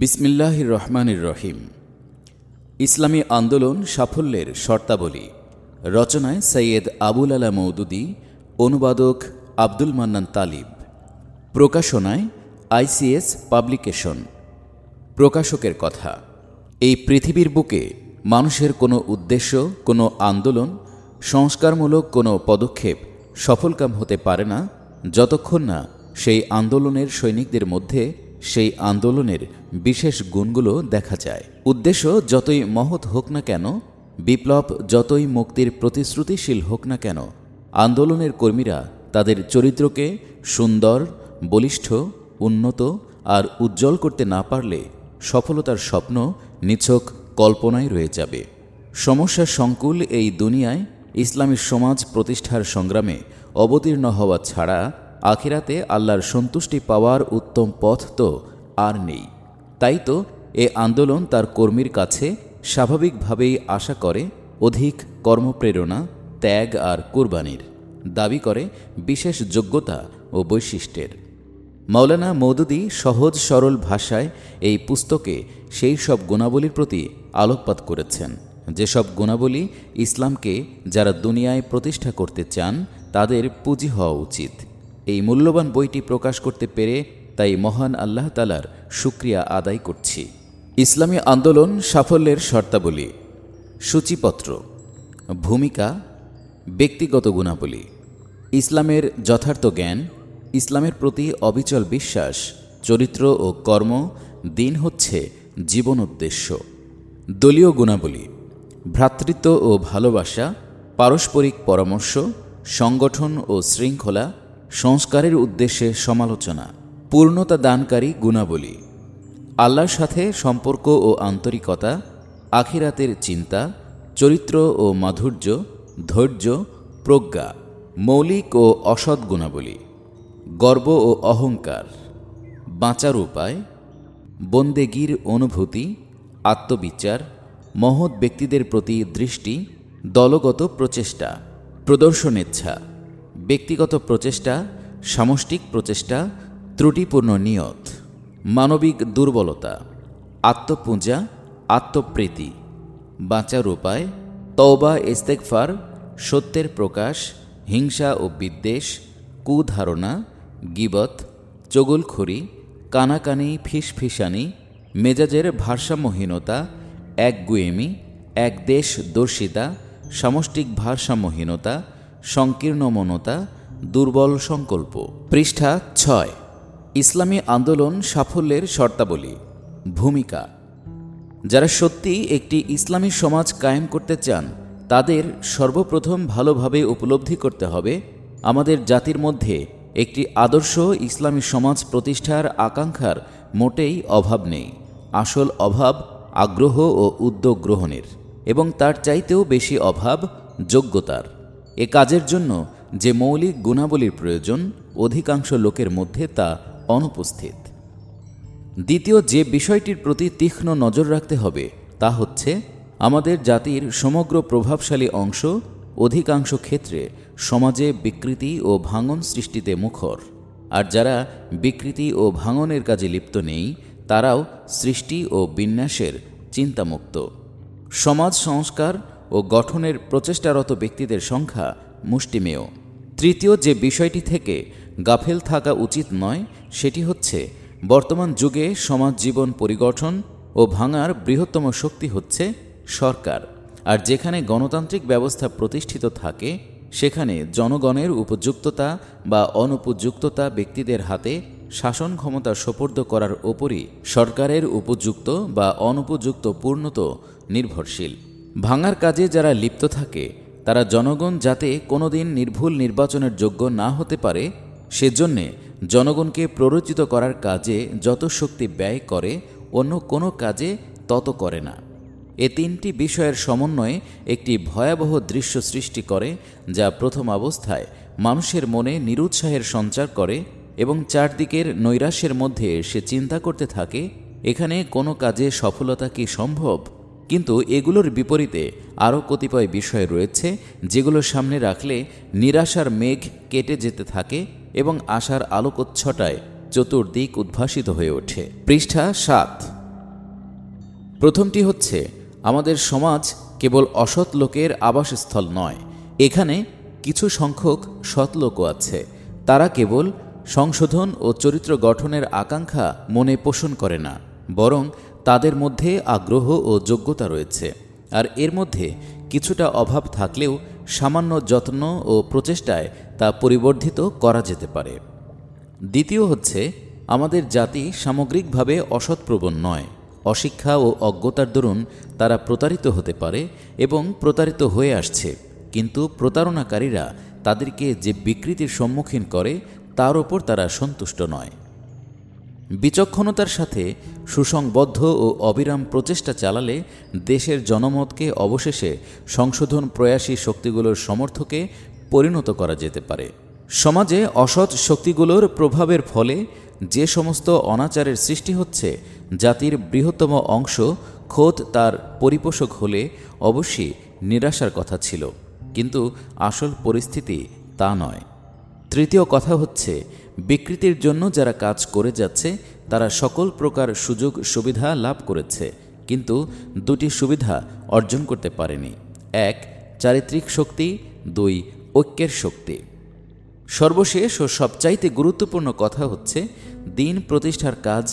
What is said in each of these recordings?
বিসমিল্লাহির রহমানির রহিম ইসলামী আন্দোলন সাফল্যের শর্তাবলী রচনায় সৈয়দ আবুল আলা মৌদুদি অনুবাদক আব্দুল মান্নান তালিব প্রকাশনায় আইসিএস পাবলিকেশন প্রকাশকের কথা এই পৃথিবীর বুকে মানুষের কোনো উদ্দেশ্য কোনো আন্দোলন সংস্কারমূলক কোনো পদক্ষেপ সফলকাম হতে পারে না যতক্ষণ না সেই আন্দোলনের সৈনিকদের মধ্যে সেই আন্দোলনের বিশেষ গুণগুলো দেখা যায় উদ্দেশ্য যতই মহৎ হোক না কেন বিপ্লব যতই মুক্তির প্রতিশ্রুতিশীল হোক না কেন আন্দোলনের কর্মীরা তাদের চরিত্রকে সুন্দর বলিষ্ঠ উন্নত আর উজ্জ্বল করতে না পারলে সফলতার স্বপ্ন নিছক কল্পনায় রয়ে যাবে সমস্যা সংকুল এই দুনিয়ায় ইসলামী সমাজ প্রতিষ্ঠার সংগ্রামে অবতীর্ণ হওয়া ছাড়া আখিরাতে আল্লাহর সন্তুষ্টি পাওয়ার উত্তম পথ তো আর নেই তাই তো এ আন্দোলন তার কর্মীর কাছে স্বাভাবিকভাবেই আশা করে অধিক কর্মপ্রেরণা ত্যাগ আর কুরবানির দাবি করে বিশেষ যোগ্যতা ও বৈশিষ্ট্যের মৌলানা মৌদুদি সহজ সরল ভাষায় এই পুস্তকে সেই সব গুণাবলীর প্রতি আলোকপাত করেছেন যেসব গুণাবলী ইসলামকে যারা দুনিয়ায় প্রতিষ্ঠা করতে চান তাদের পুঁজি হওয়া উচিত এই মূল্যবান বইটি প্রকাশ করতে পেরে তাই মহান আল্লাহ তালার সুক্রিয়া আদায় করছি ইসলামী আন্দোলন সাফল্যের শর্তাবলী সূচিপত্র ভূমিকা ব্যক্তিগত গুণাবলী ইসলামের যথার্থ জ্ঞান ইসলামের প্রতি অবিচল বিশ্বাস চরিত্র ও কর্ম দিন হচ্ছে জীবন উদ্দেশ্য দলীয় গুণাবলী ভ্রাতৃত্ব ও ভালোবাসা পারস্পরিক পরামর্শ সংগঠন ও শৃঙ্খলা সংস্কারের উদ্দেশ্যে সমালোচনা পূর্ণতা দানকারী গুণাবলী আল্লাহর সাথে সম্পর্ক ও আন্তরিকতা আখিরাতের চিন্তা চরিত্র ও মাধুর্য ধৈর্য প্রজ্ঞা মৌলিক ও অসৎ গুণাবলী গর্ব ও অহংকার বাঁচার উপায় বন্দেগীর অনুভূতি আত্মবিচার মহৎ ব্যক্তিদের প্রতি দৃষ্টি দলগত প্রচেষ্টা প্রদর্শনেচ্ছা ব্যক্তিগত প্রচেষ্টা সামষ্টিক প্রচেষ্টা ত্রুটিপূর্ণ নিয়ত মানবিক দুর্বলতা আত্মপূজা আত্মপ্রীতি বাঁচার উপায় তওবা ইস্তেকফার সত্যের প্রকাশ হিংসা ও বিদ্বেষ কুধারণা গিবত চগলখড়ি কানাকানি ফিসফিসানি মেজাজের ভারসাম্যহীনতা একগুয়েমি একদেশদর্শিতা সামষ্টিক ভারসাম্যহীনতা সংকীর্ণ মনতা দুর্বল সংকল্প পৃষ্ঠা ছয় ইসলামী আন্দোলন সাফল্যের শর্তাবলী ভূমিকা যারা সত্যি একটি ইসলামী সমাজ কায়েম করতে চান তাদের সর্বপ্রথম ভালোভাবে উপলব্ধি করতে হবে আমাদের জাতির মধ্যে একটি আদর্শ ইসলামী সমাজ প্রতিষ্ঠার আকাঙ্ক্ষার মোটেই অভাব নেই আসল অভাব আগ্রহ ও উদ্যোগ গ্রহণের এবং তার চাইতেও বেশি অভাব যোগ্যতার এ কাজের জন্য যে মৌলিক গুণাবলীর প্রয়োজন অধিকাংশ লোকের মধ্যে তা অনুপস্থিত দ্বিতীয় যে বিষয়টির প্রতি তীক্ষ্ণ নজর রাখতে হবে তা হচ্ছে আমাদের জাতির সমগ্র প্রভাবশালী অংশ অধিকাংশ ক্ষেত্রে সমাজে বিকৃতি ও ভাঙন সৃষ্টিতে মুখর আর যারা বিকৃতি ও ভাঙনের কাজে লিপ্ত নেই তারাও সৃষ্টি ও বিন্যাসের চিন্তামুক্ত সমাজ সংস্কার ও গঠনের প্রচেষ্টারত ব্যক্তিদের সংখ্যা মুষ্টিমেয় তৃতীয় যে বিষয়টি থেকে গাফেল থাকা উচিত নয় সেটি হচ্ছে বর্তমান যুগে সমাজ জীবন পরিগঠন ও ভাঙার বৃহত্তম শক্তি হচ্ছে সরকার আর যেখানে গণতান্ত্রিক ব্যবস্থা প্রতিষ্ঠিত থাকে সেখানে জনগণের উপযুক্ততা বা অনুপযুক্ততা ব্যক্তিদের হাতে শাসন ক্ষমতা সোপর্দ করার ওপরই সরকারের উপযুক্ত বা অনুপযুক্ত পূর্ণত নির্ভরশীল ভাঙার কাজে যারা লিপ্ত থাকে তারা জনগণ যাতে কোনোদিন নির্ভুল নির্বাচনের যোগ্য না হতে পারে সেজন্যে জনগণকে প্ররোচিত করার কাজে যত শক্তি ব্যয় করে অন্য কোনো কাজে তত করে না এ তিনটি বিষয়ের সমন্বয়ে একটি ভয়াবহ দৃশ্য সৃষ্টি করে যা প্রথম অবস্থায় মানুষের মনে নিরুৎসাহের সঞ্চার করে এবং চারদিকের নৈরাশ্যের মধ্যে সে চিন্তা করতে থাকে এখানে কোনো কাজে সফলতা কি সম্ভব কিন্তু এগুলোর বিপরীতে আরও কতিপয় বিষয় রয়েছে যেগুলো সামনে রাখলে নিরাশার মেঘ কেটে যেতে থাকে এবং আশার আলোকোচ্ছটায় চতুর্দিক উদ্ভাসিত হয়ে ওঠে পৃষ্ঠা সাত প্রথমটি হচ্ছে আমাদের সমাজ কেবল অসৎ লোকের আবাসস্থল নয় এখানে কিছু সংখ্যক সৎ লোকও আছে তারা কেবল সংশোধন ও চরিত্র গঠনের আকাঙ্ক্ষা মনে পোষণ করে না বরং তাদের মধ্যে আগ্রহ ও যোগ্যতা রয়েছে আর এর মধ্যে কিছুটা অভাব থাকলেও সামান্য যত্ন ও প্রচেষ্টায় তা পরিবর্ধিত করা যেতে পারে দ্বিতীয় হচ্ছে আমাদের জাতি সামগ্রিকভাবে অসৎপ্রবণ নয় অশিক্ষা ও অজ্ঞতার দরুন তারা প্রতারিত হতে পারে এবং প্রতারিত হয়ে আসছে কিন্তু প্রতারণাকারীরা তাদেরকে যে বিকৃতির সম্মুখীন করে তার ওপর তারা সন্তুষ্ট নয় বিচক্ষণতার সাথে সুসংবদ্ধ ও অবিরাম প্রচেষ্টা চালালে দেশের জনমতকে অবশেষে সংশোধন প্রয়াসী শক্তিগুলোর সমর্থকে পরিণত করা যেতে পারে সমাজে অসৎ শক্তিগুলোর প্রভাবের ফলে যে সমস্ত অনাচারের সৃষ্টি হচ্ছে জাতির বৃহত্তম অংশ খোদ তার পরিপোষক হলে অবশ্যই নিরাশার কথা ছিল কিন্তু আসল পরিস্থিতি তা নয় তৃতীয় কথা হচ্ছে বিকৃতির জন্য যারা কাজ করে যাচ্ছে তারা সকল প্রকার সুযোগ সুবিধা লাভ করেছে কিন্তু দুটি সুবিধা অর্জন করতে পারেনি এক চারিত্রিক শক্তি দুই ঐক্যের শক্তি সর্বশেষ ও সবচাইতে গুরুত্বপূর্ণ কথা হচ্ছে দিন প্রতিষ্ঠার কাজ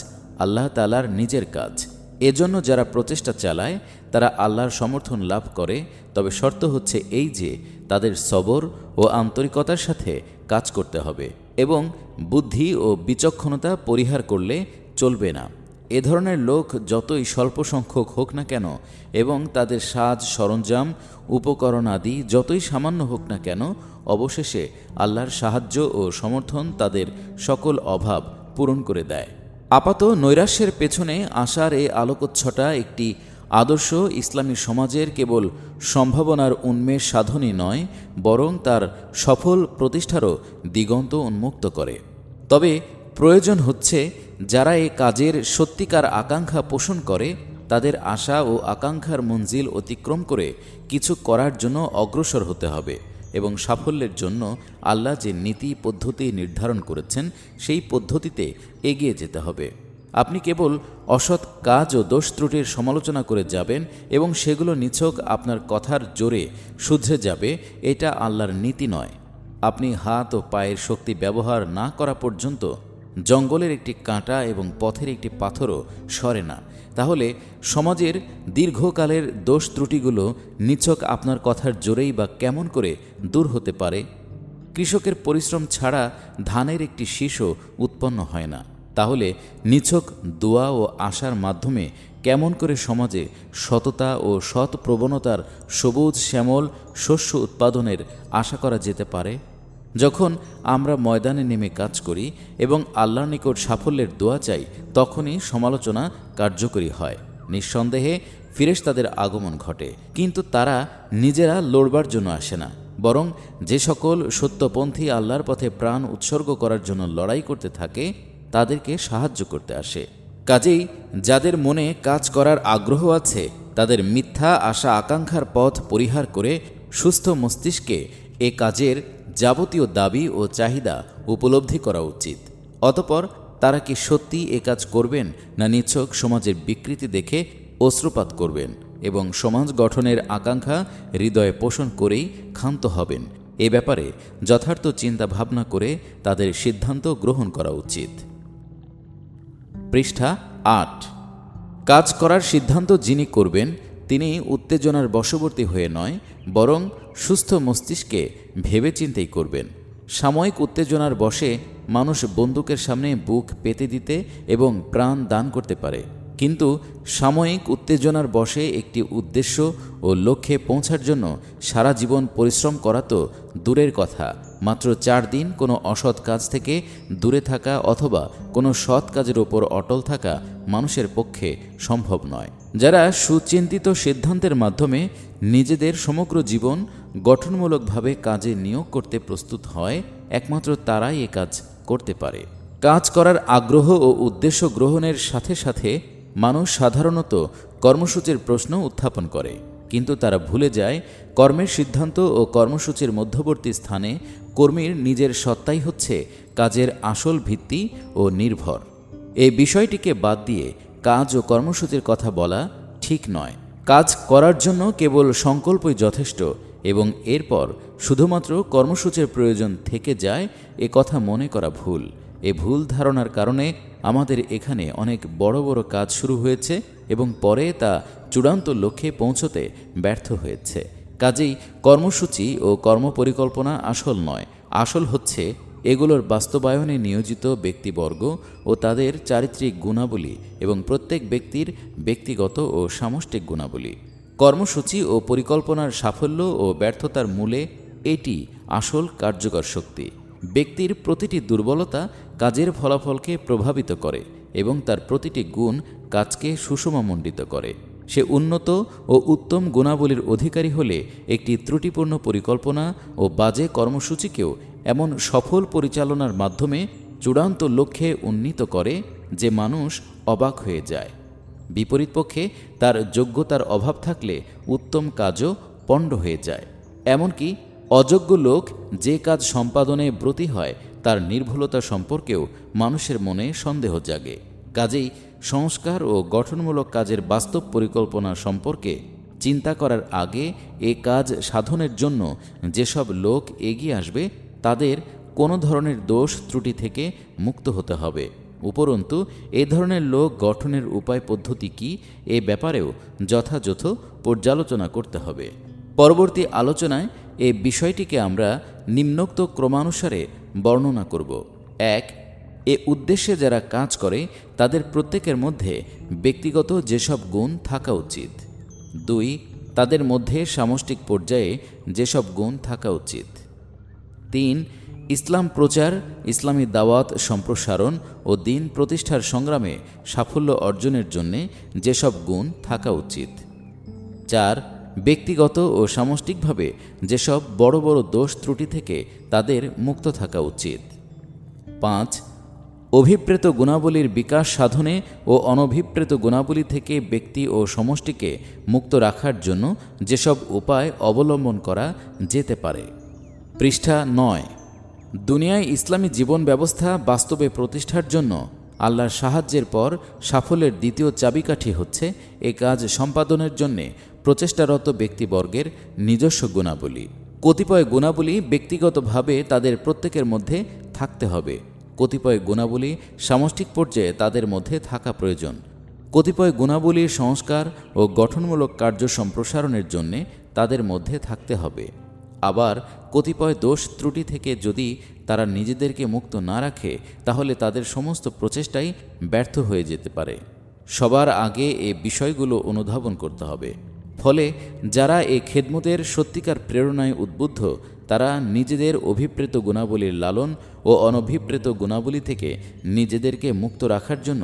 আল্লাহ তালার নিজের কাজ এজন্য যারা প্রচেষ্টা চালায় তারা আল্লাহর সমর্থন লাভ করে তবে শর্ত হচ্ছে এই যে তাদের সবর ও আন্তরিকতার সাথে কাজ করতে হবে এবং বুদ্ধি ও বিচক্ষণতা পরিহার করলে চলবে না এ ধরনের লোক যতই স্বল্প সংখ্যক হোক না কেন এবং তাদের সাজ সরঞ্জাম উপকরণ আদি যতই সামান্য হোক না কেন অবশেষে আল্লাহর সাহায্য ও সমর্থন তাদের সকল অভাব পূরণ করে দেয় আপাত নৈরাশ্যের পেছনে আশার এই আলোকচ্ছটা একটি আদর্শ ইসলামী সমাজের কেবল সম্ভাবনার উন্মেষ সাধনই নয় বরং তার সফল প্রতিষ্ঠারও দিগন্ত উন্মুক্ত করে তবে প্রয়োজন হচ্ছে যারা এ কাজের সত্যিকার আকাঙ্ক্ষা পোষণ করে তাদের আশা ও আকাঙ্ক্ষার মঞ্জিল অতিক্রম করে কিছু করার জন্য অগ্রসর হতে হবে এবং সাফল্যের জন্য আল্লাহ যে নীতি পদ্ধতি নির্ধারণ করেছেন সেই পদ্ধতিতে এগিয়ে যেতে হবে আপনি কেবল অসৎ কাজ ও দোষ ত্রুটির সমালোচনা করে যাবেন এবং সেগুলো নিছক আপনার কথার জোরে শুধরে যাবে এটা আল্লাহর নীতি নয় আপনি হাত ও পায়ের শক্তি ব্যবহার না করা পর্যন্ত জঙ্গলের একটি কাঁটা এবং পথের একটি পাথরও সরে না তাহলে সমাজের দীর্ঘকালের দোষ ত্রুটিগুলো নিছক আপনার কথার জোরেই বা কেমন করে দূর হতে পারে কৃষকের পরিশ্রম ছাড়া ধানের একটি শিশু উৎপন্ন হয় না তাহলে নিছক দোয়া ও আশার মাধ্যমে কেমন করে সমাজে সততা ও সৎ প্রবণতার সবুজ শ্যামল শস্য উৎপাদনের আশা করা যেতে পারে যখন আমরা ময়দানে নেমে কাজ করি এবং আল্লাহর নিকট সাফল্যের দোয়া চাই তখনই সমালোচনা কার্যকরী হয় নিঃসন্দেহে ফিরেশ তাদের আগমন ঘটে কিন্তু তারা নিজেরা লড়বার জন্য আসে না বরং যে সকল সত্যপন্থী আল্লাহর পথে প্রাণ উৎসর্গ করার জন্য লড়াই করতে থাকে তাদেরকে সাহায্য করতে আসে কাজেই যাদের মনে কাজ করার আগ্রহ আছে তাদের মিথ্যা আশা আকাঙ্ক্ষার পথ পরিহার করে সুস্থ মস্তিষ্কে এ কাজের যাবতীয় দাবি ও চাহিদা উপলব্ধি করা উচিত অতপর তারা কি সত্যি এ কাজ করবেন না নিছক সমাজের বিকৃতি দেখে অশ্রুপাত করবেন এবং সমাজ গঠনের আকাঙ্ক্ষা হৃদয়ে পোষণ করেই ক্ষান্ত হবেন এ ব্যাপারে যথার্থ চিন্তা ভাবনা করে তাদের সিদ্ধান্ত গ্রহণ করা উচিত পৃষ্ঠা আট কাজ করার সিদ্ধান্ত যিনি করবেন তিনি উত্তেজনার বশবর্তী হয়ে নয় বরং সুস্থ মস্তিষ্কে ভেবে চিন্তেই করবেন সাময়িক উত্তেজনার বশে মানুষ বন্দুকের সামনে বুক পেতে দিতে এবং প্রাণ দান করতে পারে কিন্তু সাময়িক উত্তেজনার বশে একটি উদ্দেশ্য ও লক্ষ্যে পৌঁছার জন্য সারা জীবন পরিশ্রম করা তো দূরের কথা মাত্র চার দিন কোনো অসৎ কাজ থেকে দূরে থাকা অথবা কোনো সৎ কাজের ওপর অটল থাকা মানুষের পক্ষে সম্ভব নয় যারা সুচিন্তিত সিদ্ধান্তের মাধ্যমে নিজেদের সমগ্র জীবন গঠনমূলকভাবে কাজে নিয়োগ করতে প্রস্তুত হয় একমাত্র তারাই এ কাজ করতে পারে কাজ করার আগ্রহ ও উদ্দেশ্য গ্রহণের সাথে সাথে মানুষ সাধারণত কর্মসূচির প্রশ্ন উত্থাপন করে কিন্তু তারা ভুলে যায় কর্মের সিদ্ধান্ত ও কর্মসূচির মধ্যবর্তী স্থানে কর্মীর নিজের সত্তাই হচ্ছে কাজের আসল ভিত্তি ও নির্ভর এই বিষয়টিকে বাদ দিয়ে কাজ ও কর্মসূচির কথা বলা ঠিক নয় কাজ করার জন্য কেবল সংকল্পই যথেষ্ট এবং এরপর শুধুমাত্র কর্মসূচির প্রয়োজন থেকে যায় এ কথা মনে করা ভুল এ ভুল ধারণার কারণে আমাদের এখানে অনেক বড় বড় কাজ শুরু হয়েছে এবং পরে তা চূড়ান্ত লক্ষ্যে পৌঁছতে ব্যর্থ হয়েছে কাজেই কর্মসূচি ও কর্মপরিকল্পনা আসল নয় আসল হচ্ছে এগুলোর বাস্তবায়নে নিয়োজিত ব্যক্তিবর্গ ও তাদের চারিত্রিক গুণাবলী এবং প্রত্যেক ব্যক্তির ব্যক্তিগত ও সামষ্টিক গুণাবলী কর্মসূচি ও পরিকল্পনার সাফল্য ও ব্যর্থতার মূলে এটি আসল কার্যকর শক্তি ব্যক্তির প্রতিটি দুর্বলতা কাজের ফলাফলকে প্রভাবিত করে এবং তার প্রতিটি গুণ কাজকে সুষমামণ্ডিত করে সে উন্নত ও উত্তম গুণাবলীর অধিকারী হলে একটি ত্রুটিপূর্ণ পরিকল্পনা ও বাজে কর্মসূচিকেও এমন সফল পরিচালনার মাধ্যমে চূড়ান্ত লক্ষ্যে উন্নীত করে যে মানুষ অবাক হয়ে যায় বিপরীত পক্ষে তার যোগ্যতার অভাব থাকলে উত্তম কাজও পণ্ড হয়ে যায় এমনকি অযোগ্য লোক যে কাজ সম্পাদনে ব্রতী হয় তার নির্ভুলতা সম্পর্কেও মানুষের মনে সন্দেহ জাগে কাজেই সংস্কার ও গঠনমূলক কাজের বাস্তব পরিকল্পনা সম্পর্কে চিন্তা করার আগে এ কাজ সাধনের জন্য যেসব লোক এগিয়ে আসবে তাদের কোনো ধরনের দোষ ত্রুটি থেকে মুক্ত হতে হবে উপরন্তু এ ধরনের লোক গঠনের উপায় পদ্ধতি কি এ ব্যাপারেও যথাযথ পর্যালোচনা করতে হবে পরবর্তী আলোচনায় এ বিষয়টিকে আমরা নিম্নোক্ত ক্রমানুসারে বর্ণনা করব এক এ উদ্দেশ্যে যারা কাজ করে তাদের প্রত্যেকের মধ্যে ব্যক্তিগত যেসব গুণ থাকা উচিত দুই তাদের মধ্যে সামষ্টিক পর্যায়ে যেসব গুণ থাকা উচিত তিন ইসলাম প্রচার ইসলামী দাওয়াত সম্প্রসারণ ও দিন প্রতিষ্ঠার সংগ্রামে সাফল্য অর্জনের জন্যে যেসব গুণ থাকা উচিত চার ব্যক্তিগত ও সামষ্টিকভাবে যেসব বড় বড় দোষ ত্রুটি থেকে তাদের মুক্ত থাকা উচিত পাঁচ অভিপ্রেত গুণাবলীর বিকাশ সাধনে ও অনভিপ্রেত গুণাবলী থেকে ব্যক্তি ও সমষ্টিকে মুক্ত রাখার জন্য যেসব উপায় অবলম্বন করা যেতে পারে পৃষ্ঠা নয় দুনিয়ায় ইসলামী জীবন ব্যবস্থা বাস্তবে প্রতিষ্ঠার জন্য আল্লাহর সাহায্যের পর সাফল্যের দ্বিতীয় চাবিকাঠি হচ্ছে এ কাজ সম্পাদনের জন্যে প্রচেষ্টারত ব্যক্তিবর্গের নিজস্ব গুণাবলী কতিপয় গুণাবলী ব্যক্তিগতভাবে তাদের প্রত্যেকের মধ্যে থাকতে হবে কতিপয় গুণাবলী সামষ্টিক পর্যায়ে তাদের মধ্যে থাকা প্রয়োজন কতিপয় গুণাবলীর সংস্কার ও গঠনমূলক কার্য সম্প্রসারণের জন্যে তাদের মধ্যে থাকতে হবে আবার কতিপয় দোষ ত্রুটি থেকে যদি তারা নিজেদেরকে মুক্ত না রাখে তাহলে তাদের সমস্ত প্রচেষ্টাই ব্যর্থ হয়ে যেতে পারে সবার আগে এ বিষয়গুলো অনুধাবন করতে হবে ফলে যারা এই খেদমতের সত্যিকার প্রেরণায় উদ্বুদ্ধ তারা নিজেদের অভিপ্রেত গুণাবলীর লালন ও অনভিপ্রেত গুণাবলী থেকে নিজেদেরকে মুক্ত রাখার জন্য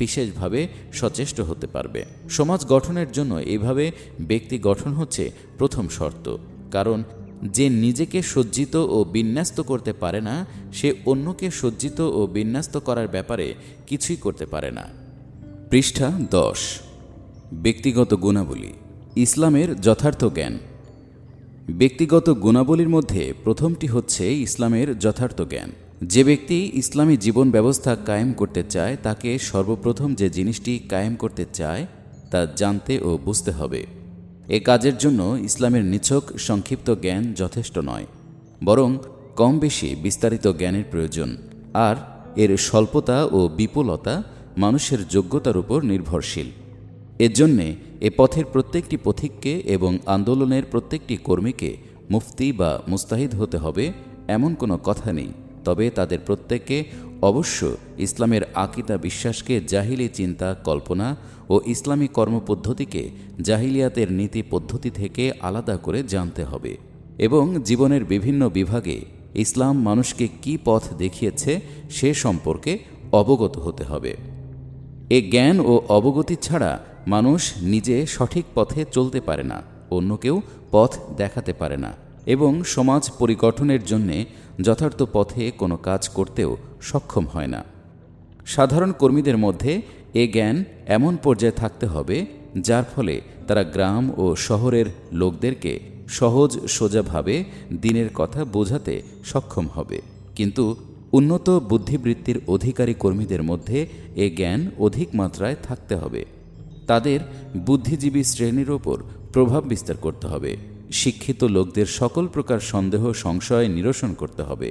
বিশেষভাবে সচেষ্ট হতে পারবে সমাজ গঠনের জন্য এইভাবে ব্যক্তি গঠন হচ্ছে প্রথম শর্ত কারণ যে নিজেকে সজ্জিত ও বিন্যাস্ত করতে পারে না সে অন্যকে সজ্জিত ও বিন্যাস্ত করার ব্যাপারে কিছুই করতে পারে না পৃষ্ঠা দশ ব্যক্তিগত গুণাবলী ইসলামের যথার্থ জ্ঞান ব্যক্তিগত গুণাবলীর মধ্যে প্রথমটি হচ্ছে ইসলামের যথার্থ জ্ঞান যে ব্যক্তি ইসলামী জীবন ব্যবস্থা কায়েম করতে চায় তাকে সর্বপ্রথম যে জিনিসটি কায়েম করতে চায় তা জানতে ও বুঝতে হবে এ কাজের জন্য ইসলামের নিছক সংক্ষিপ্ত জ্ঞান যথেষ্ট নয় বরং কম বেশি বিস্তারিত জ্ঞানের প্রয়োজন আর এর স্বল্পতা ও বিপুলতা মানুষের যোগ্যতার উপর নির্ভরশীল এজন্যে এ পথের প্রত্যেকটি পথিককে এবং আন্দোলনের প্রত্যেকটি কর্মীকে মুফতি বা মুস্তাহিদ হতে হবে এমন কোনো কথা নেই তবে তাদের প্রত্যেককে অবশ্য ইসলামের আকিদা বিশ্বাসকে জাহিলি চিন্তা কল্পনা ও ইসলামী কর্মপদ্ধতিকে জাহিলিয়াতের নীতি পদ্ধতি থেকে আলাদা করে জানতে হবে এবং জীবনের বিভিন্ন বিভাগে ইসলাম মানুষকে কি পথ দেখিয়েছে সে সম্পর্কে অবগত হতে হবে এ জ্ঞান ও অবগতি ছাড়া মানুষ নিজে সঠিক পথে চলতে পারে না অন্য কেউ পথ দেখাতে পারে না এবং সমাজ পরিগঠনের জন্যে যথার্থ পথে কোনো কাজ করতেও সক্ষম হয় না সাধারণ কর্মীদের মধ্যে এ জ্ঞান এমন পর্যায়ে থাকতে হবে যার ফলে তারা গ্রাম ও শহরের লোকদেরকে সহজ সোজাভাবে দিনের কথা বোঝাতে সক্ষম হবে কিন্তু উন্নত বুদ্ধিবৃত্তির অধিকারী কর্মীদের মধ্যে এ জ্ঞান অধিক মাত্রায় থাকতে হবে তাদের বুদ্ধিজীবী শ্রেণীর ওপর প্রভাব বিস্তার করতে হবে শিক্ষিত লোকদের সকল প্রকার সন্দেহ সংশয় নিরসন করতে হবে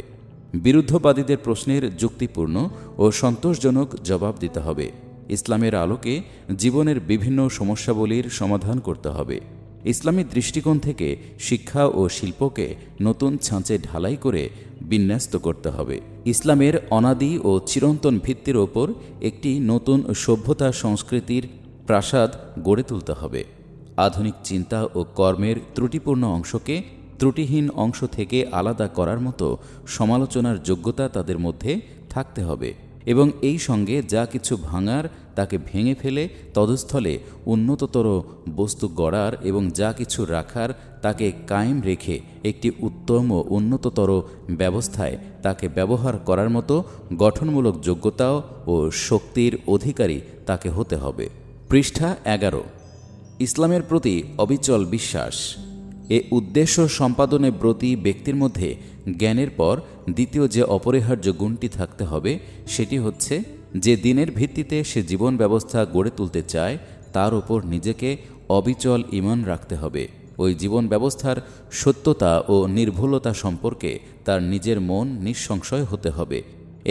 বিরুদ্ধবাদীদের প্রশ্নের যুক্তিপূর্ণ ও সন্তোষজনক জবাব দিতে হবে ইসলামের আলোকে জীবনের বিভিন্ন সমস্যাবলীর সমাধান করতে হবে ইসলামী দৃষ্টিকোণ থেকে শিক্ষা ও শিল্পকে নতুন ছাঁচে ঢালাই করে বিন্যস্ত করতে হবে ইসলামের অনাদি ও চিরন্তন ভিত্তির ওপর একটি নতুন সভ্যতা সংস্কৃতির প্রাসাদ গড়ে তুলতে হবে আধুনিক চিন্তা ও কর্মের ত্রুটিপূর্ণ অংশকে ত্রুটিহীন অংশ থেকে আলাদা করার মতো সমালোচনার যোগ্যতা তাদের মধ্যে থাকতে হবে এবং এই সঙ্গে যা কিছু ভাঙার তাকে ভেঙে ফেলে তদস্থলে উন্নততর বস্তু গড়ার এবং যা কিছু রাখার তাকে কায়েম রেখে একটি উত্তম ও উন্নততর ব্যবস্থায় তাকে ব্যবহার করার মতো গঠনমূলক যোগ্যতাও ও শক্তির অধিকারী তাকে হতে হবে পৃষ্ঠা এগারো ইসলামের প্রতি অবিচল বিশ্বাস এ উদ্দেশ্য সম্পাদনে ব্রতী ব্যক্তির মধ্যে জ্ঞানের পর দ্বিতীয় যে অপরিহার্য গুণটি থাকতে হবে সেটি হচ্ছে যে দিনের ভিত্তিতে সে জীবন ব্যবস্থা গড়ে তুলতে চায় তার উপর নিজেকে অবিচল ইমান রাখতে হবে ওই জীবন ব্যবস্থার সত্যতা ও নির্ভুলতা সম্পর্কে তার নিজের মন নিঃসংশয় হতে হবে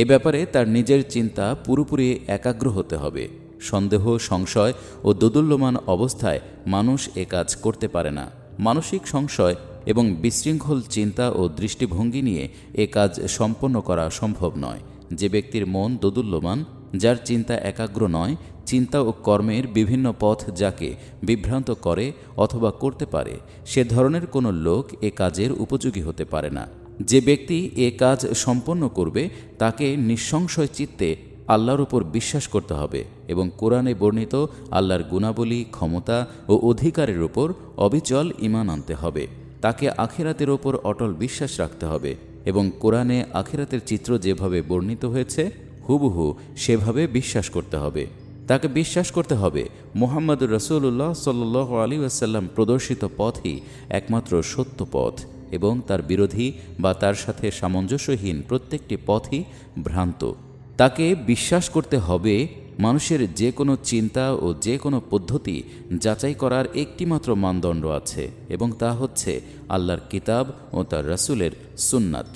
এ ব্যাপারে তার নিজের চিন্তা পুরোপুরি একাগ্র হতে হবে সন্দেহ সংশয় ও দোদুল্যমান অবস্থায় মানুষ এ কাজ করতে পারে না মানসিক সংশয় এবং বিশৃঙ্খল চিন্তা ও দৃষ্টিভঙ্গি নিয়ে এ কাজ সম্পন্ন করা সম্ভব নয় যে ব্যক্তির মন দোদুল্যমান যার চিন্তা একাগ্র নয় চিন্তা ও কর্মের বিভিন্ন পথ যাকে বিভ্রান্ত করে অথবা করতে পারে সে ধরনের কোনো লোক এ কাজের উপযোগী হতে পারে না যে ব্যক্তি এ কাজ সম্পন্ন করবে তাকে নিঃসংশয় চিত্তে আল্লাহর উপর বিশ্বাস করতে হবে এবং কোরআনে বর্ণিত আল্লাহর গুণাবলী ক্ষমতা ও অধিকারের ওপর অবিচল ইমান আনতে হবে তাকে আখেরাতের ওপর অটল বিশ্বাস রাখতে হবে এবং কোরআনে আখেরাতের চিত্র যেভাবে বর্ণিত হয়েছে হুবহু সেভাবে বিশ্বাস করতে হবে তাকে বিশ্বাস করতে হবে মোহাম্মদুর রসুল্লাহ সাল্লাহ আলী আসাল্লাম প্রদর্শিত পথই একমাত্র সত্য পথ এবং তার বিরোধী বা তার সাথে সামঞ্জস্যহীন প্রত্যেকটি পথই ভ্রান্ত তাকে বিশ্বাস করতে হবে মানুষের যে কোনো চিন্তা ও যে কোনো পদ্ধতি যাচাই করার একটিমাত্র মানদণ্ড আছে এবং তা হচ্ছে আল্লাহর কিতাব ও তার রাসুলের সুন্নাত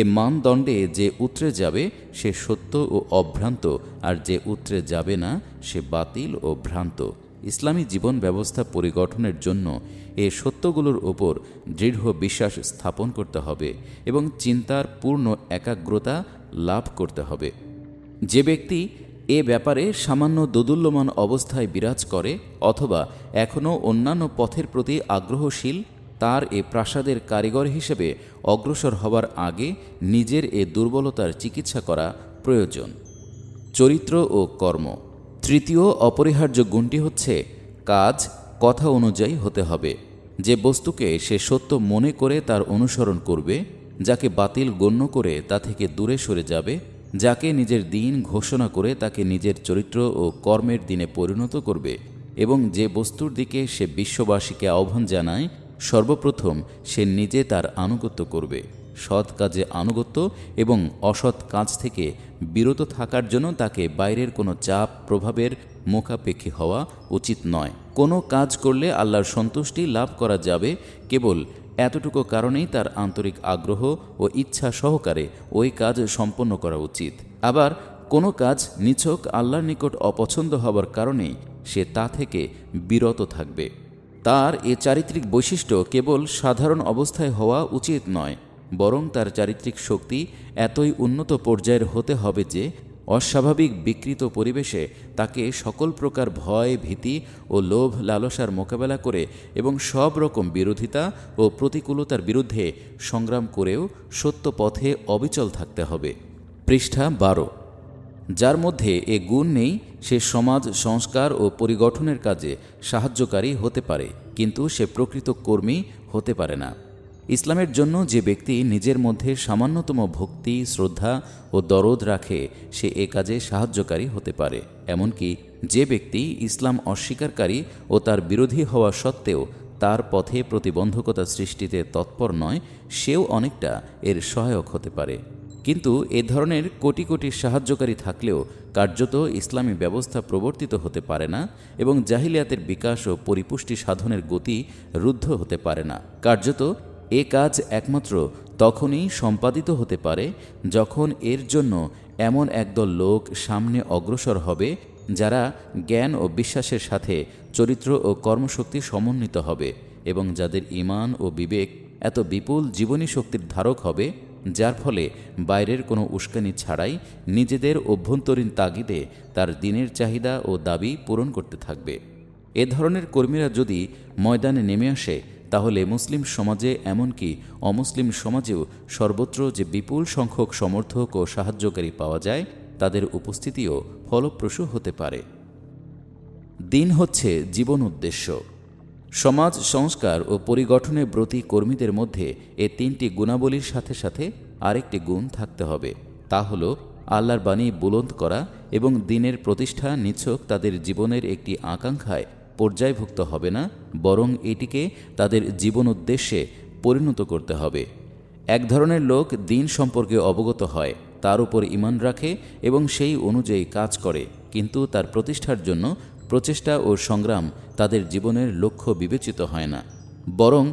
এ মানদণ্ডে যে উতরে যাবে সে সত্য ও অভ্রান্ত আর যে উতরে যাবে না সে বাতিল ও ভ্রান্ত ইসলামী জীবন ব্যবস্থা পরিগঠনের জন্য এ সত্যগুলোর ওপর দৃঢ় বিশ্বাস স্থাপন করতে হবে এবং চিন্তার পূর্ণ একাগ্রতা লাভ করতে হবে যে ব্যক্তি এ ব্যাপারে সামান্য দোদুল্যমান অবস্থায় বিরাজ করে অথবা এখনও অন্যান্য পথের প্রতি আগ্রহশীল তার এ প্রাসাদের কারিগর হিসেবে অগ্রসর হবার আগে নিজের এ দুর্বলতার চিকিৎসা করা প্রয়োজন চরিত্র ও কর্ম তৃতীয় অপরিহার্য গুণটি হচ্ছে কাজ কথা অনুযায়ী হতে হবে যে বস্তুকে সে সত্য মনে করে তার অনুসরণ করবে যাকে বাতিল গণ্য করে তা থেকে দূরে সরে যাবে যাকে নিজের দিন ঘোষণা করে তাকে নিজের চরিত্র ও কর্মের দিনে পরিণত করবে এবং যে বস্তুর দিকে সে বিশ্ববাসীকে আহ্বান জানায় সর্বপ্রথম সে নিজে তার আনুগত্য করবে সৎ কাজে আনুগত্য এবং অসৎ কাজ থেকে বিরত থাকার জন্য তাকে বাইরের কোনো চাপ প্রভাবের মুখাপেক্ষী হওয়া উচিত নয় কোনো কাজ করলে আল্লাহর সন্তুষ্টি লাভ করা যাবে কেবল এতটুকু কারণেই তার আন্তরিক আগ্রহ ও ইচ্ছা সহকারে ওই কাজ সম্পন্ন করা উচিত আবার কোনো কাজ নিছক আল্লাহর নিকট অপছন্দ হবার কারণেই সে তা থেকে বিরত থাকবে তার এ চারিত্রিক বৈশিষ্ট্য কেবল সাধারণ অবস্থায় হওয়া উচিত নয় বরং তার চারিত্রিক শক্তি এতই উন্নত পর্যায়ের হতে হবে যে অস্বাভাবিক বিকৃত পরিবেশে তাকে সকল প্রকার ভয় ভীতি ও লোভ লালসার মোকাবেলা করে এবং সব রকম বিরোধিতা ও প্রতিকূলতার বিরুদ্ধে সংগ্রাম করেও সত্য পথে অবিচল থাকতে হবে পৃষ্ঠা বারো যার মধ্যে এ গুণ নেই সে সমাজ সংস্কার ও পরিগঠনের কাজে সাহায্যকারী হতে পারে কিন্তু সে প্রকৃত কর্মী হতে পারে না ইসলামের জন্য যে ব্যক্তি নিজের মধ্যে সামান্যতম ভক্তি শ্রদ্ধা ও দরদ রাখে সে এ কাজে সাহায্যকারী হতে পারে এমনকি যে ব্যক্তি ইসলাম অস্বীকারী ও তার বিরোধী হওয়া সত্ত্বেও তার পথে প্রতিবন্ধকতা সৃষ্টিতে তৎপর নয় সেও অনেকটা এর সহায়ক হতে পারে কিন্তু এ ধরনের কোটি কোটি সাহায্যকারী থাকলেও কার্যত ইসলামী ব্যবস্থা প্রবর্তিত হতে পারে না এবং জাহিলিয়াতের বিকাশ ও পরিপুষ্টি সাধনের গতি রুদ্ধ হতে পারে না কার্যত এ কাজ একমাত্র তখনই সম্পাদিত হতে পারে যখন এর জন্য এমন একদল লোক সামনে অগ্রসর হবে যারা জ্ঞান ও বিশ্বাসের সাথে চরিত্র ও কর্মশক্তি সমন্বিত হবে এবং যাদের ইমান ও বিবেক এত বিপুল জীবনী শক্তির ধারক হবে যার ফলে বাইরের কোনো উস্কানি ছাড়াই নিজেদের অভ্যন্তরীণ তাগিদে তার দিনের চাহিদা ও দাবি পূরণ করতে থাকবে এ ধরনের কর্মীরা যদি ময়দানে নেমে আসে তাহলে মুসলিম সমাজে এমনকি অমুসলিম সমাজেও সর্বত্র যে বিপুল সংখ্যক সমর্থক ও সাহায্যকারী পাওয়া যায় তাদের উপস্থিতিও ফলপ্রসূ হতে পারে দিন হচ্ছে জীবন উদ্দেশ্য সমাজ সংস্কার ও পরিগঠনে ব্রতী কর্মীদের মধ্যে এ তিনটি গুণাবলীর সাথে সাথে আরেকটি গুণ থাকতে হবে তা হল আল্লাহর বাণী বুলন্দ করা এবং দিনের প্রতিষ্ঠা নিছক তাদের জীবনের একটি আকাঙ্ক্ষায় পর্যায়ভুক্ত হবে না বরং এটিকে তাদের জীবন উদ্দেশ্যে পরিণত করতে হবে এক ধরনের লোক দিন সম্পর্কে অবগত হয় তার উপর ইমান রাখে এবং সেই অনুযায়ী কাজ করে কিন্তু তার প্রতিষ্ঠার জন্য প্রচেষ্টা ও সংগ্রাম তাদের জীবনের লক্ষ্য বিবেচিত হয় না বরং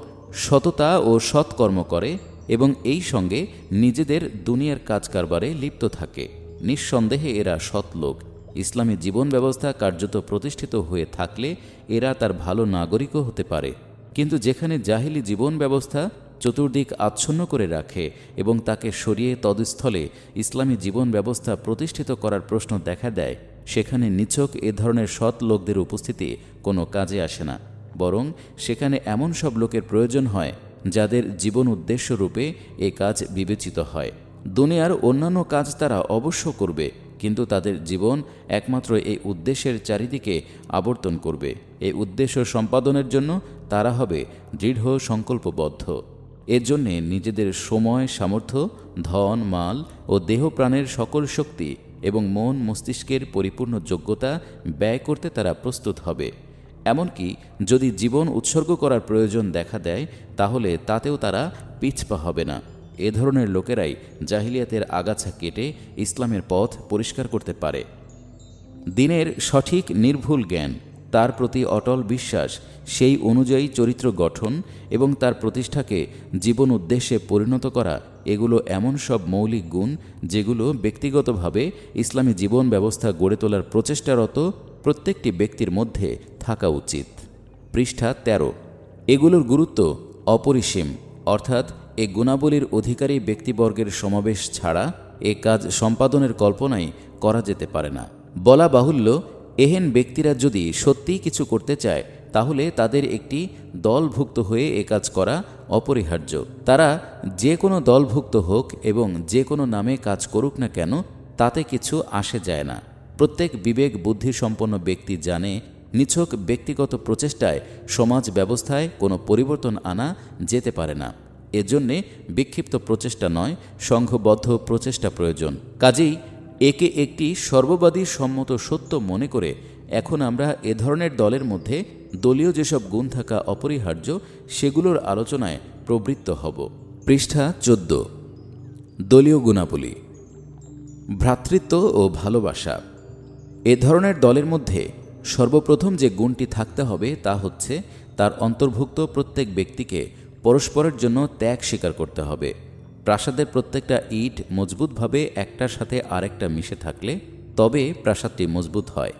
সততা ও সৎকর্ম করে এবং এই সঙ্গে নিজেদের দুনিয়ার কাজ কারবারে লিপ্ত থাকে নিঃসন্দেহে এরা সৎ লোক ইসলামী জীবন ব্যবস্থা কার্যত প্রতিষ্ঠিত হয়ে থাকলে এরা তার ভালো নাগরিকও হতে পারে কিন্তু যেখানে জাহিলি জীবন ব্যবস্থা চতুর্দিক আচ্ছন্ন করে রাখে এবং তাকে সরিয়ে তদস্থলে ইসলামী জীবন ব্যবস্থা প্রতিষ্ঠিত করার প্রশ্ন দেখা দেয় সেখানে নিছক এ ধরনের সৎ লোকদের উপস্থিতি কোনো কাজে আসে না বরং সেখানে এমন সব লোকের প্রয়োজন হয় যাদের জীবন উদ্দেশ্যরূপে এ কাজ বিবেচিত হয় দুনিয়ার অন্যান্য কাজ তারা অবশ্য করবে কিন্তু তাদের জীবন একমাত্র এই উদ্দেশ্যের চারিদিকে আবর্তন করবে এই উদ্দেশ্য সম্পাদনের জন্য তারা হবে দৃঢ় সংকল্পবদ্ধ এর জন্যে নিজেদের সময় সামর্থ্য ধন মাল ও দেহপ্রাণের সকল শক্তি এবং মন মস্তিষ্কের পরিপূর্ণ যোগ্যতা ব্যয় করতে তারা প্রস্তুত হবে এমনকি যদি জীবন উৎসর্গ করার প্রয়োজন দেখা দেয় তাহলে তাতেও তারা পিছপা হবে না এ ধরনের লোকেরাই জাহিলিয়াতের আগাছা কেটে ইসলামের পথ পরিষ্কার করতে পারে দিনের সঠিক নির্ভুল জ্ঞান তার প্রতি অটল বিশ্বাস সেই অনুযায়ী চরিত্র গঠন এবং তার প্রতিষ্ঠাকে জীবন উদ্দেশ্যে পরিণত করা এগুলো এমন সব মৌলিক গুণ যেগুলো ব্যক্তিগতভাবে ইসলামী জীবন ব্যবস্থা গড়ে তোলার প্রচেষ্টারত প্রত্যেকটি ব্যক্তির মধ্যে থাকা উচিত পৃষ্ঠা ১৩ এগুলোর গুরুত্ব অপরিসীম অর্থাৎ এ গুণাবলীর অধিকারী ব্যক্তিবর্গের সমাবেশ ছাড়া এ কাজ সম্পাদনের কল্পনাই করা যেতে পারে না বলা বাহুল্য এহেন ব্যক্তিরা যদি সত্যিই কিছু করতে চায় তাহলে তাদের একটি দলভুক্ত হয়ে এ কাজ করা অপরিহার্য তারা যে কোনো দলভুক্ত হোক এবং যে কোনো নামে কাজ করুক না কেন তাতে কিছু আসে যায় না প্রত্যেক বিবেক বুদ্ধিসম্পন্ন ব্যক্তি জানে নিছক ব্যক্তিগত প্রচেষ্টায় সমাজ ব্যবস্থায় কোনো পরিবর্তন আনা যেতে পারে না এজন্যে বিক্ষিপ্ত প্রচেষ্টা নয় সংঘবদ্ধ প্রচেষ্টা প্রয়োজন কাজেই একে একটি সর্ববাদী সম্মত সত্য মনে করে এখন আমরা এ ধরনের দলের মধ্যে দলীয় যেসব গুণ থাকা অপরিহার্য সেগুলোর আলোচনায় প্রবৃত্ত হব পৃষ্ঠা চোদ্দ দলীয় গুণাবলী ভ্রাতৃত্ব ও ভালোবাসা এ ধরনের দলের মধ্যে সর্বপ্রথম যে গুণটি থাকতে হবে তা হচ্ছে তার অন্তর্ভুক্ত প্রত্যেক ব্যক্তিকে পরস্পরের জন্য ত্যাগ স্বীকার করতে হবে প্রাসাদের প্রত্যেকটা ইট মজবুতভাবে একটার সাথে আরেকটা মিশে থাকলে তবে প্রাসাদটি মজবুত হয়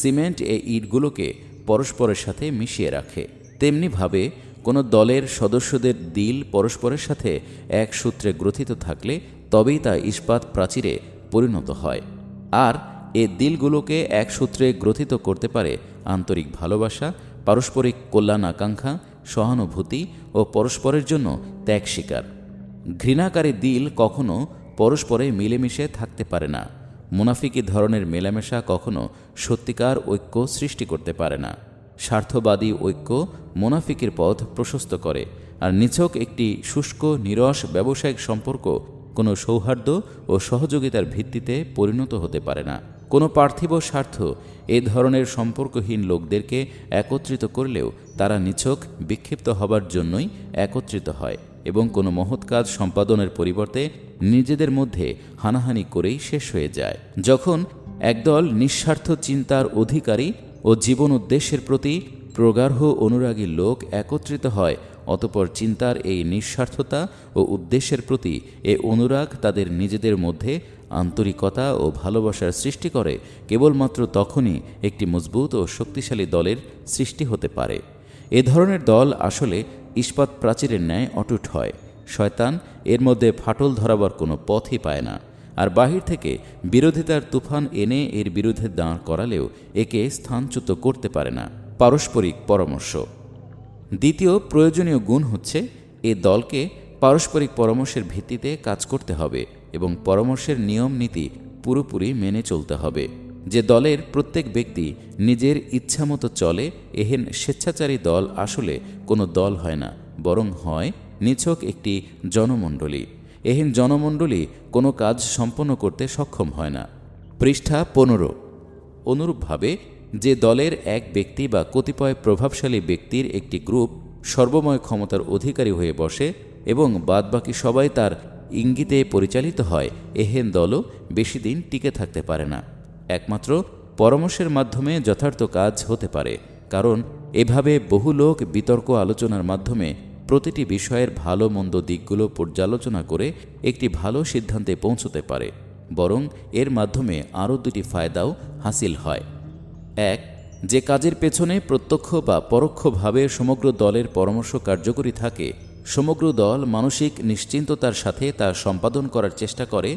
সিমেন্ট এই ইটগুলোকে পরস্পরের সাথে মিশিয়ে রাখে তেমনিভাবে কোনো দলের সদস্যদের দিল পরস্পরের সাথে এক সূত্রে গ্রথিত থাকলে তবেই তা ইস্পাত প্রাচীরে পরিণত হয় আর এ দিলগুলোকে এক সূত্রে গ্রথিত করতে পারে আন্তরিক ভালোবাসা পারস্পরিক কল্যাণ আকাঙ্ক্ষা সহানুভূতি ও পরস্পরের জন্য ত্যাগ শিকার ঘৃণাকারী দিল কখনো পরস্পরে মিলেমিশে থাকতে পারে না মুনাফিকি ধরনের মেলামেশা কখনো সত্যিকার ঐক্য সৃষ্টি করতে পারে না স্বার্থবাদী ঐক্য মুনাফিকের পথ প্রশস্ত করে আর নিছক একটি শুষ্ক নিরস ব্যবসায়িক সম্পর্ক কোনো সৌহার্দ্য ও সহযোগিতার ভিত্তিতে পরিণত হতে পারে না কোনো পার্থিব স্বার্থ এ ধরনের সম্পর্কহীন লোকদেরকে একত্রিত করলেও তারা নিছক বিক্ষিপ্ত হবার জন্যই একত্রিত হয় এবং কোনো মহৎ কাজ সম্পাদনের পরিবর্তে নিজেদের মধ্যে হানাহানি করেই শেষ হয়ে যায় যখন একদল নিঃস্বার্থ চিন্তার অধিকারী ও জীবন উদ্দেশ্যের প্রতি প্রগাঢ় অনুরাগী লোক একত্রিত হয় অতপর চিন্তার এই নিঃস্বার্থতা ও উদ্দেশ্যের প্রতি এ অনুরাগ তাদের নিজেদের মধ্যে আন্তরিকতা ও ভালোবাসার সৃষ্টি করে কেবলমাত্র তখনই একটি মজবুত ও শক্তিশালী দলের সৃষ্টি হতে পারে এ ধরনের দল আসলে ইস্পাত প্রাচীরের ন্যায় অটুট হয় শয়তান এর মধ্যে ফাটল ধরাবার কোনো পথই পায় না আর বাহির থেকে বিরোধিতার তুফান এনে এর বিরুদ্ধে দাঁড় করালেও একে স্থানচ্যুত করতে পারে না পারস্পরিক পরামর্শ দ্বিতীয় প্রয়োজনীয় গুণ হচ্ছে এ দলকে পারস্পরিক পরামর্শের ভিত্তিতে কাজ করতে হবে এবং পরামর্শের নিয়ম নীতি পুরোপুরি মেনে চলতে হবে যে দলের প্রত্যেক ব্যক্তি নিজের ইচ্ছামতো চলে এহেন স্বেচ্ছাচারী দল আসলে কোনো দল হয় না বরং হয় নিছক একটি জনমণ্ডলী এহেন জনমণ্ডলী কোনো কাজ সম্পন্ন করতে সক্ষম হয় না পৃষ্ঠা পনেরো অনুরূপভাবে যে দলের এক ব্যক্তি বা কতিপয় প্রভাবশালী ব্যক্তির একটি গ্রুপ সর্বময় ক্ষমতার অধিকারী হয়ে বসে এবং বাদবাকি সবাই তার ইঙ্গিতে পরিচালিত হয় এহেন দলও বেশি দিন টিকে থাকতে পারে না একমাত্র পরামর্শের মাধ্যমে যথার্থ কাজ হতে পারে কারণ এভাবে বহু লোক বিতর্ক আলোচনার মাধ্যমে প্রতিটি বিষয়ের ভালো মন্দ দিকগুলো পর্যালোচনা করে একটি ভালো সিদ্ধান্তে পৌঁছতে পারে বরং এর মাধ্যমে আরও দুটি ফায়দাও হাসিল হয় এক যে কাজের পেছনে প্রত্যক্ষ বা পরোক্ষভাবে সমগ্র দলের পরামর্শ কার্যকরী থাকে সমগ্র দল মানসিক নিশ্চিন্ততার সাথে তা সম্পাদন করার চেষ্টা করে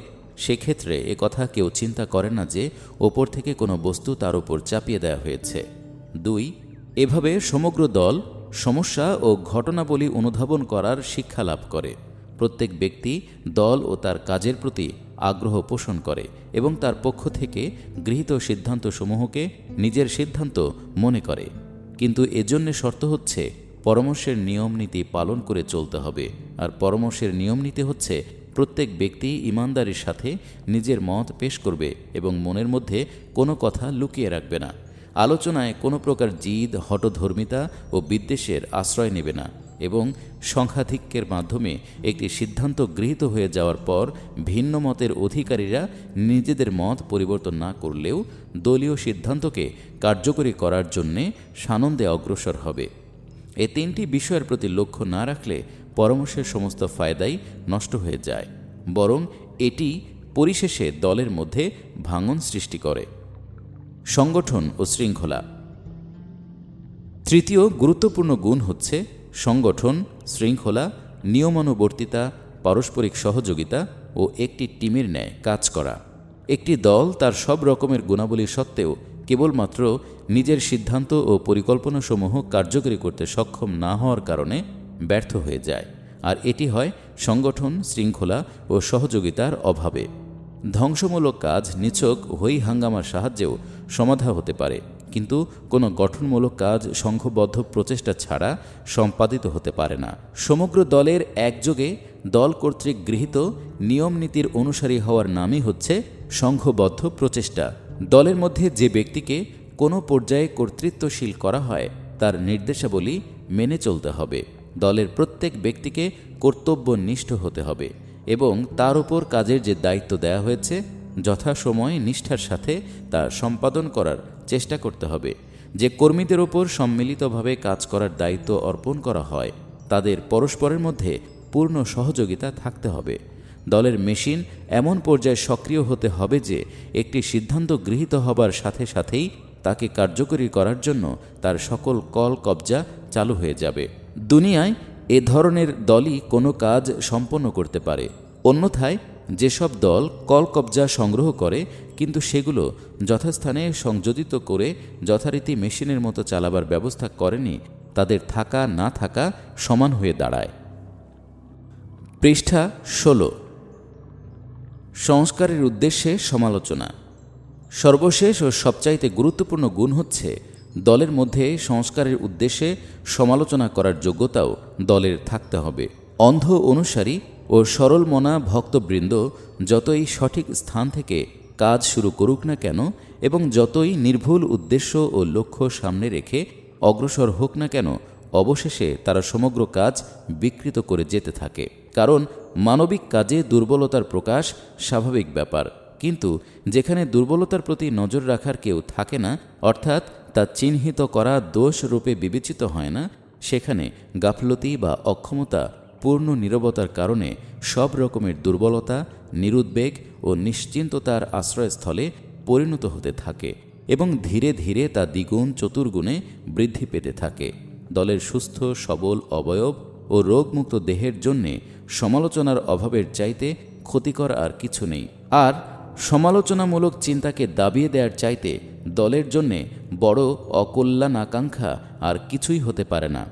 সেক্ষেত্রে কথা কেউ চিন্তা করে না যে ওপর থেকে কোনো বস্তু তার উপর চাপিয়ে দেওয়া হয়েছে দুই এভাবে সমগ্র দল সমস্যা ও ঘটনাবলী অনুধাবন করার শিক্ষা লাভ করে প্রত্যেক ব্যক্তি দল ও তার কাজের প্রতি আগ্রহ পোষণ করে এবং তার পক্ষ থেকে গৃহীত সিদ্ধান্তসমূহকে নিজের সিদ্ধান্ত মনে করে কিন্তু এজন্য শর্ত হচ্ছে পরামর্শের নিয়ম নীতি পালন করে চলতে হবে আর পরামর্শের নিয়ম নীতি হচ্ছে প্রত্যেক ব্যক্তি ইমানদারির সাথে নিজের মত পেশ করবে এবং মনের মধ্যে কোনো কথা লুকিয়ে রাখবে না আলোচনায় কোনো প্রকার জিদ হটধর্মিতা ও বিদ্বেষের আশ্রয় নেবে না এবং সংখ্যাধিক্যের মাধ্যমে একটি সিদ্ধান্ত গৃহীত হয়ে যাওয়ার পর ভিন্ন মতের অধিকারীরা নিজেদের মত পরিবর্তন না করলেও দলীয় সিদ্ধান্তকে কার্যকরী করার জন্যে সানন্দে অগ্রসর হবে এ তিনটি বিষয়ের প্রতি লক্ষ্য না রাখলে পরামর্শের সমস্ত ফায়দাই নষ্ট হয়ে যায় বরং এটি পরিশেষে দলের মধ্যে ভাঙন সৃষ্টি করে সংগঠন ও শৃঙ্খলা তৃতীয় গুরুত্বপূর্ণ গুণ হচ্ছে সংগঠন শৃঙ্খলা নিয়মানুবর্তিতা পারস্পরিক সহযোগিতা ও একটি টিমের ন্যায় কাজ করা একটি দল তার সব রকমের গুণাবলী সত্ত্বেও কেবলমাত্র নিজের সিদ্ধান্ত ও পরিকল্পনাসমূহ কার্যকরী করতে সক্ষম না হওয়ার কারণে ব্যর্থ হয়ে যায় আর এটি হয় সংগঠন শৃঙ্খলা ও সহযোগিতার অভাবে ধ্বংসমূলক কাজ নিছক হই হাঙ্গামার সাহায্যেও সমাধা হতে পারে কিন্তু কোনো গঠনমূলক কাজ সংঘবদ্ধ প্রচেষ্টা ছাড়া সম্পাদিত হতে পারে না সমগ্র দলের একযোগে দল কর্তৃক গৃহীত নিয়মনীতির অনুসারী হওয়ার নামই হচ্ছে সংঘবদ্ধ প্রচেষ্টা দলের মধ্যে যে ব্যক্তিকে কোনো পর্যায়ে কর্তৃত্বশীল করা হয় তার নির্দেশাবলী মেনে চলতে হবে দলের প্রত্যেক ব্যক্তিকে কর্তব্যনিষ্ঠ হতে হবে এবং তার উপর কাজের যে দায়িত্ব দেয়া হয়েছে যথাসময় নিষ্ঠার সাথে তা সম্পাদন করার চেষ্টা করতে হবে যে কর্মীদের ওপর সম্মিলিতভাবে কাজ করার দায়িত্ব অর্পণ করা হয় তাদের পরস্পরের মধ্যে পূর্ণ সহযোগিতা থাকতে হবে দলের মেশিন এমন পর্যায়ে সক্রিয় হতে হবে যে একটি সিদ্ধান্ত গৃহীত হবার সাথে সাথেই তাকে কার্যকরী করার জন্য তার সকল কল কবজা চালু হয়ে যাবে দুনিয়ায় এ ধরনের দলই কোনো কাজ সম্পন্ন করতে পারে অন্যথায় যেসব দল কল কবজা সংগ্রহ করে কিন্তু সেগুলো যথাস্থানে সংযোজিত করে যথারীতি মেশিনের মতো চালাবার ব্যবস্থা করেনি তাদের থাকা না থাকা সমান হয়ে দাঁড়ায় পৃষ্ঠা ষোলো সংস্কারের উদ্দেশ্যে সমালোচনা সর্বশেষ ও সবচাইতে গুরুত্বপূর্ণ গুণ হচ্ছে দলের মধ্যে সংস্কারের উদ্দেশ্যে সমালোচনা করার যোগ্যতাও দলের থাকতে হবে অন্ধ অনুসারী ও সরল মনা ভক্তবৃন্দ যতই সঠিক স্থান থেকে কাজ শুরু করুক না কেন এবং যতই নির্ভুল উদ্দেশ্য ও লক্ষ্য সামনে রেখে অগ্রসর হোক না কেন অবশেষে তারা সমগ্র কাজ বিকৃত করে যেতে থাকে কারণ মানবিক কাজে দুর্বলতার প্রকাশ স্বাভাবিক ব্যাপার কিন্তু যেখানে দুর্বলতার প্রতি নজর রাখার কেউ থাকে না অর্থাৎ তা চিহ্নিত করা দোষ রূপে বিবেচিত হয় না সেখানে গাফলতি বা অক্ষমতা পূর্ণ নিরবতার কারণে সব রকমের দুর্বলতা নিরুদ্বেগ ও নিশ্চিন্ততার আশ্রয়স্থলে পরিণত হতে থাকে এবং ধীরে ধীরে তা দ্বিগুণ চতুর্গুণে বৃদ্ধি পেতে থাকে দলের সুস্থ সবল অবয়ব ও রোগমুক্ত দেহের জন্যে সমালোচনার অভাবের চাইতে ক্ষতিকর আর কিছু নেই আর সমালোচনামূলক চিন্তাকে দাবিয়ে দেওয়ার চাইতে দলের জন্যে বড় অকল্যাণ আকাঙ্ক্ষা আর কিছুই হতে পারে না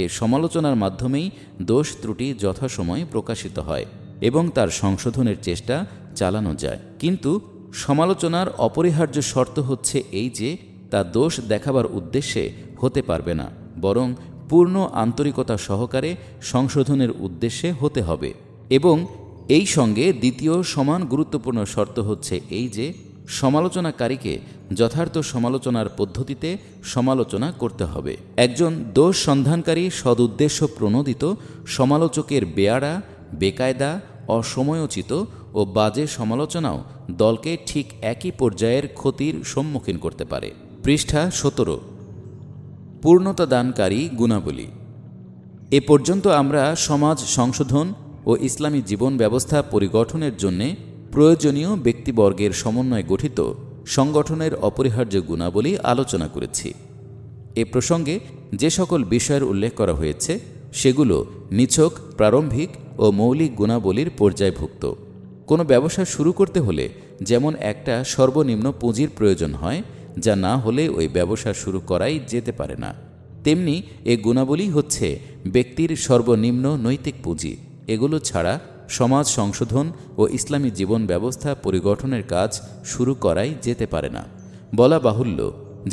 এ সমালোচনার মাধ্যমেই দোষ ত্রুটি যথাসময়ে প্রকাশিত হয় এবং তার সংশোধনের চেষ্টা চালানো যায় কিন্তু সমালোচনার অপরিহার্য শর্ত হচ্ছে এই যে তা দোষ দেখাবার উদ্দেশ্যে হতে পারবে না বরং পূর্ণ আন্তরিকতা সহকারে সংশোধনের উদ্দেশ্যে হতে হবে এবং এই সঙ্গে দ্বিতীয় সমান গুরুত্বপূর্ণ শর্ত হচ্ছে এই যে সমালোচনাকারীকে যথার্থ সমালোচনার পদ্ধতিতে সমালোচনা করতে হবে একজন দোষ সন্ধানকারী সদুদ্দেশ্য প্রণোদিত সমালোচকের বেয়ারা বেকায়দা অসময়োচিত ও বাজে সমালোচনাও দলকে ঠিক একই পর্যায়ের ক্ষতির সম্মুখীন করতে পারে পৃষ্ঠা সতেরো পূর্ণতা দানকারী গুণাবলী এ পর্যন্ত আমরা সমাজ সংশোধন ও ইসলামী জীবন ব্যবস্থা পরিগঠনের জন্যে প্রয়োজনীয় ব্যক্তিবর্গের সমন্বয়ে গঠিত সংগঠনের অপরিহার্য গুণাবলী আলোচনা করেছি এ প্রসঙ্গে যে সকল বিষয়ের উল্লেখ করা হয়েছে সেগুলো নিছক প্রারম্ভিক ও মৌলিক গুণাবলীর পর্যায়ভুক্ত কোনো ব্যবসা শুরু করতে হলে যেমন একটা সর্বনিম্ন পুঁজির প্রয়োজন হয় যা না হলে ওই ব্যবসা শুরু করাই যেতে পারে না তেমনি এ গুণাবলী হচ্ছে ব্যক্তির সর্বনিম্ন নৈতিক পুঁজি এগুলো ছাড়া সমাজ সংশোধন ও ইসলামী জীবন ব্যবস্থা পরিগঠনের কাজ শুরু করাই যেতে পারে না বলা বাহুল্য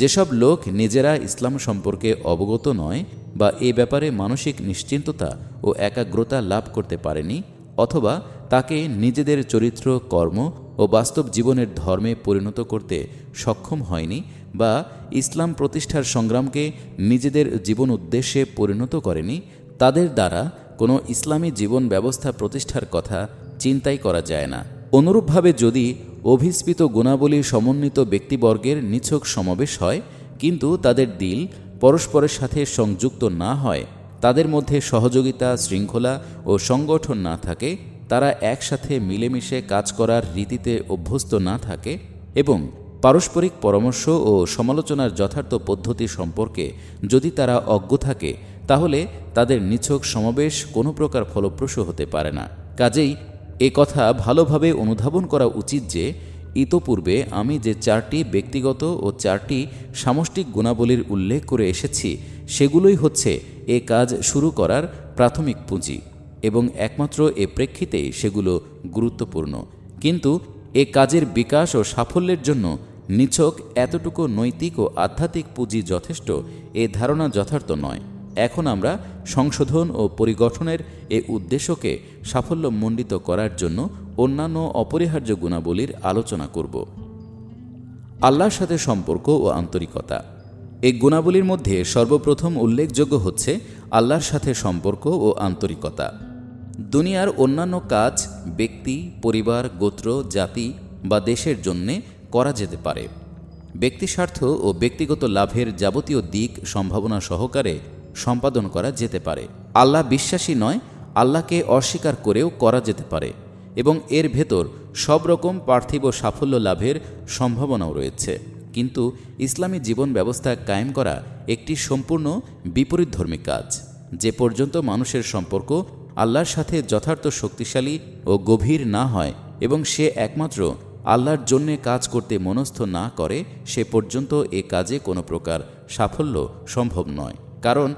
যেসব লোক নিজেরা ইসলাম সম্পর্কে অবগত নয় বা এ ব্যাপারে মানসিক নিশ্চিন্ততা ও একাগ্রতা লাভ করতে পারেনি অথবা তাকে নিজেদের চরিত্র কর্ম ও বাস্তব জীবনের ধর্মে পরিণত করতে সক্ষম হয়নি বা ইসলাম প্রতিষ্ঠার সংগ্রামকে নিজেদের জীবন উদ্দেশ্যে পরিণত করেনি তাদের দ্বারা কোনো ইসলামী জীবন ব্যবস্থা প্রতিষ্ঠার কথা চিন্তাই করা যায় না অনুরূপভাবে যদি অভিস্পিত গুণাবলী সমন্বিত ব্যক্তিবর্গের নিছক সমাবেশ হয় কিন্তু তাদের দিল পরস্পরের সাথে সংযুক্ত না হয় তাদের মধ্যে সহযোগিতা শৃঙ্খলা ও সংগঠন না থাকে তারা একসাথে মিলেমিশে কাজ করার রীতিতে অভ্যস্ত না থাকে এবং পারস্পরিক পরামর্শ ও সমালোচনার যথার্থ পদ্ধতি সম্পর্কে যদি তারা অজ্ঞ থাকে তাহলে তাদের নিছক সমাবেশ কোনো প্রকার ফলপ্রসূ হতে পারে না কাজেই এ কথা ভালোভাবে অনুধাবন করা উচিত যে ইতোপূর্বে আমি যে চারটি ব্যক্তিগত ও চারটি সামষ্টিক গুণাবলীর উল্লেখ করে এসেছি সেগুলোই হচ্ছে এ কাজ শুরু করার প্রাথমিক পুঁজি এবং একমাত্র এ প্রেক্ষিতেই সেগুলো গুরুত্বপূর্ণ কিন্তু এ কাজের বিকাশ ও সাফল্যের জন্য নিছক এতটুকু নৈতিক ও আধ্যাত্মিক পুঁজি যথেষ্ট এ ধারণা যথার্থ নয় এখন আমরা সংশোধন ও পরিগঠনের এ উদ্দেশ্যকে সাফল্যমণ্ডিত করার জন্য অন্যান্য অপরিহার্য গুণাবলীর আলোচনা করব আল্লাহর সাথে সম্পর্ক ও আন্তরিকতা এই গুণাবলীর মধ্যে সর্বপ্রথম উল্লেখযোগ্য হচ্ছে আল্লাহর সাথে সম্পর্ক ও আন্তরিকতা দুনিয়ার অন্যান্য কাজ ব্যক্তি পরিবার গোত্র জাতি বা দেশের জন্যে করা যেতে পারে ব্যক্তিস্বার্থ ও ব্যক্তিগত লাভের যাবতীয় দিক সম্ভাবনা সহকারে সম্পাদন করা যেতে পারে আল্লাহ বিশ্বাসী নয় আল্লাহকে অস্বীকার করেও করা যেতে পারে এবং এর ভেতর সব রকম পার্থিব সাফল্য লাভের সম্ভাবনাও রয়েছে কিন্তু ইসলামী জীবন ব্যবস্থা কায়েম করা একটি সম্পূর্ণ বিপরীতধর্মী কাজ যে পর্যন্ত মানুষের সম্পর্ক আল্লাহর সাথে যথার্থ শক্তিশালী ও গভীর না হয় এবং সে একমাত্র আল্লাহর জন্যে কাজ করতে মনস্থ না করে সে পর্যন্ত এ কাজে কোনো প্রকার সাফল্য সম্ভব নয় কারণ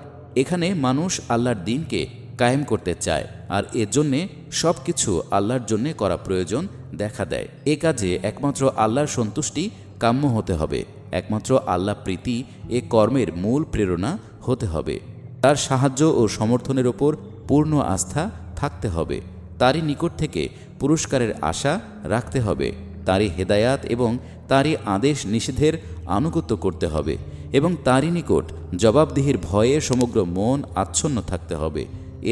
এখানে মানুষ আল্লাহর দিনকে কায়েম করতে চায় আর জন্যে সব কিছু আল্লাহর জন্যে করা প্রয়োজন দেখা দেয় এ কাজে একমাত্র আল্লাহর সন্তুষ্টি কাম্য হতে হবে একমাত্র আল্লাহ প্রীতি এ কর্মের মূল প্রেরণা হতে হবে তার সাহায্য ও সমর্থনের ওপর পূর্ণ আস্থা থাকতে হবে তারই নিকট থেকে পুরস্কারের আশা রাখতে হবে তারই হেদায়াত এবং তারই আদেশ নিষেধের আনুগত্য করতে হবে এবং তাঁরই নিকট জবাবদিহির ভয়ে সমগ্র মন আচ্ছন্ন থাকতে হবে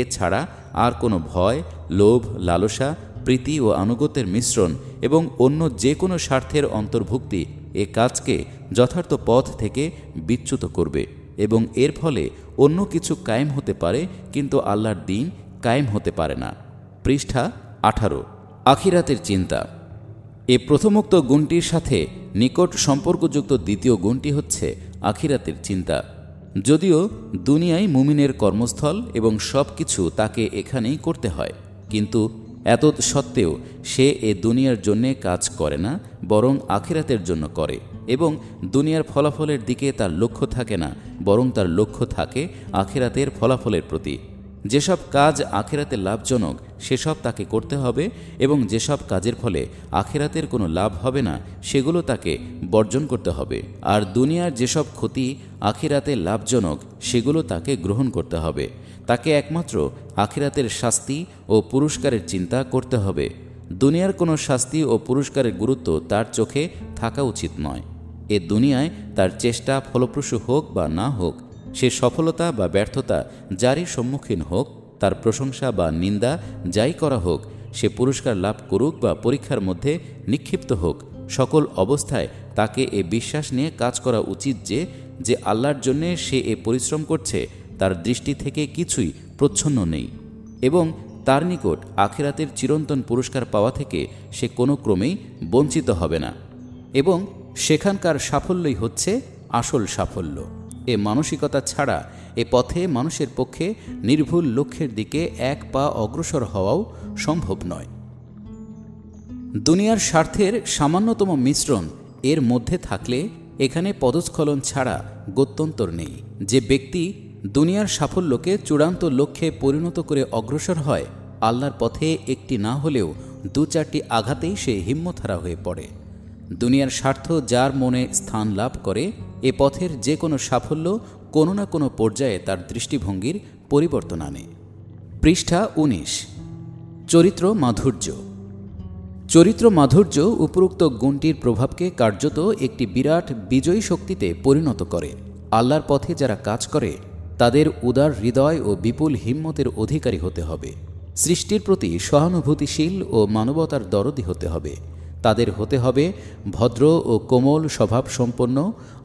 এছাড়া আর কোনো ভয় লোভ লালসা প্রীতি ও আনুগত্যের মিশ্রণ এবং অন্য যে কোনো স্বার্থের অন্তর্ভুক্তি এ কাজকে যথার্থ পথ থেকে বিচ্যুত করবে এবং এর ফলে অন্য কিছু কায়েম হতে পারে কিন্তু আল্লাহর দিন কায়েম হতে পারে না পৃষ্ঠা আঠারো আখিরাতের চিন্তা এ প্রথমোক্ত গুণটির সাথে নিকট সম্পর্কযুক্ত দ্বিতীয় গুণটি হচ্ছে আখিরাতের চিন্তা যদিও দুনিয়ায় মুমিনের কর্মস্থল এবং সব কিছু তাকে এখানেই করতে হয় কিন্তু এত সত্ত্বেও সে এ দুনিয়ার জন্যে কাজ করে না বরং আখিরাতের জন্য করে এবং দুনিয়ার ফলাফলের দিকে তার লক্ষ্য থাকে না বরং তার লক্ষ্য থাকে আখিরাতের ফলাফলের প্রতি যেসব কাজ আখেরাতে লাভজনক সেসব তাকে করতে হবে এবং যেসব কাজের ফলে আখেরাতের কোনো লাভ হবে না সেগুলো তাকে বর্জন করতে হবে আর দুনিয়ার যেসব ক্ষতি আখেরাতে লাভজনক সেগুলো তাকে গ্রহণ করতে হবে তাকে একমাত্র আখেরাতের শাস্তি ও পুরস্কারের চিন্তা করতে হবে দুনিয়ার কোনো শাস্তি ও পুরস্কারের গুরুত্ব তার চোখে থাকা উচিত নয় এ দুনিয়ায় তার চেষ্টা ফলপ্রসূ হোক বা না হোক সে সফলতা বা ব্যর্থতা যারই সম্মুখীন হোক তার প্রশংসা বা নিন্দা যাই করা হোক সে পুরস্কার লাভ করুক বা পরীক্ষার মধ্যে নিক্ষিপ্ত হোক সকল অবস্থায় তাকে এ বিশ্বাস নিয়ে কাজ করা উচিত যে যে আল্লাহর জন্যে সে এ পরিশ্রম করছে তার দৃষ্টি থেকে কিছুই প্রচ্ছন্ন নেই এবং তার নিকট আখেরাতের চিরন্তন পুরস্কার পাওয়া থেকে সে কোনো ক্রমেই বঞ্চিত হবে না এবং সেখানকার সাফল্যই হচ্ছে আসল সাফল্য এ মানসিকতা ছাড়া এ পথে মানুষের পক্ষে নির্ভুল লক্ষ্যের দিকে এক পা অগ্রসর হওয়াও সম্ভব নয় দুনিয়ার স্বার্থের সামান্যতম মিশ্রণ এর মধ্যে থাকলে এখানে পদস্খলন ছাড়া গত্যন্তর নেই যে ব্যক্তি দুনিয়ার সাফল্যকে চূড়ান্ত লক্ষ্যে পরিণত করে অগ্রসর হয় আল্লাহর পথে একটি না হলেও দু চারটি আঘাতেই সে হিম্মথারা হয়ে পড়ে দুনিয়ার স্বার্থ যার মনে স্থান লাভ করে এ পথের যে কোনো সাফল্য কোনো না কোনো পর্যায়ে তার দৃষ্টিভঙ্গির পরিবর্তন আনে পৃষ্ঠা উনিশ চরিত্র মাধুর্য চরিত্র মাধুর্য উপরোক্ত গুণটির প্রভাবকে কার্যত একটি বিরাট বিজয়ী শক্তিতে পরিণত করে আল্লাহর পথে যারা কাজ করে তাদের উদার হৃদয় ও বিপুল হিম্মতের অধিকারী হতে হবে সৃষ্টির প্রতি সহানুভূতিশীল ও মানবতার দরদি হতে হবে তাদের হতে হবে ভদ্র ও কোমল স্বভাবসম্পন্ন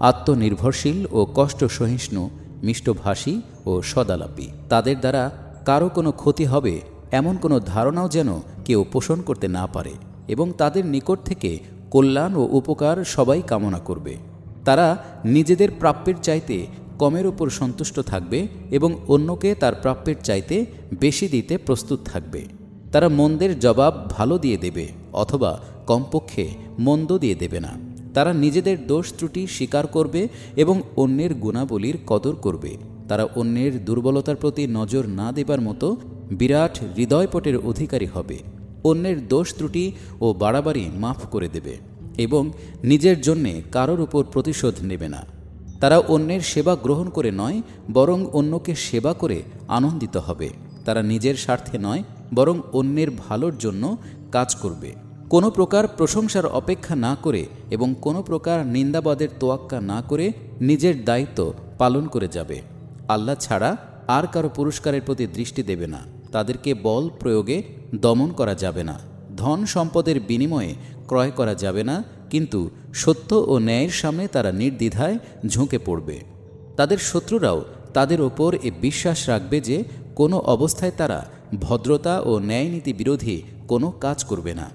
আত্মনির্ভরশীল ও কষ্ট সহিষ্ণু মিষ্টভাষী ও সদালাপী তাদের দ্বারা কারো কোনো ক্ষতি হবে এমন কোনো ধারণাও যেন কেউ পোষণ করতে না পারে এবং তাদের নিকট থেকে কল্যাণ ও উপকার সবাই কামনা করবে তারা নিজেদের প্রাপ্যের চাইতে কমের ওপর সন্তুষ্ট থাকবে এবং অন্যকে তার প্রাপ্যের চাইতে বেশি দিতে প্রস্তুত থাকবে তারা মন্দের জবাব ভালো দিয়ে দেবে অথবা কমপক্ষে মন্দ দিয়ে দেবে না তারা নিজেদের দোষ ত্রুটি স্বীকার করবে এবং অন্যের গুণাবলীর কদর করবে তারা অন্যের দুর্বলতার প্রতি নজর না দেবার মতো বিরাট হৃদয়পটের অধিকারী হবে অন্যের দোষ ত্রুটি ও বাড়াবাড়ি মাফ করে দেবে এবং নিজের জন্যে কারোর উপর প্রতিশোধ নেবে না তারা অন্যের সেবা গ্রহণ করে নয় বরং অন্যকে সেবা করে আনন্দিত হবে তারা নিজের স্বার্থে নয় বরং অন্যের ভালোর জন্য কাজ করবে কোনো প্রকার প্রশংসার অপেক্ষা না করে এবং কোনো প্রকার নিন্দাবাদের তোয়াক্কা না করে নিজের দায়িত্ব পালন করে যাবে আল্লাহ ছাড়া আর কারো পুরস্কারের প্রতি দৃষ্টি দেবে না তাদেরকে বল প্রয়োগে দমন করা যাবে না ধন সম্পদের বিনিময়ে ক্রয় করা যাবে না কিন্তু সত্য ও ন্যায়ের সামনে তারা নির্দ্বিধায় ঝুঁকে পড়বে তাদের শত্রুরাও তাদের ওপর এ বিশ্বাস রাখবে যে কোনো অবস্থায় তারা ভদ্রতা ও ন্যায়নীতি বিরোধী কোনো কাজ করবে না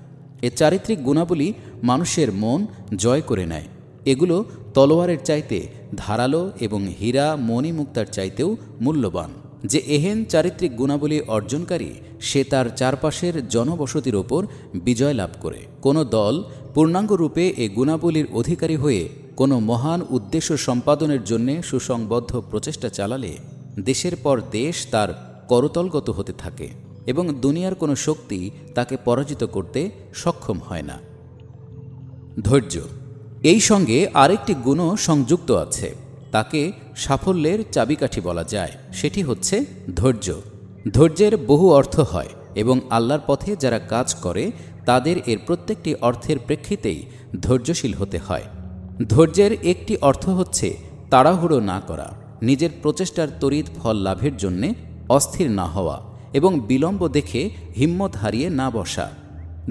এ চারিত্রিক গুণাবলী মানুষের মন জয় করে নেয় এগুলো তলোয়ারের চাইতে ধারালো এবং হীরা মণিমুক্তার চাইতেও মূল্যবান যে এহেন চারিত্রিক গুণাবলী অর্জনকারী সে তার চারপাশের জনবসতির ওপর বিজয় লাভ করে কোনো দল পূর্ণাঙ্গ রূপে এ গুণাবলীর অধিকারী হয়ে কোনো মহান উদ্দেশ্য সম্পাদনের জন্যে সুসংবদ্ধ প্রচেষ্টা চালালে দেশের পর দেশ তার করতলগত হতে থাকে এবং দুনিয়ার কোনো শক্তি তাকে পরাজিত করতে সক্ষম হয় না ধৈর্য এই সঙ্গে আরেকটি গুণও সংযুক্ত আছে তাকে সাফল্যের চাবিকাঠি বলা যায় সেটি হচ্ছে ধৈর্য ধৈর্যের বহু অর্থ হয় এবং আল্লাহর পথে যারা কাজ করে তাদের এর প্রত্যেকটি অর্থের প্রেক্ষিতেই ধৈর্যশীল হতে হয় ধৈর্যের একটি অর্থ হচ্ছে তাড়াহুড়ো না করা নিজের প্রচেষ্টার তরিত ফল লাভের জন্যে অস্থির না হওয়া এবং বিলম্ব দেখে হিম্মত হারিয়ে না বসা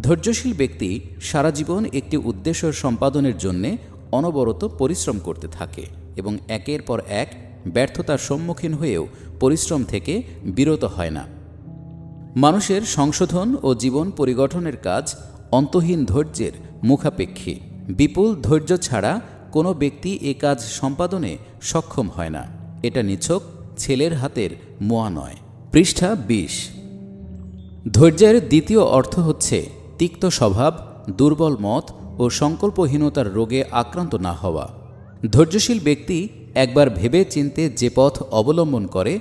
ধৈর্যশীল ব্যক্তি সারা জীবন একটি উদ্দেশ্য সম্পাদনের জন্যে অনবরত পরিশ্রম করতে থাকে এবং একের পর এক ব্যর্থতার সম্মুখীন হয়েও পরিশ্রম থেকে বিরত হয় না মানুষের সংশোধন ও জীবন পরিগঠনের কাজ অন্তহীন ধৈর্যের মুখাপেক্ষী বিপুল ধৈর্য ছাড়া কোনো ব্যক্তি এ কাজ সম্পাদনে সক্ষম হয় না এটা নিছক ছেলের হাতের মোয়া নয় পৃষ্ঠা বিশ ধৈর্যের দ্বিতীয় অর্থ হচ্ছে তিক্ত স্বভাব দুর্বল মত ও সংকল্পহীনতার রোগে আক্রান্ত না হওয়া ধৈর্যশীল ব্যক্তি একবার ভেবে চিনতে যে পথ অবলম্বন করে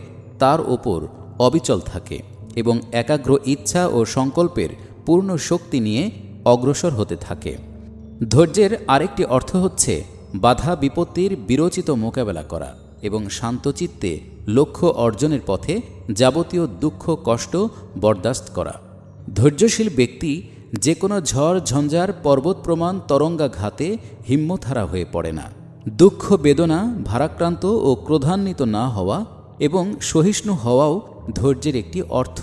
তার ওপর অবিচল থাকে এবং একাগ্র ইচ্ছা ও সংকল্পের পূর্ণ শক্তি নিয়ে অগ্রসর হতে থাকে ধৈর্যের আরেকটি অর্থ হচ্ছে বাধা বিপত্তির বিরোচিত মোকাবেলা করা এবং শান্তচিত্তে লক্ষ্য অর্জনের পথে যাবতীয় দুঃখ কষ্ট বরদাস্ত করা ধৈর্যশীল ব্যক্তি যে কোনো ঝড় ঝঞ্ঝার পর্বত প্রমাণ তরঙ্গাঘাতে হিম্মথারা হয়ে পড়ে না দুঃখ বেদনা ভারাক্রান্ত ও ক্রোধান্বিত না হওয়া এবং সহিষ্ণু হওয়াও ধৈর্যের একটি অর্থ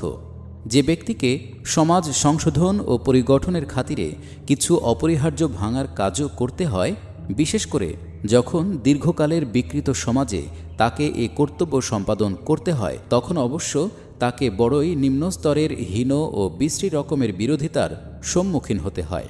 যে ব্যক্তিকে সমাজ সংশোধন ও পরিগঠনের খাতিরে কিছু অপরিহার্য ভাঙার কাজও করতে হয় বিশেষ করে যখন দীর্ঘকালের বিকৃত সমাজে তাকে এ কর্তব্য সম্পাদন করতে হয় তখন অবশ্য তাকে বড়ই নিম্নস্তরের হীন ও বিশ্রী রকমের বিরোধিতার সম্মুখীন হতে হয়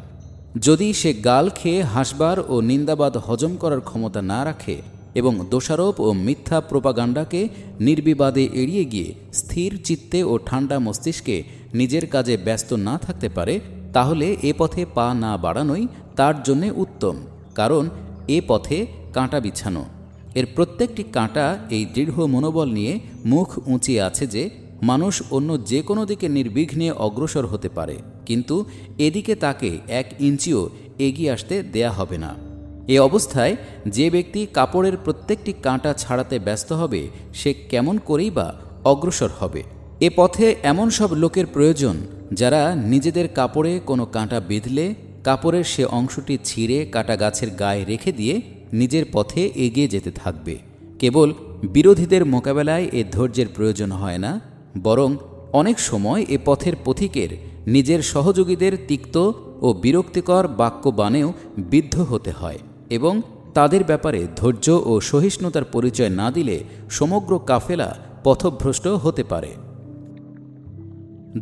যদি সে গাল খেয়ে হাসবার ও নিন্দাবাদ হজম করার ক্ষমতা না রাখে এবং দোষারোপ ও মিথ্যা প্রোপাগান্ডাকে নির্বিবাদে এড়িয়ে গিয়ে স্থির চিত্তে ও ঠান্ডা মস্তিষ্কে নিজের কাজে ব্যস্ত না থাকতে পারে তাহলে এ পথে পা না বাড়ানোই তার জন্যে উত্তম কারণ এ পথে কাঁটা বিছানো এর প্রত্যেকটি কাঁটা এই দৃঢ় মনোবল নিয়ে মুখ উঁচিয়ে আছে যে মানুষ অন্য যে কোনো দিকে নির্বিঘ্নে অগ্রসর হতে পারে কিন্তু এদিকে তাকে এক ইঞ্চিও এগিয়ে আসতে দেয়া হবে না এ অবস্থায় যে ব্যক্তি কাপড়ের প্রত্যেকটি কাঁটা ছাড়াতে ব্যস্ত হবে সে কেমন করেই বা অগ্রসর হবে এ পথে এমন সব লোকের প্রয়োজন যারা নিজেদের কাপড়ে কোনো কাঁটা বেঁধলে কাপড়ের সে অংশটি ছিঁড়ে কাটা গাছের গায়ে রেখে দিয়ে নিজের পথে এগিয়ে যেতে থাকবে কেবল বিরোধীদের মোকাবেলায় এ ধৈর্যের প্রয়োজন হয় না বরং অনেক সময় এ পথের পথিকের নিজের সহযোগীদের তিক্ত ও বিরক্তিকর বাক্যবাণেও বিদ্ধ হতে হয় এবং তাদের ব্যাপারে ধৈর্য ও সহিষ্ণুতার পরিচয় না দিলে সমগ্র কাফেলা পথভ্রষ্ট হতে পারে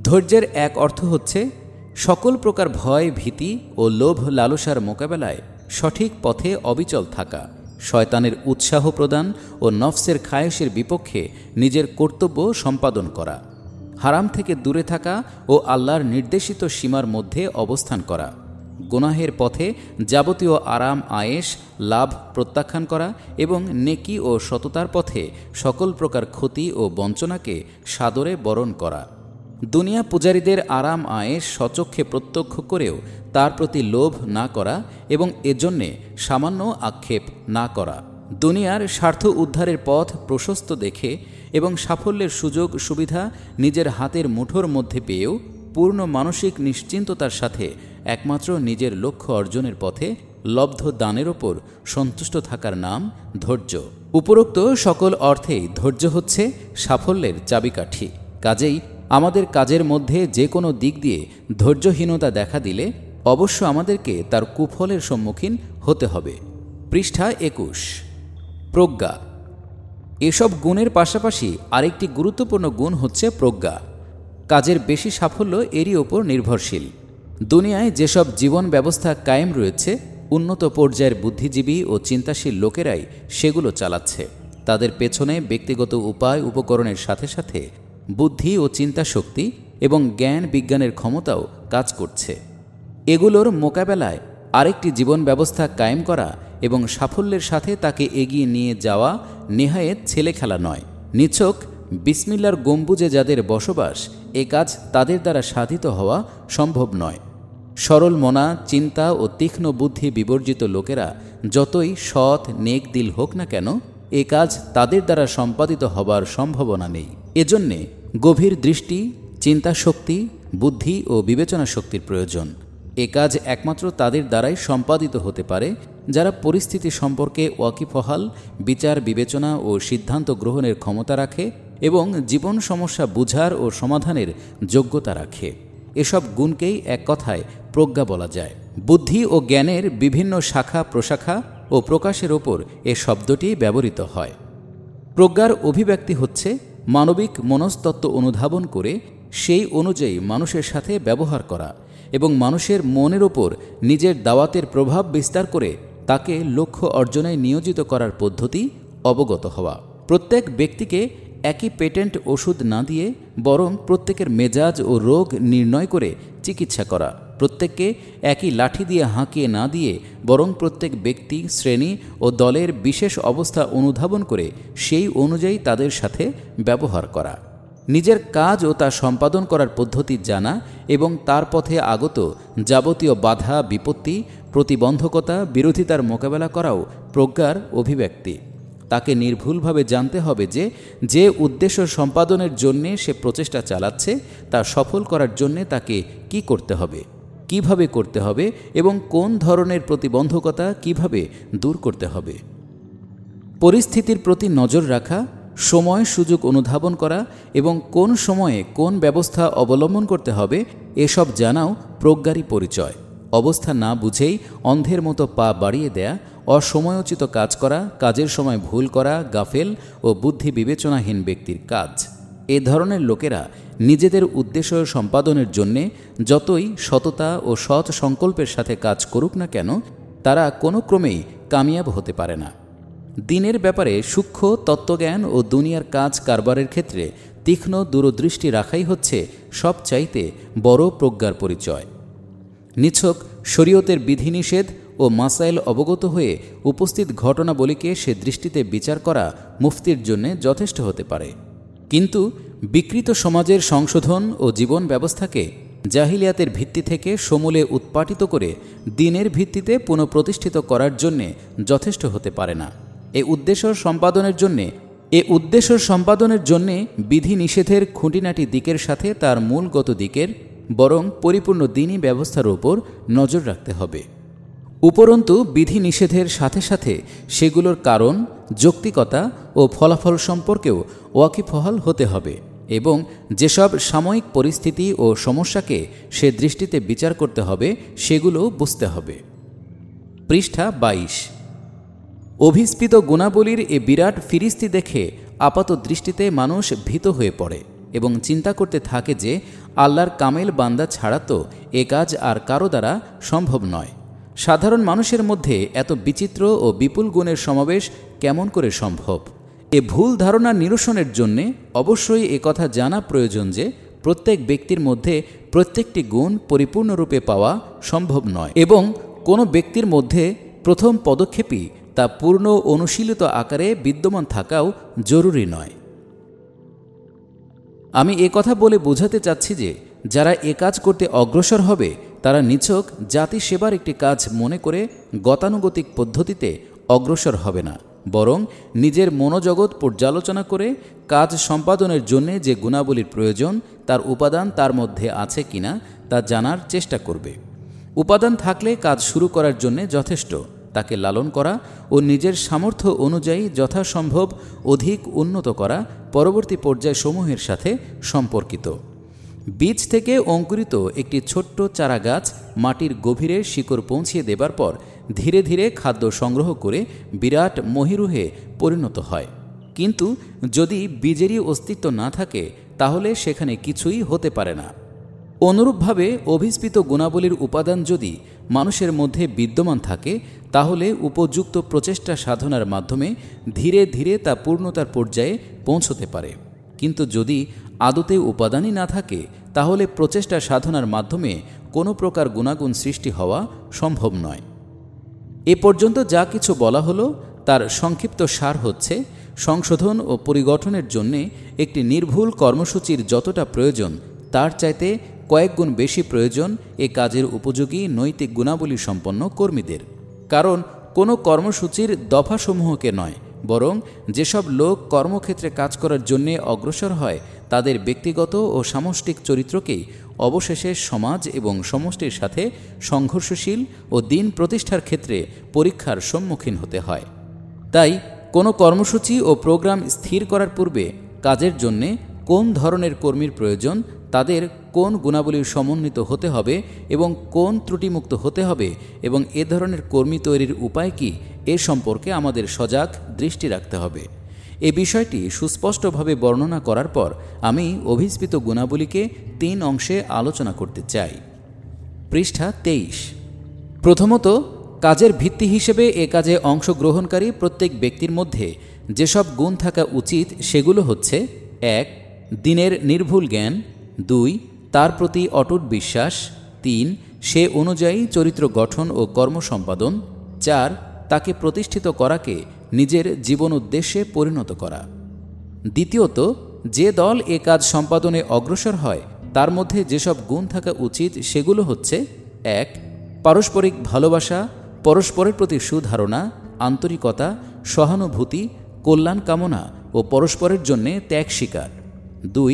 ধৈর্যের এক অর্থ হচ্ছে সকল প্রকার ভয় ভীতি ও লোভ লালসার মোকাবেলায় সঠিক পথে অবিচল থাকা শয়তানের উৎসাহ প্রদান ও নফসের খায়েশের বিপক্ষে নিজের কর্তব্য সম্পাদন করা হারাম থেকে দূরে থাকা ও আল্লাহর নির্দেশিত সীমার মধ্যে অবস্থান করা গুনাহের পথে যাবতীয় আরাম আয়েস লাভ প্রত্যাখ্যান করা এবং নেকি ও সততার পথে সকল প্রকার ক্ষতি ও বঞ্চনাকে সাদরে বরণ করা দুনিয়া পূজারীদের আরাম আয়ে সচক্ষে প্রত্যক্ষ করেও তার প্রতি লোভ না করা এবং এজন্যে সামান্য আক্ষেপ না করা দুনিয়ার স্বার্থ উদ্ধারের পথ প্রশস্ত দেখে এবং সাফল্যের সুযোগ সুবিধা নিজের হাতের মুঠোর মধ্যে পেয়েও পূর্ণ মানসিক নিশ্চিন্ততার সাথে একমাত্র নিজের লক্ষ্য অর্জনের পথে লব্ধ দানের ওপর সন্তুষ্ট থাকার নাম ধৈর্য উপরোক্ত সকল অর্থেই ধৈর্য হচ্ছে সাফল্যের চাবিকাঠি কাজেই আমাদের কাজের মধ্যে যে কোনো দিক দিয়ে ধৈর্যহীনতা দেখা দিলে অবশ্য আমাদেরকে তার কুফলের সম্মুখীন হতে হবে পৃষ্ঠা একুশ প্রজ্ঞা এসব গুণের পাশাপাশি আরেকটি গুরুত্বপূর্ণ গুণ হচ্ছে প্রজ্ঞা কাজের বেশি সাফল্য এরই ওপর নির্ভরশীল দুনিয়ায় যেসব জীবন ব্যবস্থা কায়েম রয়েছে উন্নত পর্যায়ের বুদ্ধিজীবী ও চিন্তাশীল লোকেরাই সেগুলো চালাচ্ছে তাদের পেছনে ব্যক্তিগত উপায় উপকরণের সাথে সাথে বুদ্ধি ও চিন্তা শক্তি এবং জ্ঞান বিজ্ঞানের ক্ষমতাও কাজ করছে এগুলোর মোকাবেলায় আরেকটি জীবন ব্যবস্থা কায়েম করা এবং সাফল্যের সাথে তাকে এগিয়ে নিয়ে যাওয়া নেহায়েত ছেলে খেলা নয় নিছক বিসমিল্লার গম্বুজে যাদের বসবাস এ কাজ তাদের দ্বারা সাধিত হওয়া সম্ভব নয় সরল মনা চিন্তা ও তীক্ষ্ণ বুদ্ধি বিবর্জিত লোকেরা যতই সৎ নেক দিল হোক না কেন এ কাজ তাদের দ্বারা সম্পাদিত হবার সম্ভাবনা নেই এজন্যে গভীর দৃষ্টি চিন্তা শক্তি বুদ্ধি ও বিবেচনা শক্তির প্রয়োজন এ কাজ একমাত্র তাদের দ্বারাই সম্পাদিত হতে পারে যারা পরিস্থিতি সম্পর্কে ওয়াকিফহাল বিচার বিবেচনা ও সিদ্ধান্ত গ্রহণের ক্ষমতা রাখে এবং জীবন সমস্যা বুঝার ও সমাধানের যোগ্যতা রাখে এসব গুণকেই এক কথায় প্রজ্ঞা বলা যায় বুদ্ধি ও জ্ঞানের বিভিন্ন শাখা প্রশাখা ও প্রকাশের ওপর এ শব্দটি ব্যবহৃত হয় প্রজ্ঞার অভিব্যক্তি হচ্ছে মানবিক মনস্তত্ত্ব অনুধাবন করে সেই অনুযায়ী মানুষের সাথে ব্যবহার করা এবং মানুষের মনের ওপর নিজের দাওয়াতের প্রভাব বিস্তার করে তাকে লক্ষ্য অর্জনে নিয়োজিত করার পদ্ধতি অবগত হওয়া প্রত্যেক ব্যক্তিকে একই পেটেন্ট ওষুধ না দিয়ে বরং প্রত্যেকের মেজাজ ও রোগ নির্ণয় করে চিকিৎসা করা প্রত্যেককে একই লাঠি দিয়ে হাঁকিয়ে না দিয়ে বরং প্রত্যেক ব্যক্তি শ্রেণী ও দলের বিশেষ অবস্থা অনুধাবন করে সেই অনুযায়ী তাদের সাথে ব্যবহার করা নিজের কাজ ও তা সম্পাদন করার পদ্ধতি জানা এবং তার পথে আগত যাবতীয় বাধা বিপত্তি প্রতিবন্ধকতা বিরোধিতার মোকাবেলা করাও প্রজ্ঞার অভিব্যক্তি তাকে নির্ভুলভাবে জানতে হবে যে যে উদ্দেশ্য সম্পাদনের জন্যে সে প্রচেষ্টা চালাচ্ছে তা সফল করার জন্যে তাকে কি করতে হবে কিভাবে করতে হবে এবং কোন ধরনের প্রতিবন্ধকতা কিভাবে দূর করতে হবে পরিস্থিতির প্রতি নজর রাখা সময় সুযোগ অনুধাবন করা এবং কোন সময়ে কোন ব্যবস্থা অবলম্বন করতে হবে এসব জানাও প্রজ্ঞারী পরিচয় অবস্থা না বুঝেই অন্ধের মতো পা বাড়িয়ে দেয়া অসময়োচিত কাজ করা কাজের সময় ভুল করা গাফেল ও বুদ্ধি বিবেচনাহীন ব্যক্তির কাজ এ ধরনের লোকেরা নিজেদের উদ্দেশ্য সম্পাদনের জন্যে যতই সততা ও সৎ সংকল্পের সাথে কাজ করুক না কেন তারা কোনো ক্রমেই কামিয়াব হতে পারে না দিনের ব্যাপারে সূক্ষ্ম তত্ত্বজ্ঞান ও দুনিয়ার কাজ কারবারের ক্ষেত্রে তীক্ষ্ণ দূরদৃষ্টি রাখাই হচ্ছে সবচাইতে বড় প্রজ্ঞার পরিচয় নিছক শরীয়তের বিধিনিষেধ ও মাসাইল অবগত হয়ে উপস্থিত ঘটনাবলীকে সে দৃষ্টিতে বিচার করা মুফতির জন্যে যথেষ্ট হতে পারে কিন্তু বিকৃত সমাজের সংশোধন ও জীবন ব্যবস্থাকে জাহিলিয়াতের ভিত্তি থেকে সমূলে উৎপাটিত করে দিনের ভিত্তিতে পুনঃপ্রতিষ্ঠিত করার জন্যে যথেষ্ট হতে পারে না এ উদ্দেশ্য সম্পাদনের জন্যে এ উদ্দেশ্য সম্পাদনের জন্যে বিধি নিষেধের খুঁটিনাটি দিকের সাথে তার মূলগত দিকের বরং পরিপূর্ণ দিনই ব্যবস্থার উপর নজর রাখতে হবে উপরন্তু বিধি নিষেধের সাথে সাথে সেগুলোর কারণ যৌক্তিকতা ও ফলাফল সম্পর্কেও ওয়াকিফহল হতে হবে এবং যেসব সাময়িক পরিস্থিতি ও সমস্যাকে সে দৃষ্টিতে বিচার করতে হবে সেগুলোও বুঝতে হবে পৃষ্ঠা বাইশ অভিস্পিত গুণাবলীর এ বিরাট ফিরিস্তি দেখে আপাত দৃষ্টিতে মানুষ ভীত হয়ে পড়ে এবং চিন্তা করতে থাকে যে আল্লাহর কামেল বান্দা ছাড়া তো এ কাজ আর কারো দ্বারা সম্ভব নয় সাধারণ মানুষের মধ্যে এত বিচিত্র ও বিপুল গুণের সমাবেশ কেমন করে সম্ভব এ ভুল ধারণা নিরসনের জন্যে অবশ্যই কথা জানা প্রয়োজন যে প্রত্যেক ব্যক্তির মধ্যে প্রত্যেকটি গুণ পরিপূর্ণরূপে পাওয়া সম্ভব নয় এবং কোনো ব্যক্তির মধ্যে প্রথম পদক্ষেপই তা পূর্ণ অনুশীলিত আকারে বিদ্যমান থাকাও জরুরি নয় আমি এ কথা বলে বোঝাতে চাচ্ছি যে যারা এ কাজ করতে অগ্রসর হবে তারা নিছক জাতি সেবার একটি কাজ মনে করে গতানুগতিক পদ্ধতিতে অগ্রসর হবে না বরং নিজের মনোজগৎ পর্যালোচনা করে কাজ সম্পাদনের জন্যে যে গুণাবলীর প্রয়োজন তার উপাদান তার মধ্যে আছে কিনা তা জানার চেষ্টা করবে উপাদান থাকলে কাজ শুরু করার জন্যে যথেষ্ট তাকে লালন করা ও নিজের সামর্থ্য অনুযায়ী যথাসম্ভব অধিক উন্নত করা পরবর্তী পর্যায় সমূহের সাথে সম্পর্কিত বীজ থেকে অঙ্কুরিত একটি ছোট্ট চারা গাছ মাটির গভীরে শিকড় পৌঁছিয়ে দেবার পর ধীরে ধীরে খাদ্য সংগ্রহ করে বিরাট মহিরুহে পরিণত হয় কিন্তু যদি বীজেরই অস্তিত্ব না থাকে তাহলে সেখানে কিছুই হতে পারে না অনুরূপভাবে অভিস্ফীত গুণাবলীর উপাদান যদি মানুষের মধ্যে বিদ্যমান থাকে তাহলে উপযুক্ত প্রচেষ্টা সাধনার মাধ্যমে ধীরে ধীরে তা পূর্ণতার পর্যায়ে পৌঁছতে পারে কিন্তু যদি আদতে উপাদানই না থাকে তাহলে প্রচেষ্টা সাধনার মাধ্যমে কোনো প্রকার গুণাগুণ সৃষ্টি হওয়া সম্ভব নয় এ পর্যন্ত যা কিছু বলা হলো তার সংক্ষিপ্ত সার হচ্ছে সংশোধন ও পরিগঠনের জন্য একটি নির্ভুল কর্মসূচির যতটা প্রয়োজন তার চাইতে কয়েক গুণ বেশি প্রয়োজন এ কাজের উপযোগী নৈতিক গুণাবলী সম্পন্ন কর্মীদের কারণ কোনো কর্মসূচির দফাসমূহকে নয় বরং যেসব লোক কর্মক্ষেত্রে কাজ করার জন্যে অগ্রসর হয় তাদের ব্যক্তিগত ও সামষ্টিক চরিত্রকেই অবশেষে সমাজ এবং সমষ্টির সাথে সংঘর্ষশীল ও দিন প্রতিষ্ঠার ক্ষেত্রে পরীক্ষার সম্মুখীন হতে হয় তাই কোনো কর্মসূচি ও প্রোগ্রাম স্থির করার পূর্বে কাজের জন্যে কোন ধরনের কর্মীর প্রয়োজন তাদের কোন গুণাবলীর সমন্বিত হতে হবে এবং কোন ত্রুটিমুক্ত হতে হবে এবং এ ধরনের কর্মী তৈরির উপায় কি এ সম্পর্কে আমাদের সজাগ দৃষ্টি রাখতে হবে এ বিষয়টি সুস্পষ্টভাবে বর্ণনা করার পর আমি অভিস্পিত গুণাবলীকে তিন অংশে আলোচনা করতে চাই পৃষ্ঠা তেইশ প্রথমত কাজের ভিত্তি হিসেবে এ কাজে অংশগ্রহণকারী প্রত্যেক ব্যক্তির মধ্যে যেসব গুণ থাকা উচিত সেগুলো হচ্ছে এক দিনের নির্ভুল জ্ঞান দুই তার প্রতি অটুট বিশ্বাস তিন সে অনুযায়ী চরিত্র গঠন ও কর্ম সম্পাদন চার তাকে প্রতিষ্ঠিত করাকে নিজের জীবন উদ্দেশ্যে পরিণত করা দ্বিতীয়ত যে দল এ কাজ সম্পাদনে অগ্রসর হয় তার মধ্যে যেসব গুণ থাকা উচিত সেগুলো হচ্ছে এক পারস্পরিক ভালোবাসা পরস্পরের প্রতি সুধারণা আন্তরিকতা সহানুভূতি কল্যাণ কামনা ও পরস্পরের জন্যে ত্যাগ স্বীকার দুই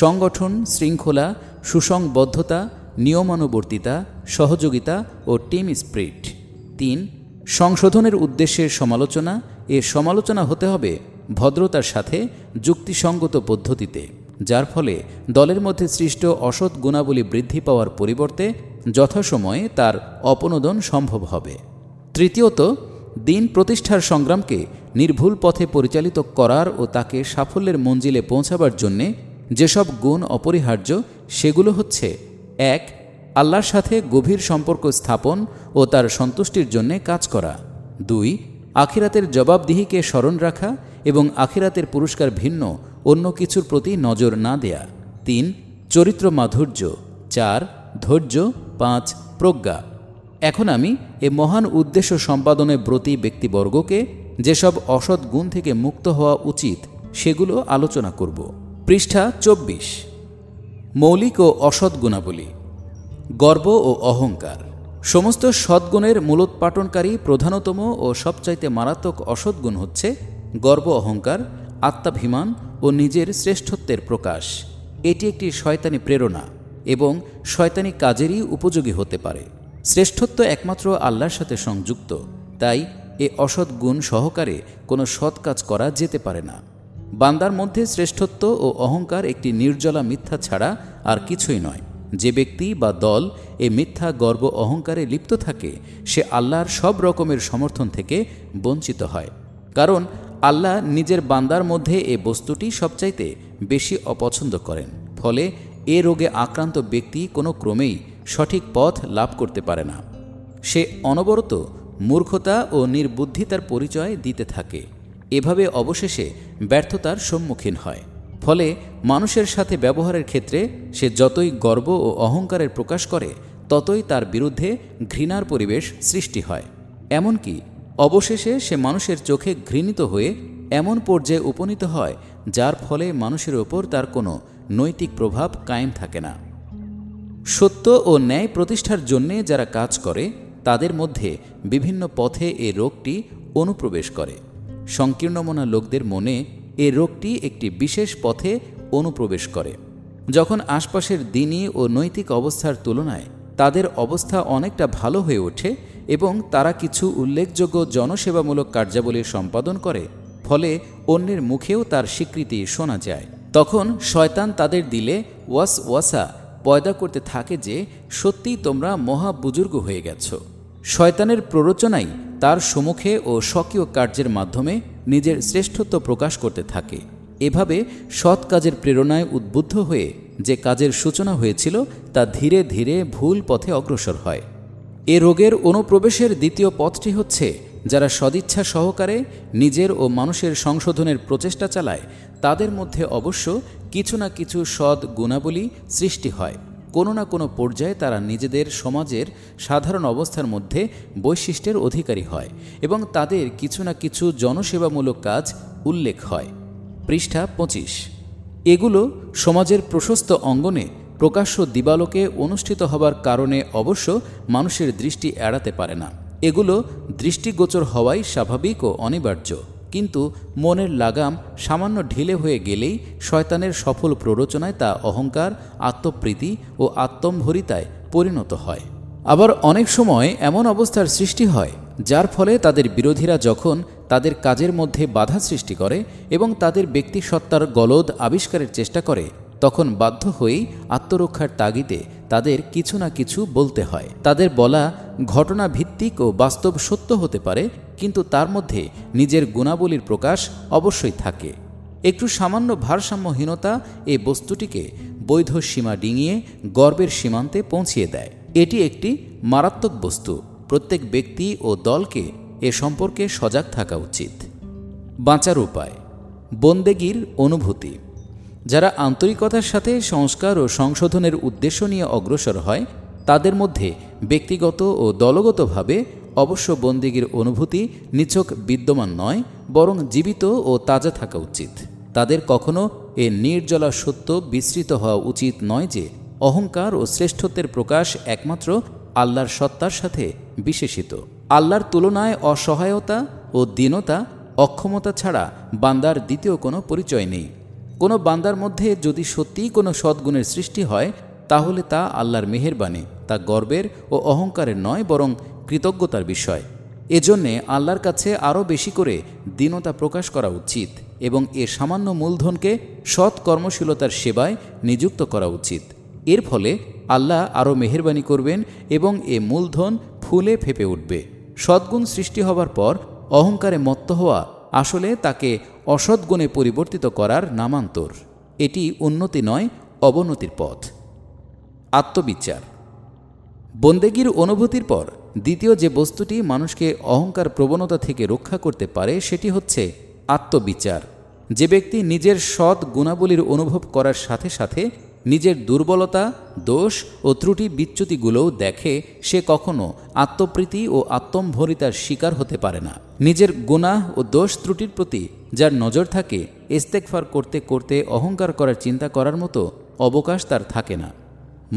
সংগঠন শৃঙ্খলা সুসংবদ্ধতা নিয়মানুবর্তিতা সহযোগিতা ও টিম স্প্রিট তিন সংশোধনের উদ্দেশ্যে সমালোচনা এ সমালোচনা হতে হবে ভদ্রতার সাথে যুক্তিসঙ্গত পদ্ধতিতে যার ফলে দলের মধ্যে সৃষ্ট অসৎ গুণাবলী বৃদ্ধি পাওয়ার পরিবর্তে যথাসময়ে তার অপনোদন সম্ভব হবে তৃতীয়ত দিন প্রতিষ্ঠার সংগ্রামকে নির্ভুল পথে পরিচালিত করার ও তাকে সাফল্যের মঞ্জিলে পৌঁছাবার জন্যে যেসব গুণ অপরিহার্য সেগুলো হচ্ছে এক আল্লাহর সাথে গভীর সম্পর্ক স্থাপন ও তার সন্তুষ্টির জন্যে কাজ করা দুই আখিরাতের জবাবদিহিকে স্মরণ রাখা এবং আখিরাতের পুরস্কার ভিন্ন অন্য কিছুর প্রতি নজর না দেয়া তিন চরিত্র মাধুর্য চার ধৈর্য পাঁচ প্রজ্ঞা এখন আমি এ মহান উদ্দেশ্য সম্পাদনে ব্রতী ব্যক্তিবর্গকে যেসব অসৎ গুণ থেকে মুক্ত হওয়া উচিত সেগুলো আলোচনা করব পৃষ্ঠা চব্বিশ মৌলিক ও অসৎ গুণাবলী গর্ব ও অহংকার সমস্ত সদ্গুণের মূলোৎপাটনকারী প্রধানতম ও সবচাইতে মারাত্মক অসৎগুণ হচ্ছে গর্ব অহংকার আত্মাভিমান ও নিজের শ্রেষ্ঠত্বের প্রকাশ এটি একটি শয়তানি প্রেরণা এবং শয়তানি কাজেরই উপযোগী হতে পারে শ্রেষ্ঠত্ব একমাত্র আল্লাহর সাথে সংযুক্ত তাই এ অসৎগুণ সহকারে কোনো সৎ কাজ করা যেতে পারে না বান্দার মধ্যে শ্রেষ্ঠত্ব ও অহংকার একটি নির্জলা মিথ্যা ছাড়া আর কিছুই নয় যে ব্যক্তি বা দল এ মিথ্যা গর্ব অহংকারে লিপ্ত থাকে সে আল্লাহর সব রকমের সমর্থন থেকে বঞ্চিত হয় কারণ আল্লাহ নিজের বান্দার মধ্যে এ বস্তুটি সবচাইতে বেশি অপছন্দ করেন ফলে এ রোগে আক্রান্ত ব্যক্তি কোনো ক্রমেই সঠিক পথ লাভ করতে পারে না সে অনবরত মূর্খতা ও নির্বুদ্ধিতার পরিচয় দিতে থাকে এভাবে অবশেষে ব্যর্থতার সম্মুখীন হয় ফলে মানুষের সাথে ব্যবহারের ক্ষেত্রে সে যতই গর্ব ও অহংকারের প্রকাশ করে ততই তার বিরুদ্ধে ঘৃণার পরিবেশ সৃষ্টি হয় এমনকি অবশেষে সে মানুষের চোখে ঘৃণিত হয়ে এমন পর্যায়ে উপনীত হয় যার ফলে মানুষের ওপর তার কোনো নৈতিক প্রভাব কায়েম থাকে না সত্য ও ন্যায় প্রতিষ্ঠার জন্যে যারা কাজ করে তাদের মধ্যে বিভিন্ন পথে এ রোগটি অনুপ্রবেশ করে সংকীর্ণমনা লোকদের মনে এ রোগটি একটি বিশেষ পথে অনুপ্রবেশ করে যখন আশপাশের দিনই ও নৈতিক অবস্থার তুলনায় তাদের অবস্থা অনেকটা ভালো হয়ে ওঠে এবং তারা কিছু উল্লেখযোগ্য জনসেবামূলক কার্যাবলী সম্পাদন করে ফলে অন্যের মুখেও তার স্বীকৃতি শোনা যায় তখন শয়তান তাদের দিলে ওয়াস ওয়াসা পয়দা করতে থাকে যে সত্যিই তোমরা মহা বুজুর্গ হয়ে গেছ শয়তানের প্ররোচনাই তার সমুখে ও স্বকীয় কার্যের মাধ্যমে নিজের শ্রেষ্ঠত্ব প্রকাশ করতে থাকে এভাবে সৎ কাজের প্রেরণায় উদ্বুদ্ধ হয়ে যে কাজের সূচনা হয়েছিল তা ধীরে ধীরে ভুল পথে অগ্রসর হয় এ রোগের অনুপ্রবেশের দ্বিতীয় পথটি হচ্ছে যারা সদিচ্ছা সহকারে নিজের ও মানুষের সংশোধনের প্রচেষ্টা চালায় তাদের মধ্যে অবশ্য কিছু না কিছু সৎ গুণাবলী সৃষ্টি হয় কোনো না কোনো পর্যায়ে তারা নিজেদের সমাজের সাধারণ অবস্থার মধ্যে বৈশিষ্ট্যের অধিকারী হয় এবং তাদের কিছু না কিছু জনসেবামূলক কাজ উল্লেখ হয় পৃষ্ঠা পঁচিশ এগুলো সমাজের প্রশস্ত অঙ্গনে প্রকাশ্য দিবালোকে অনুষ্ঠিত হবার কারণে অবশ্য মানুষের দৃষ্টি এড়াতে পারে না এগুলো দৃষ্টিগোচর হওয়াই স্বাভাবিক ও অনিবার্য কিন্তু মনের লাগাম সামান্য ঢিলে হয়ে গেলেই শয়তানের সফল প্ররোচনায় তা অহংকার আত্মপ্রীতি ও আত্মম্ভরিতায় পরিণত হয় আবার অনেক সময় এমন অবস্থার সৃষ্টি হয় যার ফলে তাদের বিরোধীরা যখন তাদের কাজের মধ্যে বাধা সৃষ্টি করে এবং তাদের ব্যক্তিসত্তার গলদ আবিষ্কারের চেষ্টা করে তখন বাধ্য হয়েই আত্মরক্ষার তাগিদে তাদের কিছু না কিছু বলতে হয় তাদের বলা ঘটনা ভিত্তিক ও বাস্তব সত্য হতে পারে কিন্তু তার মধ্যে নিজের গুণাবলীর প্রকাশ অবশ্যই থাকে একটু সামান্য ভারসাম্যহীনতা এই বস্তুটিকে বৈধ সীমা ডিঙিয়ে গর্বের সীমান্তে পৌঁছিয়ে দেয় এটি একটি মারাত্মক বস্তু প্রত্যেক ব্যক্তি ও দলকে এ সম্পর্কে সজাগ থাকা উচিত বাঁচার উপায় বন্দেগীর অনুভূতি যারা আন্তরিকতার সাথে সংস্কার ও সংশোধনের উদ্দেশ্য নিয়ে অগ্রসর হয় তাদের মধ্যে ব্যক্তিগত ও দলগতভাবে অবশ্য বন্দিগীর অনুভূতি নিছক বিদ্যমান নয় বরং জীবিত ও তাজা থাকা উচিত তাদের কখনো এ নির্জলা সত্য বিস্তৃত হওয়া উচিত নয় যে অহংকার ও শ্রেষ্ঠত্বের প্রকাশ একমাত্র আল্লাহর সত্তার সাথে বিশেষিত আল্লাহর তুলনায় অসহায়তা ও দীনতা অক্ষমতা ছাড়া বান্দার দ্বিতীয় কোনো পরিচয় নেই কোনো বান্দার মধ্যে যদি সত্যিই কোনো সদ্গুণের সৃষ্টি হয় তাহলে তা আল্লাহর মেহেরবাণী তা গর্বের ও অহংকারের নয় বরং কৃতজ্ঞতার বিষয় এজন্যে আল্লাহর কাছে আরও বেশি করে দীনতা প্রকাশ করা উচিত এবং এ সামান্য মূলধনকে সৎ কর্মশীলতার সেবায় নিযুক্ত করা উচিত এর ফলে আল্লাহ আরও মেহরবানি করবেন এবং এ মূলধন ফুলে ফেপে উঠবে সদ্গুণ সৃষ্টি হবার পর অহংকারে মত্ত হওয়া আসলে তাকে অসৎগুণে পরিবর্তিত করার নামান্তর এটি উন্নতি নয় অবনতির পথ আত্মবিচার বন্দেগীর অনুভূতির পর দ্বিতীয় যে বস্তুটি মানুষকে অহংকার প্রবণতা থেকে রক্ষা করতে পারে সেটি হচ্ছে আত্মবিচার যে ব্যক্তি নিজের সৎ গুণাবলীর অনুভব করার সাথে সাথে নিজের দুর্বলতা দোষ ও ত্রুটি বিচ্যুতিগুলোও দেখে সে কখনো আত্মপ্রীতি ও আত্মম্ভরিতার শিকার হতে পারে না নিজের গুণা ও দোষ ত্রুটির প্রতি যার নজর থাকে ইস্তেকফার করতে করতে অহংকার করার চিন্তা করার মতো অবকাশ তার থাকে না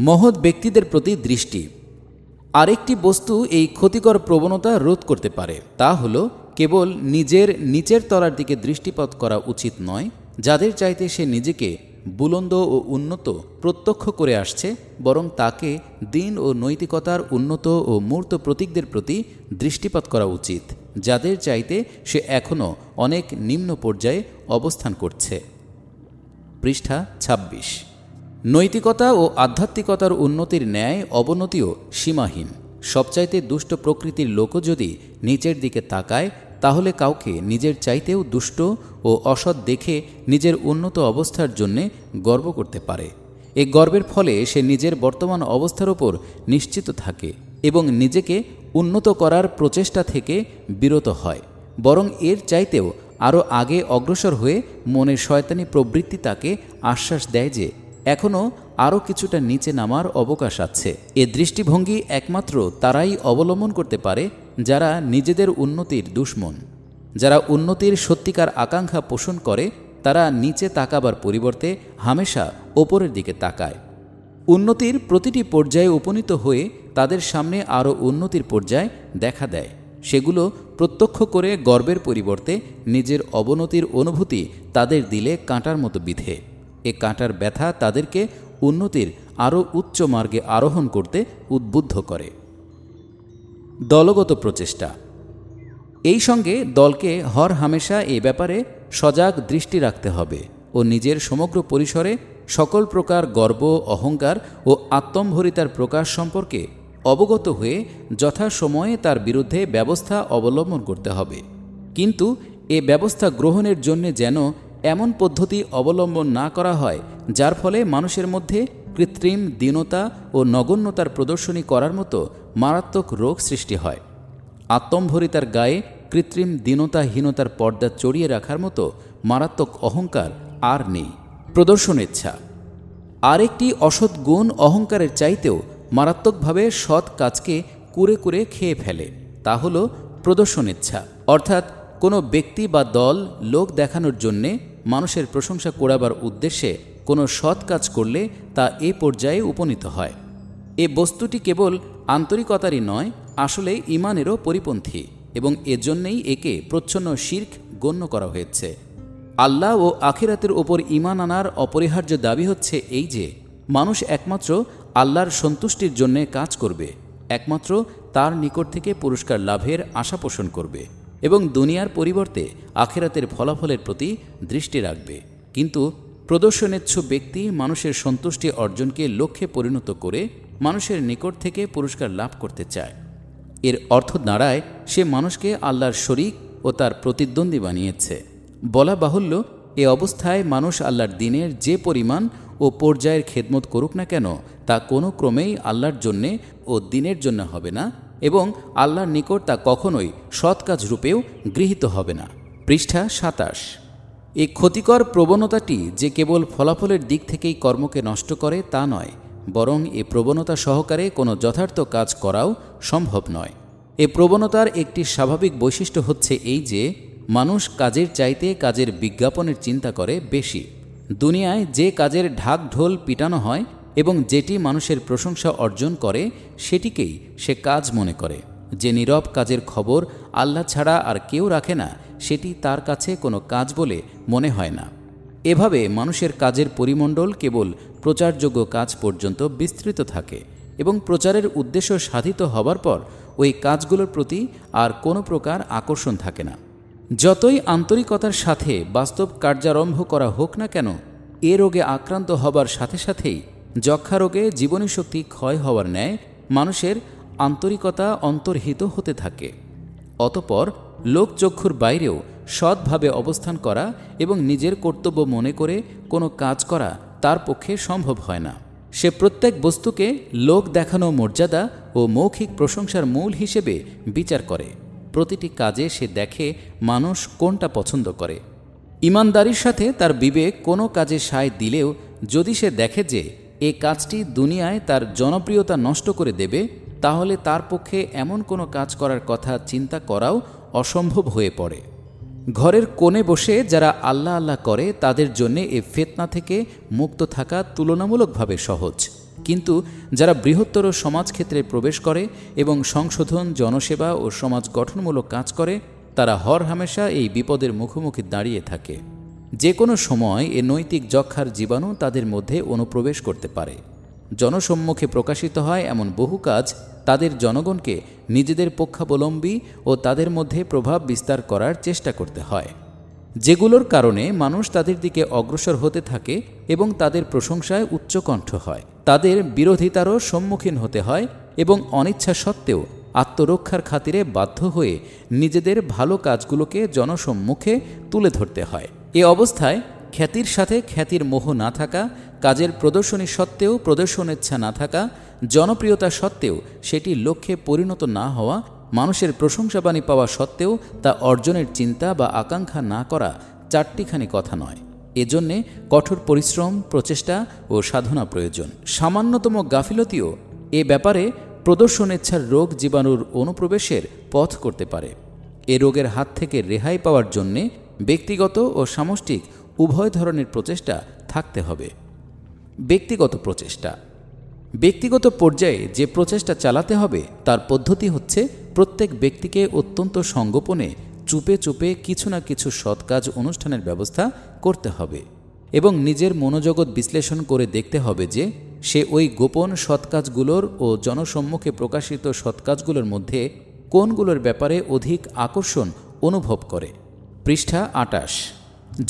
মহৎ ব্যক্তিদের প্রতি দৃষ্টি আরেকটি বস্তু এই ক্ষতিকর প্রবণতা রোধ করতে পারে তা হল কেবল নিজের নিচের তলার দিকে দৃষ্টিপাত করা উচিত নয় যাদের চাইতে সে নিজেকে বুলন্দ ও উন্নত প্রত্যক্ষ করে আসছে বরং তাকে দিন ও নৈতিকতার উন্নত ও মূর্ত প্রতীকদের প্রতি দৃষ্টিপাত করা উচিত যাদের চাইতে সে এখনও অনেক নিম্ন পর্যায়ে অবস্থান করছে পৃষ্ঠা ২৬ নৈতিকতা ও আধ্যাত্মিকতার উন্নতির ন্যায় অবনতিও সীমাহীন সবচাইতে দুষ্ট প্রকৃতির লোকও যদি নিচের দিকে তাকায় তাহলে কাউকে নিজের চাইতেও দুষ্ট ও অসৎ দেখে নিজের উন্নত অবস্থার জন্যে গর্ব করতে পারে এ গর্বের ফলে সে নিজের বর্তমান অবস্থার ওপর নিশ্চিত থাকে এবং নিজেকে উন্নত করার প্রচেষ্টা থেকে বিরত হয় বরং এর চাইতেও আরও আগে অগ্রসর হয়ে মনে শয়তানি প্রবৃত্তি তাকে আশ্বাস দেয় যে এখনও আরও কিছুটা নিচে নামার অবকাশ আছে এ দৃষ্টিভঙ্গি একমাত্র তারাই অবলম্বন করতে পারে যারা নিজেদের উন্নতির দুশ্মন যারা উন্নতির সত্যিকার আকাঙ্ক্ষা পোষণ করে তারা নিচে তাকাবার পরিবর্তে হামেশা ওপরের দিকে তাকায় উন্নতির প্রতিটি পর্যায়ে উপনীত হয়ে তাদের সামনে আরও উন্নতির পর্যায় দেখা দেয় সেগুলো প্রত্যক্ষ করে গর্বের পরিবর্তে নিজের অবনতির অনুভূতি তাদের দিলে কাঁটার মতো বিধে এ কাঁটার ব্যথা তাদেরকে উন্নতির আরও উচ্চ মার্গে আরোহণ করতে উদ্বুদ্ধ করে দলগত প্রচেষ্টা এই সঙ্গে দলকে হর হামেশা এ ব্যাপারে সজাগ দৃষ্টি রাখতে হবে ও নিজের সমগ্র পরিসরে সকল প্রকার গর্ব অহংকার ও আত্মম্ভরিতার প্রকাশ সম্পর্কে অবগত হয়ে যথাসময়ে তার বিরুদ্ধে ব্যবস্থা অবলম্বন করতে হবে কিন্তু এ ব্যবস্থা গ্রহণের জন্য যেন এমন পদ্ধতি অবলম্বন না করা হয় যার ফলে মানুষের মধ্যে কৃত্রিম দীনতা ও নগণ্যতার প্রদর্শনী করার মতো মারাত্মক রোগ সৃষ্টি হয় আত্মম্ভরিতার গায়ে কৃত্রিম দীনতাহীনতার পর্দা চড়িয়ে রাখার মতো মারাত্মক অহংকার আর নেই প্রদর্শন ইচ্ছা আরেকটি অসৎ গুণ অহংকারের চাইতেও মারাত্মকভাবে সৎ কাজকে কুরে কুরে খেয়ে ফেলে তা হল প্রদর্শন ইচ্ছা অর্থাৎ কোনো ব্যক্তি বা দল লোক দেখানোর জন্যে মানুষের প্রশংসা করাবার উদ্দেশ্যে কোনো সৎ কাজ করলে তা এ পর্যায়ে উপনীত হয় এ বস্তুটি কেবল আন্তরিকতারই নয় আসলে ইমানেরও পরিপন্থী এবং এজন্যেই একে প্রচ্ছন্ন শির্ক গণ্য করা হয়েছে আল্লাহ ও আখিরাতের ওপর ইমান আনার অপরিহার্য দাবি হচ্ছে এই যে মানুষ একমাত্র আল্লাহর সন্তুষ্টির জন্যে কাজ করবে একমাত্র তার নিকট থেকে পুরস্কার লাভের আশা পোষণ করবে এবং দুনিয়ার পরিবর্তে আখেরাতের ফলাফলের প্রতি দৃষ্টি রাখবে কিন্তু প্রদর্শনেচ্ছ ব্যক্তি মানুষের সন্তুষ্টি অর্জনকে লক্ষ্যে পরিণত করে মানুষের নিকট থেকে পুরস্কার লাভ করতে চায় এর অর্থ দাঁড়ায় সে মানুষকে আল্লাহর শরিক ও তার প্রতিদ্বন্দ্বী বানিয়েছে বলা বাহুল্য এ অবস্থায় মানুষ আল্লাহর দিনের যে পরিমাণ ও পর্যায়ের খেদমত করুক না কেন তা কোনো ক্রমেই আল্লাহর জন্যে ও দিনের জন্য হবে না এবং আল্লাহর নিকট তা কখনোই সৎ কাজ রূপেও গৃহীত হবে না পৃষ্ঠা সাতাশ এই ক্ষতিকর প্রবণতাটি যে কেবল ফলাফলের দিক থেকেই কর্মকে নষ্ট করে তা নয় বরং এ প্রবণতা সহকারে কোনো যথার্থ কাজ করাও সম্ভব নয় এ প্রবণতার একটি স্বাভাবিক বৈশিষ্ট্য হচ্ছে এই যে মানুষ কাজের চাইতে কাজের বিজ্ঞাপনের চিন্তা করে বেশি দুনিয়ায় যে কাজের ঢাক ঢোল পিটানো হয় এবং যেটি মানুষের প্রশংসা অর্জন করে সেটিকেই সে কাজ মনে করে যে নীরব কাজের খবর আল্লাহ ছাড়া আর কেউ রাখে না সেটি তার কাছে কোনো কাজ বলে মনে হয় না এভাবে মানুষের কাজের পরিমণ্ডল কেবল প্রচারযোগ্য কাজ পর্যন্ত বিস্তৃত থাকে এবং প্রচারের উদ্দেশ্য সাধিত হবার পর ওই কাজগুলোর প্রতি আর কোনো প্রকার আকর্ষণ থাকে না যতই আন্তরিকতার সাথে বাস্তব কার্যারম্ভ করা হোক না কেন এ রোগে আক্রান্ত হবার সাথে সাথেই যক্ষা রোগে জীবনী শক্তি ক্ষয় হওয়ার ন্যায় মানুষের আন্তরিকতা অন্তর্হিত হতে থাকে অতপর লোকচক্ষুর বাইরেও সৎভাবে অবস্থান করা এবং নিজের কর্তব্য মনে করে কোনো কাজ করা তার পক্ষে সম্ভব হয় না সে প্রত্যেক বস্তুকে লোক দেখানো মর্যাদা ও মৌখিক প্রশংসার মূল হিসেবে বিচার করে প্রতিটি কাজে সে দেখে মানুষ কোনটা পছন্দ করে ইমানদারির সাথে তার বিবেক কোনো কাজে সায় দিলেও যদি সে দেখে যে এ কাজটি দুনিয়ায় তার জনপ্রিয়তা নষ্ট করে দেবে তাহলে তার পক্ষে এমন কোনো কাজ করার কথা চিন্তা করাও অসম্ভব হয়ে পড়ে ঘরের কোণে বসে যারা আল্লাহ আল্লাহ করে তাদের জন্যে এ ফেতনা থেকে মুক্ত থাকা তুলনামূলকভাবে সহজ কিন্তু যারা বৃহত্তর সমাজক্ষেত্রে প্রবেশ করে এবং সংশোধন জনসেবা ও সমাজ গঠনমূলক কাজ করে তারা হর হামেশা এই বিপদের মুখোমুখি দাঁড়িয়ে থাকে যে কোনো সময় এ নৈতিক যক্ষার জীবাণু তাদের মধ্যে অনুপ্রবেশ করতে পারে জনসম্মুখে প্রকাশিত হয় এমন বহু কাজ তাদের জনগণকে নিজেদের পক্ষাবলম্বী ও তাদের মধ্যে প্রভাব বিস্তার করার চেষ্টা করতে হয় যেগুলোর কারণে মানুষ তাদের দিকে অগ্রসর হতে থাকে এবং তাদের প্রশংসায় উচ্চকণ্ঠ হয় তাদের বিরোধিতারও সম্মুখীন হতে হয় এবং অনিচ্ছা সত্ত্বেও আত্মরক্ষার খাতিরে বাধ্য হয়ে নিজেদের ভালো কাজগুলোকে জনসম্মুখে তুলে ধরতে হয় এ অবস্থায় খ্যাতির সাথে খ্যাতির মোহ না থাকা কাজের প্রদর্শনী সত্ত্বেও প্রদর্শনেচ্ছা না থাকা জনপ্রিয়তা সত্ত্বেও সেটি লক্ষ্যে পরিণত না হওয়া মানুষের প্রশংসাবাণী পাওয়া সত্ত্বেও তা অর্জনের চিন্তা বা আকাঙ্ক্ষা না করা চারটিখানি কথা নয় এজন্যে কঠোর পরিশ্রম প্রচেষ্টা ও সাধনা প্রয়োজন সামান্যতম গাফিলতিও এ ব্যাপারে প্রদর্শনেচ্ছার রোগ জীবাণুর অনুপ্রবেশের পথ করতে পারে এ রোগের হাত থেকে রেহাই পাওয়ার জন্যে ব্যক্তিগত ও সামষ্টিক উভয় ধরনের প্রচেষ্টা থাকতে হবে ব্যক্তিগত প্রচেষ্টা ব্যক্তিগত পর্যায়ে যে প্রচেষ্টা চালাতে হবে তার পদ্ধতি হচ্ছে প্রত্যেক ব্যক্তিকে অত্যন্ত সংগোপনে চুপে চুপে কিছু না কিছু সৎ কাজ অনুষ্ঠানের ব্যবস্থা করতে হবে এবং নিজের মনোজগৎ বিশ্লেষণ করে দেখতে হবে যে সে ওই গোপন সৎ কাজগুলোর ও জনসম্মুখে প্রকাশিত সৎ কাজগুলোর মধ্যে কোনগুলোর ব্যাপারে অধিক আকর্ষণ অনুভব করে পৃষ্ঠা আটাশ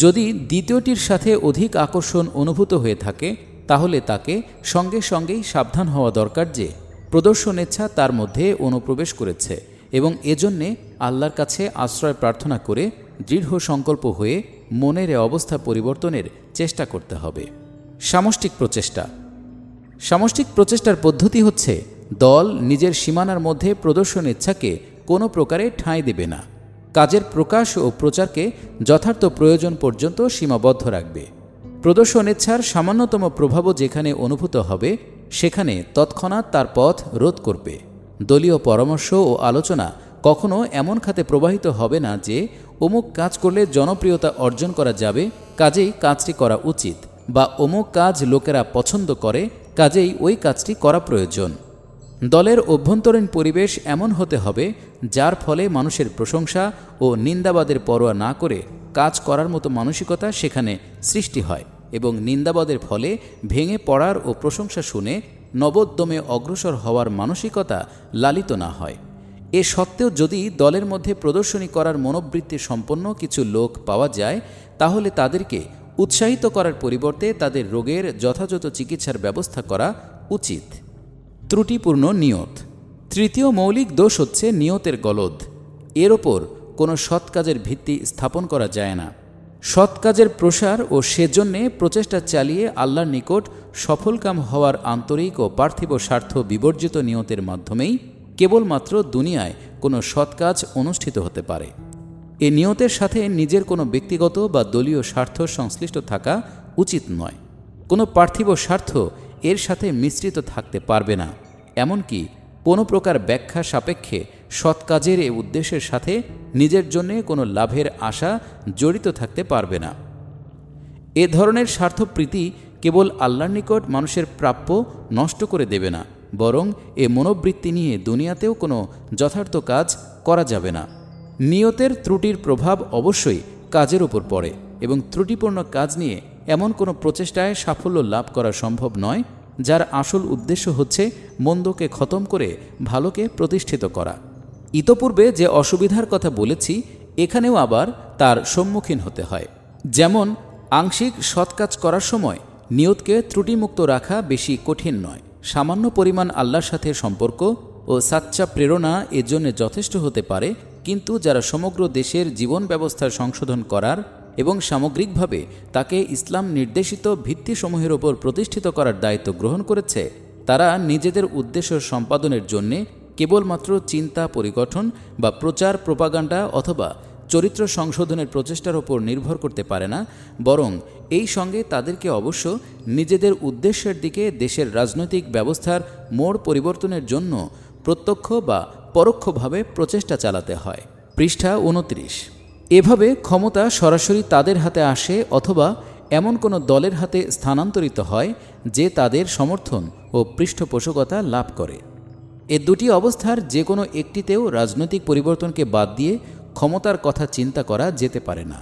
যদি দ্বিতীয়টির সাথে অধিক আকর্ষণ অনুভূত হয়ে থাকে তাহলে তাকে সঙ্গে সঙ্গেই সাবধান হওয়া দরকার যে প্রদর্শনেচ্ছা তার মধ্যে অনুপ্রবেশ করেছে এবং এজন্যে আল্লাহর কাছে আশ্রয় প্রার্থনা করে দৃঢ় সংকল্প হয়ে মনের অবস্থা পরিবর্তনের চেষ্টা করতে হবে সামষ্টিক প্রচেষ্টা সামষ্টিক প্রচেষ্টার পদ্ধতি হচ্ছে দল নিজের সীমানার মধ্যে প্রদর্শন ইচ্ছাকে কোনো প্রকারে ঠাঁই দেবে না কাজের প্রকাশ ও প্রচারকে যথার্থ প্রয়োজন পর্যন্ত সীমাবদ্ধ রাখবে ইচ্ছার সামান্যতম প্রভাবও যেখানে অনুভূত হবে সেখানে তৎক্ষণাৎ তার পথ রোধ করবে দলীয় পরামর্শ ও আলোচনা কখনো এমন খাতে প্রবাহিত হবে না যে অমুক কাজ করলে জনপ্রিয়তা অর্জন করা যাবে কাজেই কাজটি করা উচিত বা অমুক কাজ লোকেরা পছন্দ করে কাজেই ওই কাজটি করা প্রয়োজন দলের অভ্যন্তরীণ পরিবেশ এমন হতে হবে যার ফলে মানুষের প্রশংসা ও নিন্দাবাদের পরোয়া না করে কাজ করার মতো মানসিকতা সেখানে সৃষ্টি হয় এবং নিন্দাবাদের ফলে ভেঙে পড়ার ও প্রশংসা শুনে নবোদ্যমে অগ্রসর হওয়ার মানসিকতা লালিত না হয় এ সত্ত্বেও যদি দলের মধ্যে প্রদর্শনী করার মনোবৃত্তি সম্পন্ন কিছু লোক পাওয়া যায় তাহলে তাদেরকে উৎসাহিত করার পরিবর্তে তাদের রোগের যথাযথ চিকিৎসার ব্যবস্থা করা উচিত ত্রুটিপূর্ণ নিয়ত তৃতীয় মৌলিক দোষ হচ্ছে নিয়তের গলদ এর ওপর কোনো সৎ কাজের ভিত্তি স্থাপন করা যায় না সৎ কাজের প্রসার ও সেজন্যে প্রচেষ্টা চালিয়ে আল্লাহর নিকট সফলকাম হওয়ার আন্তরিক ও পার্থিব স্বার্থ বিবর্জিত নিয়তের মাধ্যমেই কেবলমাত্র দুনিয়ায় কোনো সৎ কাজ অনুষ্ঠিত হতে পারে এ নিয়তের সাথে নিজের কোনো ব্যক্তিগত বা দলীয় স্বার্থ সংশ্লিষ্ট থাকা উচিত নয় কোনো পার্থিব স্বার্থ এর সাথে মিশ্রিত থাকতে পারবে না এমনকি কোনো প্রকার ব্যাখ্যা সাপেক্ষে সৎ কাজের এ উদ্দেশ্যের সাথে নিজের জন্য কোনো লাভের আশা জড়িত থাকতে পারবে না এ ধরনের স্বার্থপ্রীতি কেবল আল্লাহর নিকট মানুষের প্রাপ্য নষ্ট করে দেবে না বরং এ মনোবৃত্তি নিয়ে দুনিয়াতেও কোনো যথার্থ কাজ করা যাবে না নিয়তের ত্রুটির প্রভাব অবশ্যই কাজের উপর পড়ে এবং ত্রুটিপূর্ণ কাজ নিয়ে এমন কোনো প্রচেষ্টায় সাফল্য লাভ করা সম্ভব নয় যার আসল উদ্দেশ্য হচ্ছে মন্দকে খতম করে ভালোকে প্রতিষ্ঠিত করা ইতপূর্বে যে অসুবিধার কথা বলেছি এখানেও আবার তার সম্মুখীন হতে হয় যেমন আংশিক সৎ কাজ করার সময় নিয়তকে ত্রুটিমুক্ত রাখা বেশি কঠিন নয় সামান্য পরিমাণ আল্লাহর সাথে সম্পর্ক ও সাচ্চা প্রেরণা এজন্য যথেষ্ট হতে পারে কিন্তু যারা সমগ্র দেশের জীবন ব্যবস্থার সংশোধন করার এবং সামগ্রিকভাবে তাকে ইসলাম নির্দেশিত ভিত্তিসমূহের ওপর প্রতিষ্ঠিত করার দায়িত্ব গ্রহণ করেছে তারা নিজেদের উদ্দেশ্য সম্পাদনের জন্যে কেবলমাত্র চিন্তা পরিগঠন বা প্রচার প্রোপাগান্ডা অথবা চরিত্র সংশোধনের প্রচেষ্টার ওপর নির্ভর করতে পারে না বরং এই সঙ্গে তাদেরকে অবশ্য নিজেদের উদ্দেশ্যের দিকে দেশের রাজনৈতিক ব্যবস্থার মোড় পরিবর্তনের জন্য প্রত্যক্ষ বা পরোক্ষভাবে প্রচেষ্টা চালাতে হয় পৃষ্ঠা উনত্রিশ এভাবে ক্ষমতা সরাসরি তাদের হাতে আসে অথবা এমন কোনো দলের হাতে স্থানান্তরিত হয় যে তাদের সমর্থন ও পৃষ্ঠপোষকতা লাভ করে এ দুটি অবস্থার যে কোনো একটিতেও রাজনৈতিক পরিবর্তনকে বাদ দিয়ে ক্ষমতার কথা চিন্তা করা যেতে পারে না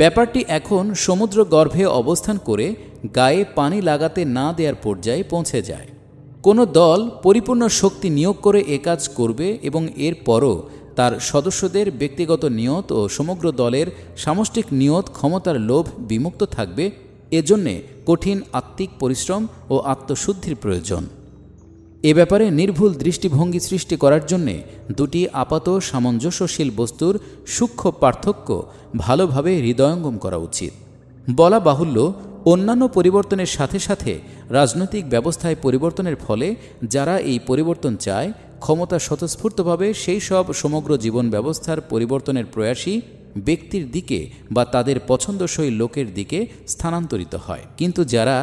ব্যাপারটি এখন সমুদ্র গর্ভে অবস্থান করে গায়ে পানি লাগাতে না দেওয়ার পর্যায়ে পৌঁছে যায় কোনো দল পরিপূর্ণ শক্তি নিয়োগ করে এ কাজ করবে এবং এর পরও তার সদস্যদের ব্যক্তিগত নিয়ত ও সমগ্র দলের সামষ্টিক নিয়ত ক্ষমতার লোভ বিমুক্ত থাকবে এজন্যে কঠিন আত্মিক পরিশ্রম ও আত্মশুদ্ধির প্রয়োজন এ ব্যাপারে নির্ভুল দৃষ্টিভঙ্গি সৃষ্টি করার জন্যে দুটি আপাত সামঞ্জস্যশীল বস্তুর সূক্ষ্ম পার্থক্য ভালোভাবে হৃদয়ঙ্গম করা উচিত বলা বাহুল্য অন্যান্য পরিবর্তনের সাথে সাথে রাজনৈতিক ব্যবস্থায় পরিবর্তনের ফলে যারা এই পরিবর্তন চায় ক্ষমতা স্বতঃস্ফূর্তভাবে সেই সব সমগ্র জীবন ব্যবস্থার পরিবর্তনের প্রয়াসী ব্যক্তির দিকে বা তাদের পছন্দসই লোকের দিকে স্থানান্তরিত হয় কিন্তু যারা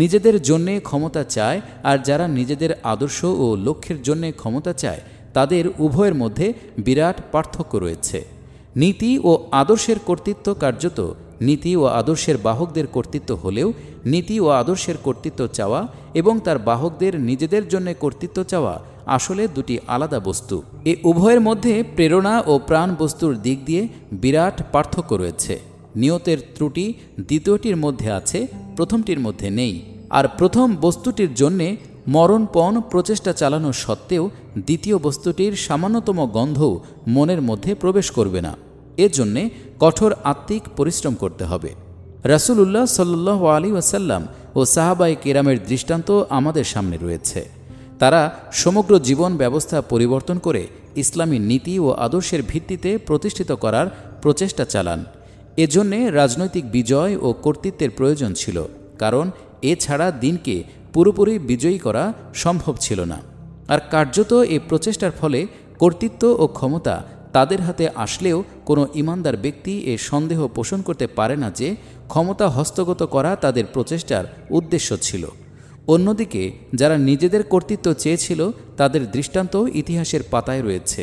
নিজেদের জন্যে ক্ষমতা চায় আর যারা নিজেদের আদর্শ ও লক্ষ্যের জন্যে ক্ষমতা চায় তাদের উভয়ের মধ্যে বিরাট পার্থক্য রয়েছে নীতি ও আদর্শের কর্তৃত্ব কার্যত নীতি ও আদর্শের বাহকদের কর্তৃত্ব হলেও নীতি ও আদর্শের কর্তৃত্ব চাওয়া এবং তার বাহকদের নিজেদের জন্য কর্তৃত্ব চাওয়া আসলে দুটি আলাদা বস্তু এ উভয়ের মধ্যে প্রেরণা ও প্রাণ বস্তুর দিক দিয়ে বিরাট পার্থক্য রয়েছে নিয়তের ত্রুটি দ্বিতীয়টির মধ্যে আছে প্রথমটির মধ্যে নেই আর প্রথম বস্তুটির জন্যে মরণপণ প্রচেষ্টা চালানো সত্ত্বেও দ্বিতীয় বস্তুটির সামান্যতম গন্ধও মনের মধ্যে প্রবেশ করবে না এজন্যে কঠোর আত্মিক পরিশ্রম করতে হবে রাসুলুল্লাহ সাল্লাহ আলী ওয়াসাল্লাম ও সাহাবাই কেরামের দৃষ্টান্ত আমাদের সামনে রয়েছে তারা সমগ্র জীবন ব্যবস্থা পরিবর্তন করে ইসলামী নীতি ও আদর্শের ভিত্তিতে প্রতিষ্ঠিত করার প্রচেষ্টা চালান এজন্যে রাজনৈতিক বিজয় ও কর্তৃত্বের প্রয়োজন ছিল কারণ এছাড়া দিনকে পুরোপুরি বিজয়ী করা সম্ভব ছিল না আর কার্যত এ প্রচেষ্টার ফলে কর্তৃত্ব ও ক্ষমতা তাদের হাতে আসলেও কোনো ইমানদার ব্যক্তি এ সন্দেহ পোষণ করতে পারে না যে ক্ষমতা হস্তগত করা তাদের প্রচেষ্টার উদ্দেশ্য ছিল অন্যদিকে যারা নিজেদের কর্তৃত্ব চেয়েছিল তাদের দৃষ্টান্ত ইতিহাসের পাতায় রয়েছে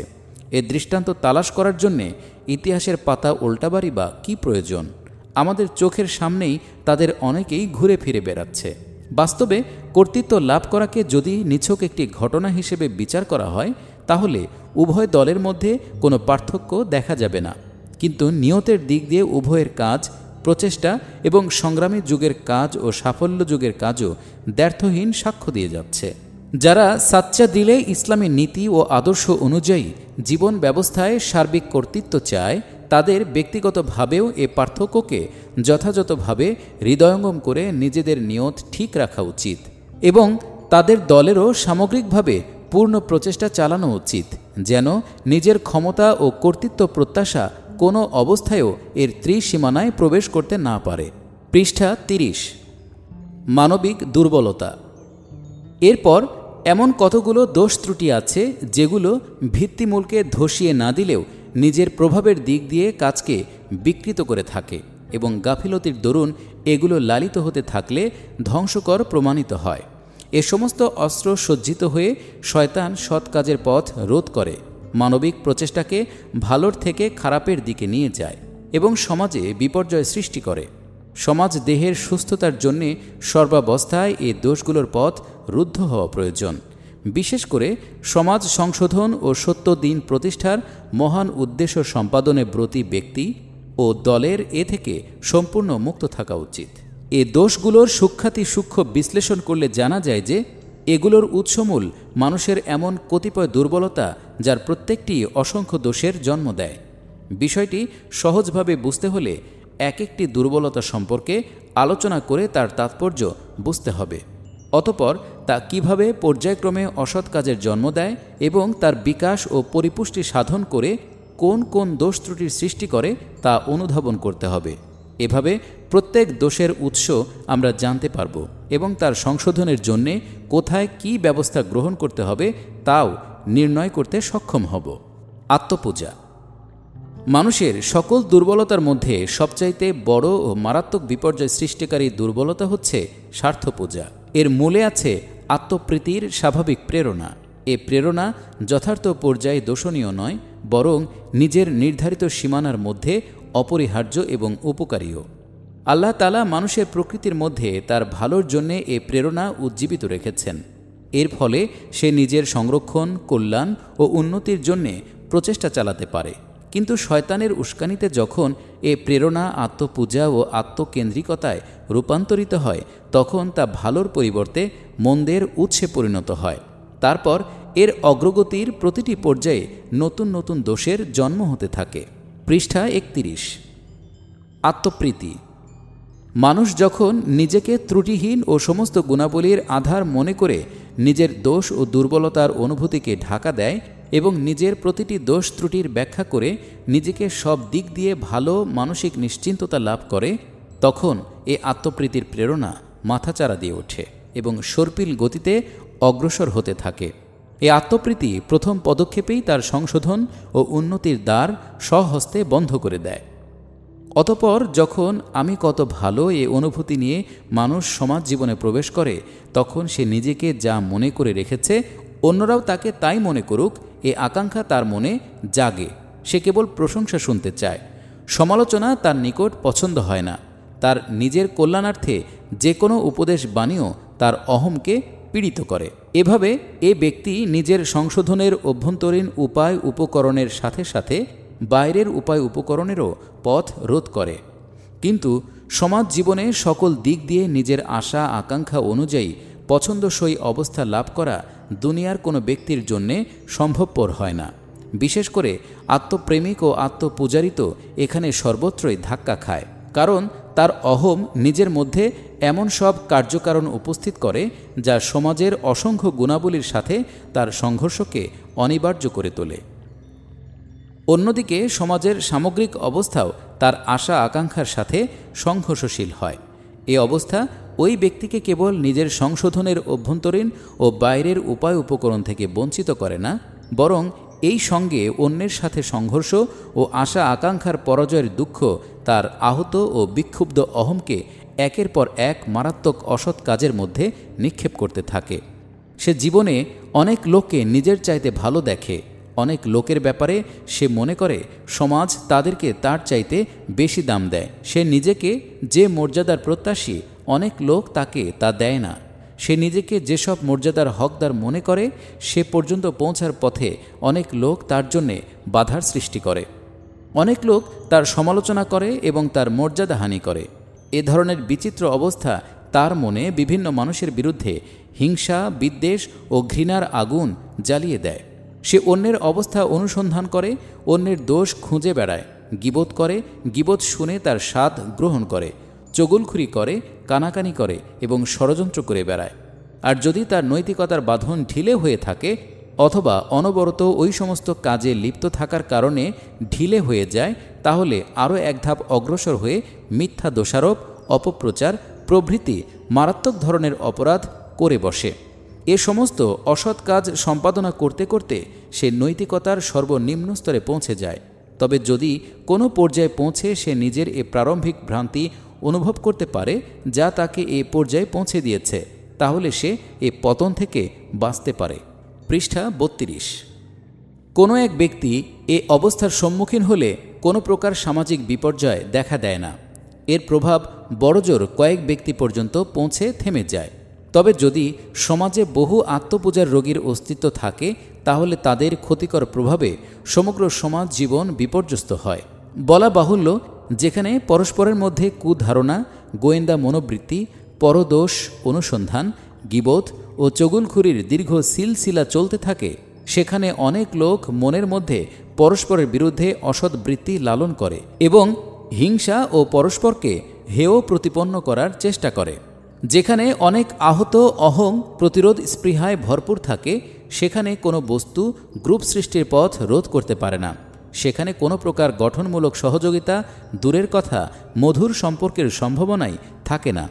এ দৃষ্টান্ত তালাশ করার জন্যে ইতিহাসের পাতা উল্টাবাড়ি বা কী প্রয়োজন আমাদের চোখের সামনেই তাদের অনেকেই ঘুরে ফিরে বেড়াচ্ছে বাস্তবে কর্তৃত্ব লাভ করাকে যদি নিছক একটি ঘটনা হিসেবে বিচার করা হয় তাহলে উভয় দলের মধ্যে কোনো পার্থক্য দেখা যাবে না কিন্তু নিয়তের দিক দিয়ে উভয়ের কাজ প্রচেষ্টা এবং সংগ্রামী যুগের কাজ ও সাফল্য যুগের কাজও দ্ব্যর্থহীন সাক্ষ্য দিয়ে যাচ্ছে যারা সাচ্চা দিলে ইসলামী নীতি ও আদর্শ অনুযায়ী জীবন ব্যবস্থায় সার্বিক কর্তৃত্ব চায় তাদের ব্যক্তিগতভাবেও এ পার্থক্যকে যথাযথভাবে হৃদয়ঙ্গম করে নিজেদের নিয়ত ঠিক রাখা উচিত এবং তাদের দলেরও সামগ্রিকভাবে পূর্ণ প্রচেষ্টা চালানো উচিত যেন নিজের ক্ষমতা ও কর্তৃত্ব প্রত্যাশা কোনো অবস্থায়ও এর ত্রিসীমানায় প্রবেশ করতে না পারে পৃষ্ঠা তিরিশ মানবিক দুর্বলতা এরপর এমন কতগুলো দোষ ত্রুটি আছে যেগুলো ভিত্তিমূলকে ধসিয়ে না দিলেও নিজের প্রভাবের দিক দিয়ে কাজকে বিকৃত করে থাকে এবং গাফিলতির দরুন এগুলো লালিত হতে থাকলে ধ্বংসকর প্রমাণিত হয় এ সমস্ত অস্ত্র সজ্জিত হয়ে শয়তান সৎ কাজের পথ রোধ করে মানবিক প্রচেষ্টাকে ভালোর থেকে খারাপের দিকে নিয়ে যায় এবং সমাজে বিপর্যয় সৃষ্টি করে সমাজ দেহের সুস্থতার জন্যে সর্বাবস্থায় এ দোষগুলোর পথ রুদ্ধ হওয়া প্রয়োজন বিশেষ করে সমাজ সংশোধন ও সত্য দিন প্রতিষ্ঠার মহান উদ্দেশ্য সম্পাদনে ব্রতী ব্যক্তি ও দলের এ থেকে সম্পূর্ণ মুক্ত থাকা উচিত এ দোষগুলোর সুখ্যাতি সূক্ষ্ম বিশ্লেষণ করলে জানা যায় যে এগুলোর উৎসমূল মানুষের এমন কতিপয় দুর্বলতা যার প্রত্যেকটি অসংখ্য দোষের জন্ম দেয় বিষয়টি সহজভাবে বুঝতে হলে এক একটি দুর্বলতা সম্পর্কে আলোচনা করে তার তাৎপর্য বুঝতে হবে অতপর তা কিভাবে পর্যায়ক্রমে অসৎ কাজের জন্ম দেয় এবং তার বিকাশ ও পরিপুষ্টি সাধন করে কোন কোন দোষ ত্রুটির সৃষ্টি করে তা অনুধাবন করতে হবে এভাবে প্রত্যেক দোষের উৎস আমরা জানতে পারব এবং তার সংশোধনের জন্যে কোথায় কি ব্যবস্থা গ্রহণ করতে হবে তাও নির্ণয় করতে সক্ষম হব আত্মপূজা মানুষের সকল দুর্বলতার মধ্যে সবচাইতে বড় ও মারাত্মক বিপর্যয় সৃষ্টিকারী দুর্বলতা হচ্ছে স্বার্থপূজা এর মূলে আছে আত্মপ্রীতির স্বাভাবিক প্রেরণা এ প্রেরণা যথার্থ পর্যায়ে দোষণীয় নয় বরং নিজের নির্ধারিত সীমানার মধ্যে অপরিহার্য এবং উপকারীও আল্লাহ তালা মানুষের প্রকৃতির মধ্যে তার ভালোর জন্যে এ প্রেরণা উজ্জীবিত রেখেছেন এর ফলে সে নিজের সংরক্ষণ কল্যাণ ও উন্নতির জন্যে প্রচেষ্টা চালাতে পারে কিন্তু শয়তানের উস্কানিতে যখন এ প্রেরণা আত্মপূজা ও আত্মকেন্দ্রিকতায় রূপান্তরিত হয় তখন তা ভালোর পরিবর্তে মন্দের উৎসে পরিণত হয় তারপর এর অগ্রগতির প্রতিটি পর্যায়ে নতুন নতুন দোষের জন্ম হতে থাকে পৃষ্ঠা একত্রিশ আত্মপ্রীতি মানুষ যখন নিজেকে ত্রুটিহীন ও সমস্ত গুণাবলীর আধার মনে করে নিজের দোষ ও দুর্বলতার অনুভূতিকে ঢাকা দেয় এবং নিজের প্রতিটি দোষ ত্রুটির ব্যাখ্যা করে নিজেকে সব দিক দিয়ে ভালো মানসিক নিশ্চিন্ততা লাভ করে তখন এ আত্মপ্রীতির প্রেরণা মাথাচাড়া দিয়ে ওঠে এবং সর্পিল গতিতে অগ্রসর হতে থাকে এ আত্মপ্রীতি প্রথম পদক্ষেপেই তার সংশোধন ও উন্নতির দ্বার স্বহস্তে বন্ধ করে দেয় অতপর যখন আমি কত ভালো এ অনুভূতি নিয়ে মানুষ সমাজ জীবনে প্রবেশ করে তখন সে নিজেকে যা মনে করে রেখেছে অন্যরাও তাকে তাই মনে করুক এ আকাঙ্ক্ষা তার মনে জাগে সে কেবল প্রশংসা শুনতে চায় সমালোচনা তার নিকট পছন্দ হয় না তার নিজের কল্যাণার্থে যে কোনো উপদেশ বাণীও তার অহমকে পীড়িত করে এভাবে এ ব্যক্তি নিজের সংশোধনের অভ্যন্তরীণ উপায় উপকরণের সাথে সাথে বাইরের উপায় উপকরণেরও পথ রোধ করে কিন্তু সমাজ জীবনে সকল দিক দিয়ে নিজের আশা আকাঙ্ক্ষা অনুযায়ী পছন্দসই অবস্থা লাভ করা দুনিয়ার কোনো ব্যক্তির জন্যে সম্ভবপর হয় না বিশেষ করে আত্মপ্রেমিক ও আত্মপূজারিত এখানে সর্বত্রই ধাক্কা খায় কারণ তার অহম নিজের মধ্যে এমন সব কার্যকারণ উপস্থিত করে যা সমাজের অসংখ্য গুণাবলীর সাথে তার সংঘর্ষকে অনিবার্য করে তোলে অন্যদিকে সমাজের সামগ্রিক অবস্থাও তার আশা আকাঙ্ক্ষার সাথে সংঘর্ষশীল হয় এ অবস্থা ওই ব্যক্তিকে কেবল নিজের সংশোধনের অভ্যন্তরীণ ও বাইরের উপায় উপকরণ থেকে বঞ্চিত করে না বরং এই সঙ্গে অন্যের সাথে সংঘর্ষ ও আশা আকাঙ্ক্ষার পরাজয়ের দুঃখ তার আহত ও বিক্ষুব্ধ অহমকে একের পর এক মারাত্মক অসৎ কাজের মধ্যে নিক্ষেপ করতে থাকে সে জীবনে অনেক লোককে নিজের চাইতে ভালো দেখে অনেক লোকের ব্যাপারে সে মনে করে সমাজ তাদেরকে তার চাইতে বেশি দাম দেয় সে নিজেকে যে মর্যাদার প্রত্যাশী অনেক লোক তাকে তা দেয় না সে নিজেকে যেসব মর্যাদার হকদার মনে করে সে পর্যন্ত পৌঁছার পথে অনেক লোক তার জন্যে বাধার সৃষ্টি করে অনেক লোক তার সমালোচনা করে এবং তার মর্যাদা হানি করে এ ধরনের বিচিত্র অবস্থা তার মনে বিভিন্ন মানুষের বিরুদ্ধে হিংসা বিদ্বেষ ও ঘৃণার আগুন জ্বালিয়ে দেয় সে অন্যের অবস্থা অনুসন্ধান করে অন্যের দোষ খুঁজে বেড়ায় গিবোধ করে গিবোধ শুনে তার স্বাদ গ্রহণ করে চগুলখুরি করে কানাকানি করে এবং ষড়যন্ত্র করে বেড়ায় আর যদি তার নৈতিকতার বাঁধন ঢিলে হয়ে থাকে অথবা অনবরত ওই সমস্ত কাজে লিপ্ত থাকার কারণে ঢিলে হয়ে যায় তাহলে আরও এক ধাপ অগ্রসর হয়ে মিথ্যা দোষারোপ অপপ্রচার প্রভৃতি মারাত্মক ধরনের অপরাধ করে বসে এ সমস্ত অসৎ কাজ সম্পাদনা করতে করতে সে নৈতিকতার সর্বনিম্ন স্তরে পৌঁছে যায় তবে যদি কোনো পর্যায়ে পৌঁছে সে নিজের এ প্রারম্ভিক ভ্রান্তি অনুভব করতে পারে যা তাকে এ পর্যায়ে পৌঁছে দিয়েছে তাহলে সে এ পতন থেকে বাঁচতে পারে পৃষ্ঠা বত্রিশ কোনো এক ব্যক্তি এ অবস্থার সম্মুখীন হলে কোনো প্রকার সামাজিক বিপর্যয় দেখা দেয় না এর প্রভাব বড়জোর কয়েক ব্যক্তি পর্যন্ত পৌঁছে থেমে যায় তবে যদি সমাজে বহু আত্মপূজার রোগীর অস্তিত্ব থাকে তাহলে তাদের ক্ষতিকর প্রভাবে সমগ্র সমাজ জীবন বিপর্যস্ত হয় বলা বাহুল্য যেখানে পরস্পরের মধ্যে কুধারণা গোয়েন্দা মনোবৃত্তি পরদোষ অনুসন্ধান গিবোধ ও চগুলখুরির দীর্ঘ সিলসিলা চলতে থাকে সেখানে অনেক লোক মনের মধ্যে পরস্পরের বিরুদ্ধে অসৎ বৃত্তি লালন করে এবং হিংসা ও পরস্পরকে হেয় প্রতিপন্ন করার চেষ্টা করে যেখানে অনেক আহত অহং প্রতিরোধ স্পৃহায় ভরপুর থাকে সেখানে কোনো বস্তু গ্রুপ সৃষ্টির পথ রোধ করতে পারে না সেখানে কোনো প্রকার গঠনমূলক সহযোগিতা দূরের কথা মধুর সম্পর্কের সম্ভাবনাই থাকে না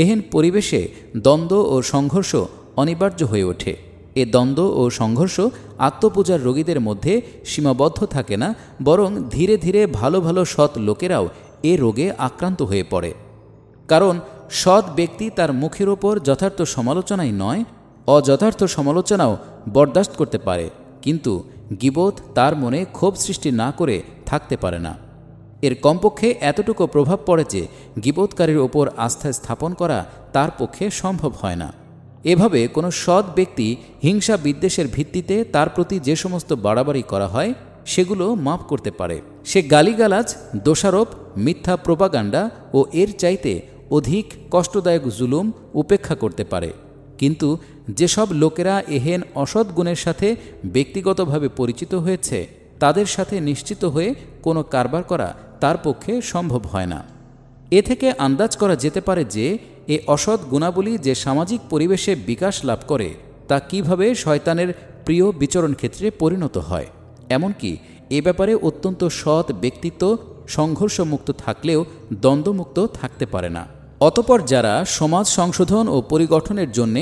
এহেন পরিবেশে দ্বন্দ্ব ও সংঘর্ষ অনিবার্য হয়ে ওঠে এ দ্বন্দ্ব ও সংঘর্ষ আত্মপূজার রোগীদের মধ্যে সীমাবদ্ধ থাকে না বরং ধীরে ধীরে ভালো ভালো সৎ লোকেরাও এ রোগে আক্রান্ত হয়ে পড়ে কারণ সৎ ব্যক্তি তার মুখের ওপর যথার্থ সমালোচনাই নয় অযথার্থ সমালোচনাও বরদাস্ত করতে পারে কিন্তু গিবোধ তার মনে ক্ষোভ সৃষ্টি না করে থাকতে পারে না এর কমপক্ষে এতটুকু প্রভাব পড়ে যে গিবোধকারীর ওপর আস্থা স্থাপন করা তার পক্ষে সম্ভব হয় না এভাবে কোনো সৎ ব্যক্তি হিংসা বিদ্বেষের ভিত্তিতে তার প্রতি যে সমস্ত বাড়াবাড়ি করা হয় সেগুলো মাফ করতে পারে সে গালিগালাজ দোষারোপ মিথ্যা প্রোপাগান্ডা ও এর চাইতে অধিক কষ্টদায়ক জুলুম উপেক্ষা করতে পারে কিন্তু যেসব লোকেরা এহেন অসৎ গুণের সাথে ব্যক্তিগতভাবে পরিচিত হয়েছে তাদের সাথে নিশ্চিত হয়ে কোনো কারবার করা তার পক্ষে সম্ভব হয় না এ থেকে আন্দাজ করা যেতে পারে যে এ অসৎ গুণাবলী যে সামাজিক পরিবেশে বিকাশ লাভ করে তা কিভাবে শয়তানের প্রিয় বিচরণ ক্ষেত্রে পরিণত হয় এমনকি এ ব্যাপারে অত্যন্ত সৎ ব্যক্তিত্ব সংঘর্ষমুক্ত থাকলেও দ্বন্দ্বমুক্ত থাকতে পারে না অতপর যারা সমাজ সংশোধন ও পরিগঠনের জন্য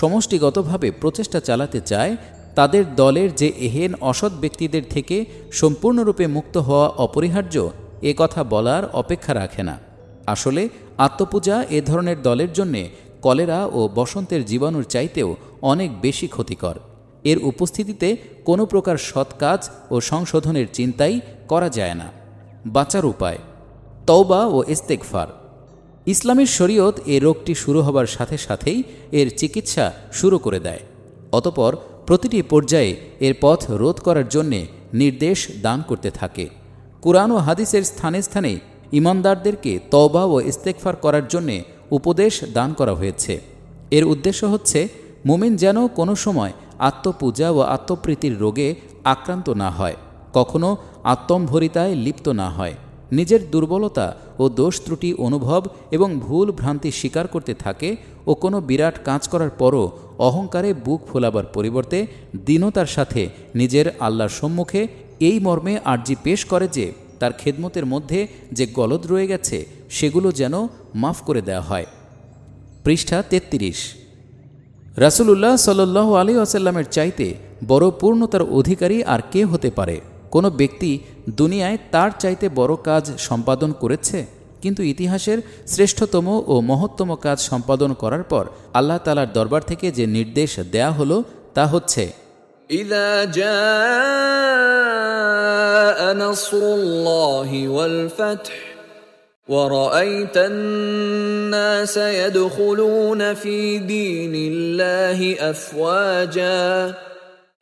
সমষ্টিগতভাবে প্রচেষ্টা চালাতে চায় তাদের দলের যে এহেন অসৎ ব্যক্তিদের থেকে সম্পূর্ণরূপে মুক্ত হওয়া অপরিহার্য এ কথা বলার অপেক্ষা রাখে না আসলে আত্মপূজা এ ধরনের দলের জন্যে কলেরা ও বসন্তের জীবাণুর চাইতেও অনেক বেশি ক্ষতিকর এর উপস্থিতিতে কোনো প্রকার সৎ কাজ ও সংশোধনের চিন্তাই করা যায় না বাঁচার উপায় তওবা ও ইস্তেকফার ইসলামের শরীয়ত এ রোগটি শুরু হবার সাথে সাথেই এর চিকিৎসা শুরু করে দেয় অতপর প্রতিটি পর্যায়ে এর পথ রোধ করার জন্যে নির্দেশ দান করতে থাকে কোরআন ও হাদিসের স্থানে স্থানে ইমানদারদেরকে তবা ও ইস্তেকফার করার জন্যে উপদেশ দান করা হয়েছে এর উদ্দেশ্য হচ্ছে মোমেন যেন কোনো সময় আত্মপূজা ও আত্মপ্রীতির রোগে আক্রান্ত না হয় কখনো আত্মম্ভরিতায় লিপ্ত না হয় নিজের দুর্বলতা ও দোষ ত্রুটি অনুভব এবং ভুল ভ্রান্তি স্বীকার করতে থাকে ও কোনো বিরাট কাজ করার পরও অহংকারে বুক ফোলাবার পরিবর্তে দীনতার সাথে নিজের আল্লাহর সম্মুখে এই মর্মে আর্জি পেশ করে যে তার খেদমতের মধ্যে যে গলদ রয়ে গেছে সেগুলো যেন মাফ করে দেওয়া হয় পৃষ্ঠা তেত্রিশ রাসুলুল্লাহ সাল্লাহ আলী আসাল্লামের চাইতে বড় পূর্ণতার অধিকারী আর কে হতে পারে কোনো ব্যক্তি দুনিয়ায় তার চাইতে বড় কাজ সম্পাদন করেছে কিন্তু ইতিহাসের শ্রেষ্ঠতম ও মহত্তম কাজ সম্পাদন করার পর আল্লাহ তালার দরবার থেকে যে নির্দেশ দেয়া হলো তা হচ্ছে إذا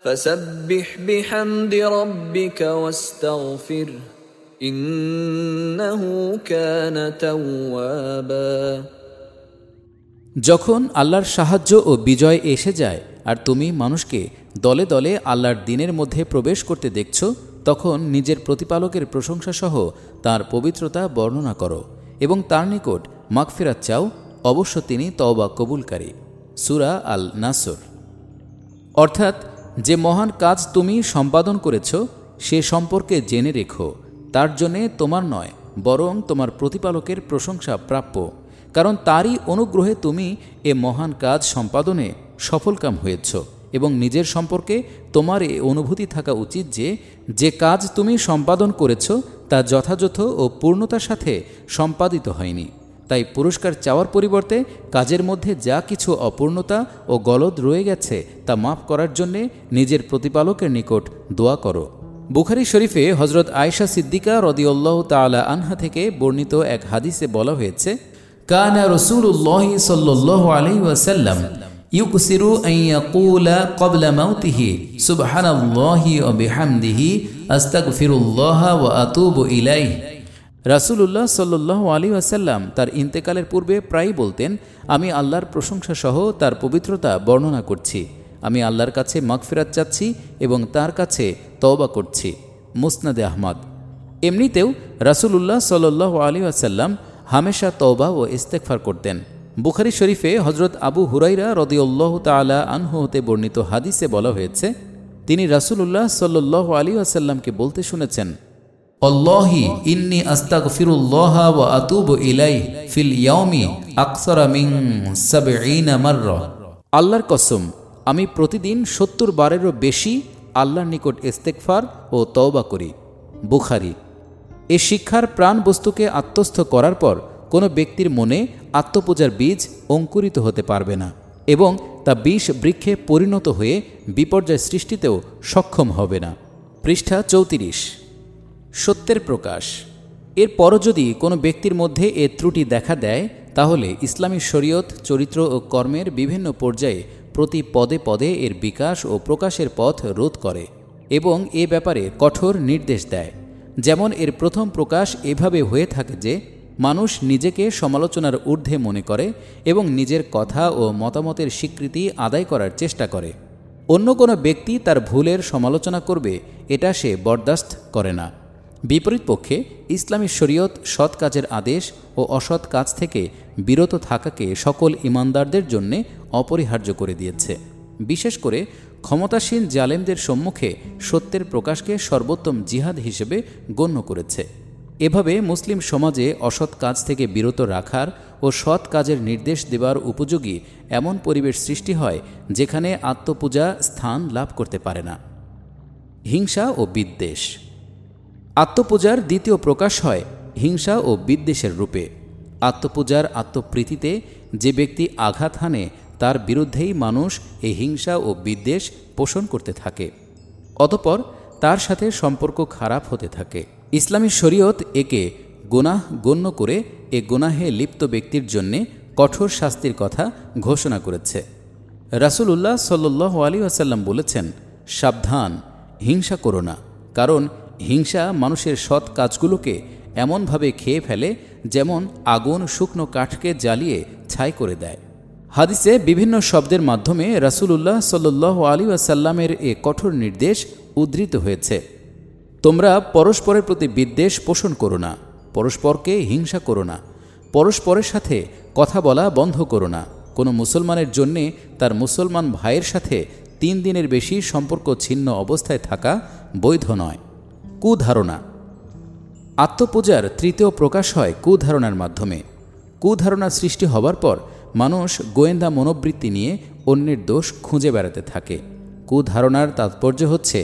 যখন আল্লাহর সাহায্য ও বিজয় এসে যায় আর তুমি মানুষকে দলে দলে আল্লাহর দিনের মধ্যে প্রবেশ করতে দেখছ তখন নিজের প্রতিপালকের প্রশংসা সহ তার পবিত্রতা বর্ণনা করো এবং তার নিকট মাকফিরাত চাও অবশ্য তিনি তওবা কবুলকারী সুরা আল নাসর অর্থাৎ যে মহান কাজ তুমি সম্পাদন করেছ সে সম্পর্কে জেনে রেখো তার জন্যে তোমার নয় বরং তোমার প্রতিপালকের প্রশংসা প্রাপ্য কারণ তারই অনুগ্রহে তুমি এ মহান কাজ সম্পাদনে সফলকাম হয়েছ এবং নিজের সম্পর্কে তোমার এ অনুভূতি থাকা উচিত যে যে কাজ তুমি সম্পাদন করেছ তা যথাযথ ও পূর্ণতার সাথে সম্পাদিত হয়নি তাই পুরস্কার চাওয়ার পরিবর্তে কাজের মধ্যে যা কিছু অপূর্ণতা ও গলদ রয়ে গেছে তা মাফ করার জন্যে নিজের প্রতিপালকের নিকট দোয়া করো বুখারি শরীফে হজরত আয়সা সিদ্দিকা রদিউল্লাহ তালা আনহা থেকে বর্ণিত এক হাদিসে বলা হয়েছে কানা রসুল্লাহ সাল্লাহ আলি ওয়াসাল্লাম ইউকসিরু আইয়াকুলা কবলা মাউতিহি সুবহানাল্লাহি ও বিহামদিহি আস্তাগফিরুল্লাহ ওয়া আতুবু ইলাইহি রাসুলুল্লাহ সাল্লাহ আলী আসাল্লাম তার ইন্তেকালের পূর্বে প্রায়ই বলতেন আমি আল্লাহর প্রশংসা সহ তার পবিত্রতা বর্ণনা করছি আমি আল্লাহর কাছে ফেরাত চাচ্ছি এবং তার কাছে তওবা করছি মুসনাদে আহমদ এমনিতেও রাসুলুল্লাহ সাল্লাহ আলী আসাল্লাম হামেশা তওবা ও ইস্তেকফার করতেন বুখারি শরীফে হজরত আবু হুরাইরা রদিউল্লাহ তালা আনহু হতে বর্ণিত হাদিসে বলা হয়েছে তিনি উল্লাহ সাল্লু আলী আসাল্লামকে বলতে শুনেছেন ইন্নি আস্তাক ওয়া আতুব ইলাই ফিল আল্লাহর কসম আমি প্রতিদিন সত্তর বারেরও বেশি আল্লাহর নিকট ইস্তেকফার ও তওবা করি বুখারি এ শিক্ষার প্রাণ বস্তুকে আত্মস্থ করার পর কোনো ব্যক্তির মনে আত্মপূজার বীজ অঙ্কুরিত হতে পারবে না এবং তা বিষ বৃক্ষে পরিণত হয়ে বিপর্যয় সৃষ্টিতেও সক্ষম হবে না পৃষ্ঠা চৌত্রিশ সত্যের প্রকাশ এরপরও যদি কোনো ব্যক্তির মধ্যে এ ত্রুটি দেখা দেয় তাহলে ইসলামী শরীয়ত চরিত্র ও কর্মের বিভিন্ন পর্যায়ে প্রতি পদে পদে এর বিকাশ ও প্রকাশের পথ রোধ করে এবং এ ব্যাপারে কঠোর নির্দেশ দেয় যেমন এর প্রথম প্রকাশ এভাবে হয়ে থাকে যে মানুষ নিজেকে সমালোচনার ঊর্ধ্বে মনে করে এবং নিজের কথা ও মতামতের স্বীকৃতি আদায় করার চেষ্টা করে অন্য কোনো ব্যক্তি তার ভুলের সমালোচনা করবে এটা সে বরদাস্ত করে না বিপরীত পক্ষে ইসলামী শরীয়ত সৎ কাজের আদেশ ও অসৎ কাজ থেকে বিরত থাকাকে সকল ইমানদারদের জন্যে অপরিহার্য করে দিয়েছে বিশেষ করে ক্ষমতাসীন জালেমদের সম্মুখে সত্যের প্রকাশকে সর্বোত্তম জিহাদ হিসেবে গণ্য করেছে এভাবে মুসলিম সমাজে অসৎ কাজ থেকে বিরত রাখার ও সৎ কাজের নির্দেশ দেবার উপযোগী এমন পরিবেশ সৃষ্টি হয় যেখানে আত্মপূজা স্থান লাভ করতে পারে না হিংসা ও বিদ্বেষ আত্মপূজার দ্বিতীয় প্রকাশ হয় হিংসা ও বিদ্বেষের রূপে আত্মপূজার আত্মপ্রীতিতে যে ব্যক্তি আঘাত হানে তার বিরুদ্ধেই মানুষ এই হিংসা ও বিদ্বেষ পোষণ করতে থাকে অতপর তার সাথে সম্পর্ক খারাপ হতে থাকে ইসলামী শরীয়ত একে গোনাহ গণ্য করে এ গোনাহে লিপ্ত ব্যক্তির জন্যে কঠোর শাস্তির কথা ঘোষণা করেছে রাসুলুল্লাহ সাল্লু আলী আসাল্লাম বলেছেন সাবধান হিংসা করো না কারণ হিংসা মানুষের সৎ কাজগুলোকে এমনভাবে খেয়ে ফেলে যেমন আগুন শুকনো কাঠকে জ্বালিয়ে ছাই করে দেয় হাদিসে বিভিন্ন শব্দের মাধ্যমে রাসুলুল্লাহ সাল্ল আলী আসাল্লামের এ কঠোর নির্দেশ উদ্ধৃত হয়েছে তোমরা পরস্পরের প্রতি বিদ্বেষ পোষণ করো না পরস্পরকে হিংসা করো না পরস্পরের সাথে কথা বলা বন্ধ করো না কোনো মুসলমানের জন্যে তার মুসলমান ভাইয়ের সাথে তিন দিনের বেশি সম্পর্ক ছিন্ন অবস্থায় থাকা বৈধ নয় কুধারণা আত্মপূজার তৃতীয় প্রকাশ হয় কুধারণার মাধ্যমে কুধারণার সৃষ্টি হবার পর মানুষ গোয়েন্দা মনোবৃত্তি নিয়ে অন্যের দোষ খুঁজে বেড়াতে থাকে কুধারণার তাৎপর্য হচ্ছে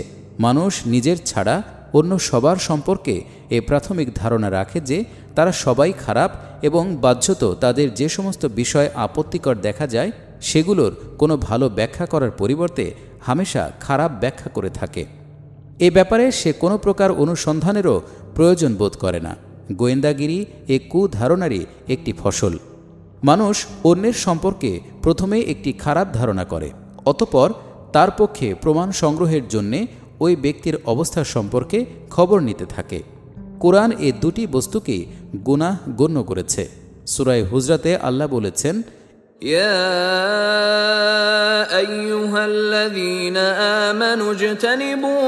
মানুষ নিজের ছাড়া অন্য সবার সম্পর্কে এ প্রাথমিক ধারণা রাখে যে তারা সবাই খারাপ এবং বাধ্যত তাদের যে সমস্ত বিষয় আপত্তিকর দেখা যায় সেগুলোর কোনো ভালো ব্যাখ্যা করার পরিবর্তে হামেশা খারাপ ব্যাখ্যা করে থাকে এ ব্যাপারে সে কোনো প্রকার অনুসন্ধানেরও প্রয়োজন বোধ করে না গোয়েন্দাগিরি এ কুধারণারই একটি ফসল মানুষ অন্যের সম্পর্কে প্রথমে একটি খারাপ ধারণা করে অতপর তার পক্ষে প্রমাণ সংগ্রহের জন্যে ওই ব্যক্তির অবস্থা সম্পর্কে খবর নিতে থাকে কোরআন এ দুটি বস্তুকে গুণা গণ্য করেছে সুরাই হুজরাতে আল্লাহ বলেছেন ইয়া آمنوا اجتنبوا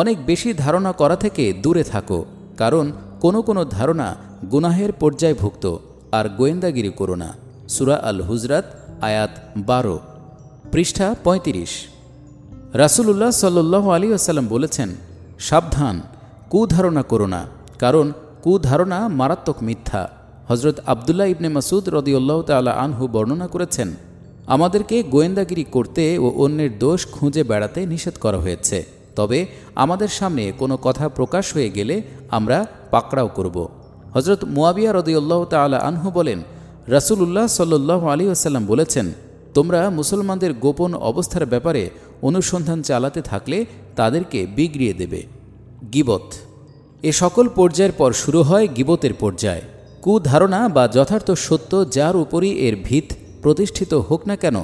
অনেক বেশি ধারণা করা থেকে দূরে থাকো কারণ কোনো কোনো ধারণা গুনাহের পর্যায়ভুক্ত আর গোয়েন্দাগিরি করো না সুরা আল হুজরাত আয়াত বারো পৃষ্ঠা পঁয়ত্রিশ রাসুলুল্লাহ সাল্লাহ আলী আসাল্লাম বলেছেন সাবধান কুধারণা করো না কারণ কুধারণা মারাত্মক মিথ্যা হজরত আবদুল্লাহ ইবনে মাসুদ রদিউল্লাহ তালা আনহু বর্ণনা করেছেন আমাদেরকে গোয়েন্দাগিরি করতে ও অন্যের দোষ খুঁজে বেড়াতে নিষেধ করা হয়েছে তবে আমাদের সামনে কোনো কথা প্রকাশ হয়ে গেলে আমরা পাকড়াও করব হজরত মুয়াবিয়া রদিউল্লাহ তালা আনহু বলেন রাসুলুল্লাহ সাল্লু আলী আসাল্লাম বলেছেন তোমরা মুসলমানদের গোপন অবস্থার ব্যাপারে অনুসন্ধান চালাতে থাকলে তাদেরকে বিগড়িয়ে দেবে গিবত এ সকল পর্যায়ের পর শুরু হয় গিবতের পর্যায় কুধারণা বা যথার্থ সত্য যার উপরই এর ভিত প্রতিষ্ঠিত হোক না কেন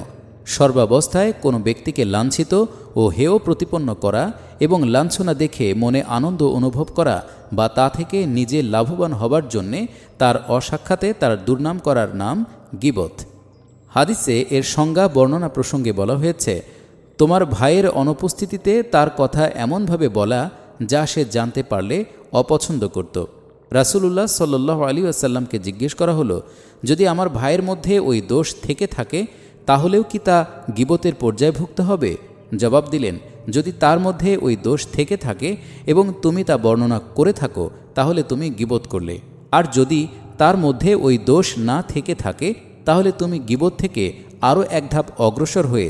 সর্বাবস্থায় কোনো ব্যক্তিকে লাঞ্ছিত ও হেয় প্রতিপন্ন করা এবং লাঞ্ছনা দেখে মনে আনন্দ অনুভব করা বা তা থেকে নিজে লাভবান হবার জন্যে তার অসাক্ষাতে তার দুর্নাম করার নাম গিবত হাদিসে এর সংজ্ঞা বর্ণনা প্রসঙ্গে বলা হয়েছে তোমার ভাইয়ের অনুপস্থিতিতে তার কথা এমনভাবে বলা যা সে জানতে পারলে অপছন্দ করত রাসুলুল্লাহ সাল্লাহ আলী আসাল্লামকে জিজ্ঞেস করা হলো যদি আমার ভাইয়ের মধ্যে ওই দোষ থেকে থাকে তাহলেও কি তা গিবতের পর্যায়ে ভুগতে হবে জবাব দিলেন যদি তার মধ্যে ওই দোষ থেকে থাকে এবং তুমি তা বর্ণনা করে থাকো তাহলে তুমি গিবত করলে আর যদি তার মধ্যে ওই দোষ না থেকে থাকে তাহলে তুমি গিবত থেকে আরও এক ধাপ অগ্রসর হয়ে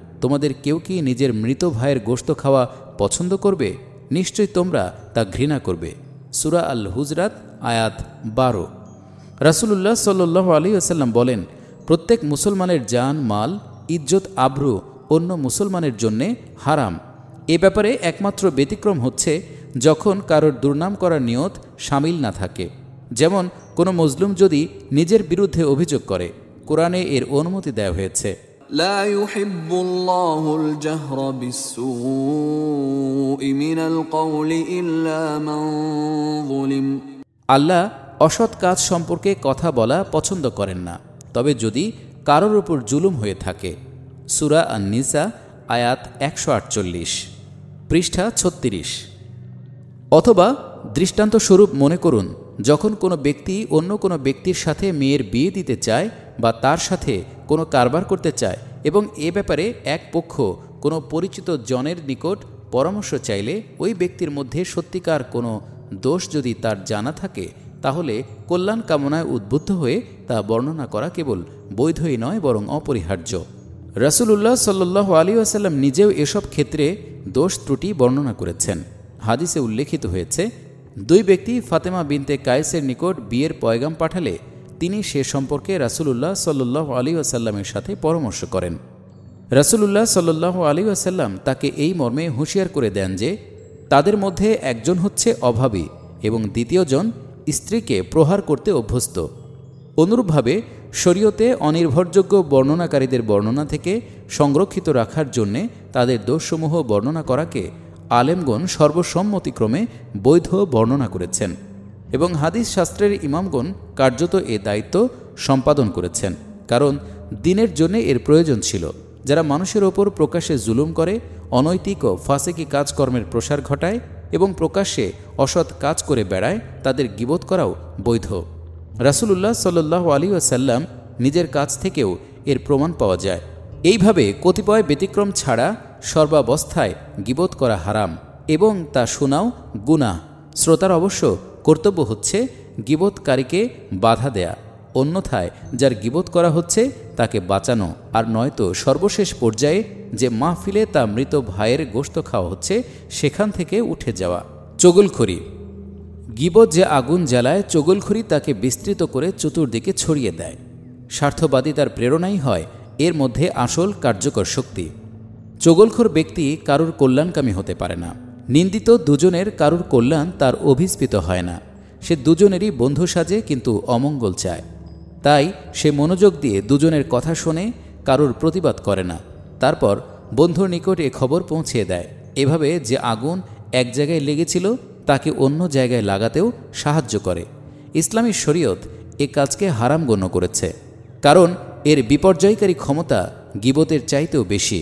তোমাদের কেউ কি নিজের মৃত ভাইয়ের গোস্ত খাওয়া পছন্দ করবে নিশ্চয়ই তোমরা তা ঘৃণা করবে সুরা আল হুজরাত আয়াত বারো রাসুলুল্লাহ সাল্ল আলী আসাল্লাম বলেন প্রত্যেক মুসলমানের যান মাল ইজ্জত আব্রু অন্য মুসলমানের জন্যে হারাম এ ব্যাপারে একমাত্র ব্যতিক্রম হচ্ছে যখন কারোর দুর্নাম করার নিয়ত সামিল না থাকে যেমন কোনো মজলুম যদি নিজের বিরুদ্ধে অভিযোগ করে কোরআনে এর অনুমতি দেওয়া হয়েছে আল্লাহ অসৎ কাজ সম্পর্কে কথা বলা পছন্দ করেন না তবে যদি কারোর উপর জুলুম হয়ে থাকে সুরা আন নিসা আয়াত একশো আটচল্লিশ পৃষ্ঠা ছত্রিশ অথবা দৃষ্টান্তস্বরূপ মনে করুন যখন কোনো ব্যক্তি অন্য কোনো ব্যক্তির সাথে মেয়ের বিয়ে দিতে চায় বা তার সাথে কোনো কারবার করতে চায় এবং এ ব্যাপারে এক পক্ষ কোনো পরিচিত জনের নিকট পরামর্শ চাইলে ওই ব্যক্তির মধ্যে সত্যিকার কোনো দোষ যদি তার জানা থাকে তাহলে কল্যাণ কামনায় উদ্বুদ্ধ হয়ে তা বর্ণনা করা কেবল বৈধই নয় বরং অপরিহার্য রাসুলুল্লাহ সাল্লাহ আলী আসাল্লাম নিজেও এসব ক্ষেত্রে দোষ ত্রুটি বর্ণনা করেছেন হাদিসে উল্লেখিত হয়েছে দুই ব্যক্তি ফাতেমা বিনতে কায়েসের নিকট বিয়ের পয়গাম পাঠালে তিনি সে সম্পর্কে রাসুলুল্লাহ সাল্লাহ আলী আসাল্লামের সাথে পরামর্শ করেন রাসুলুল্লাহ সাল্লাহ আলী আসাল্লাম তাকে এই মর্মে হুঁশিয়ার করে দেন যে তাদের মধ্যে একজন হচ্ছে অভাবী এবং দ্বিতীয়জন স্ত্রীকে প্রহার করতে অভ্যস্ত অনুরূপভাবে শরীয়তে অনির্ভরযোগ্য বর্ণনাকারীদের বর্ণনা থেকে সংরক্ষিত রাখার জন্যে তাদের দোষসমূহ বর্ণনা করাকে আলেমগণ সর্বসম্মতিক্রমে বৈধ বর্ণনা করেছেন এবং হাদিস শাস্ত্রের ইমামগণ কার্যত এ দায়িত্ব সম্পাদন করেছেন কারণ দিনের জন্য এর প্রয়োজন ছিল যারা মানুষের ওপর প্রকাশ্যে জুলুম করে অনৈতিক ও ফাঁসেকি কাজকর্মের প্রসার ঘটায় এবং প্রকাশ্যে অসৎ কাজ করে বেড়ায় তাদের গিবোধ করাও বৈধ রাসুলুল্লাহ সাল্লাহ আলী ওয়াসাল্লাম নিজের কাছ থেকেও এর প্রমাণ পাওয়া যায় এইভাবে কতিপয় ব্যতিক্রম ছাড়া সর্বাবস্থায় গিবোধ করা হারাম এবং তা শোনাও গুনা শ্রোতার অবশ্য কর্তব্য হচ্ছে গিবোধকারীকে বাধা দেয়া অন্যথায় যার গিবোধ করা হচ্ছে তাকে বাঁচানো আর নয়তো সর্বশেষ পর্যায়ে যে মাহফিলে তা মৃত ভাইয়ের গোস্ত খাওয়া হচ্ছে সেখান থেকে উঠে যাওয়া চগলখড়ি গিবত যে আগুন জ্বালায় চগলখড়ি তাকে বিস্তৃত করে চতুর্দিকে ছড়িয়ে দেয় স্বার্থবাদী তার প্রেরণাই হয় এর মধ্যে আসল কার্যকর শক্তি চগলখোর ব্যক্তি কারুর কল্যাণকামী হতে পারে না নিন্দিত দুজনের কারুর কল্যাণ তার অভিস্পিত হয় না সে দুজনেরই বন্ধু সাজে কিন্তু অমঙ্গল চায় তাই সে মনোযোগ দিয়ে দুজনের কথা শুনে কারুর প্রতিবাদ করে না তারপর বন্ধুর নিকট এ খবর পৌঁছে দেয় এভাবে যে আগুন এক জায়গায় লেগেছিল তাকে অন্য জায়গায় লাগাতেও সাহায্য করে ইসলামী শরীয়ত এ কাজকে হারাম গণ্য করেছে কারণ এর বিপর্যয়কারী ক্ষমতা গিবতের চাইতেও বেশি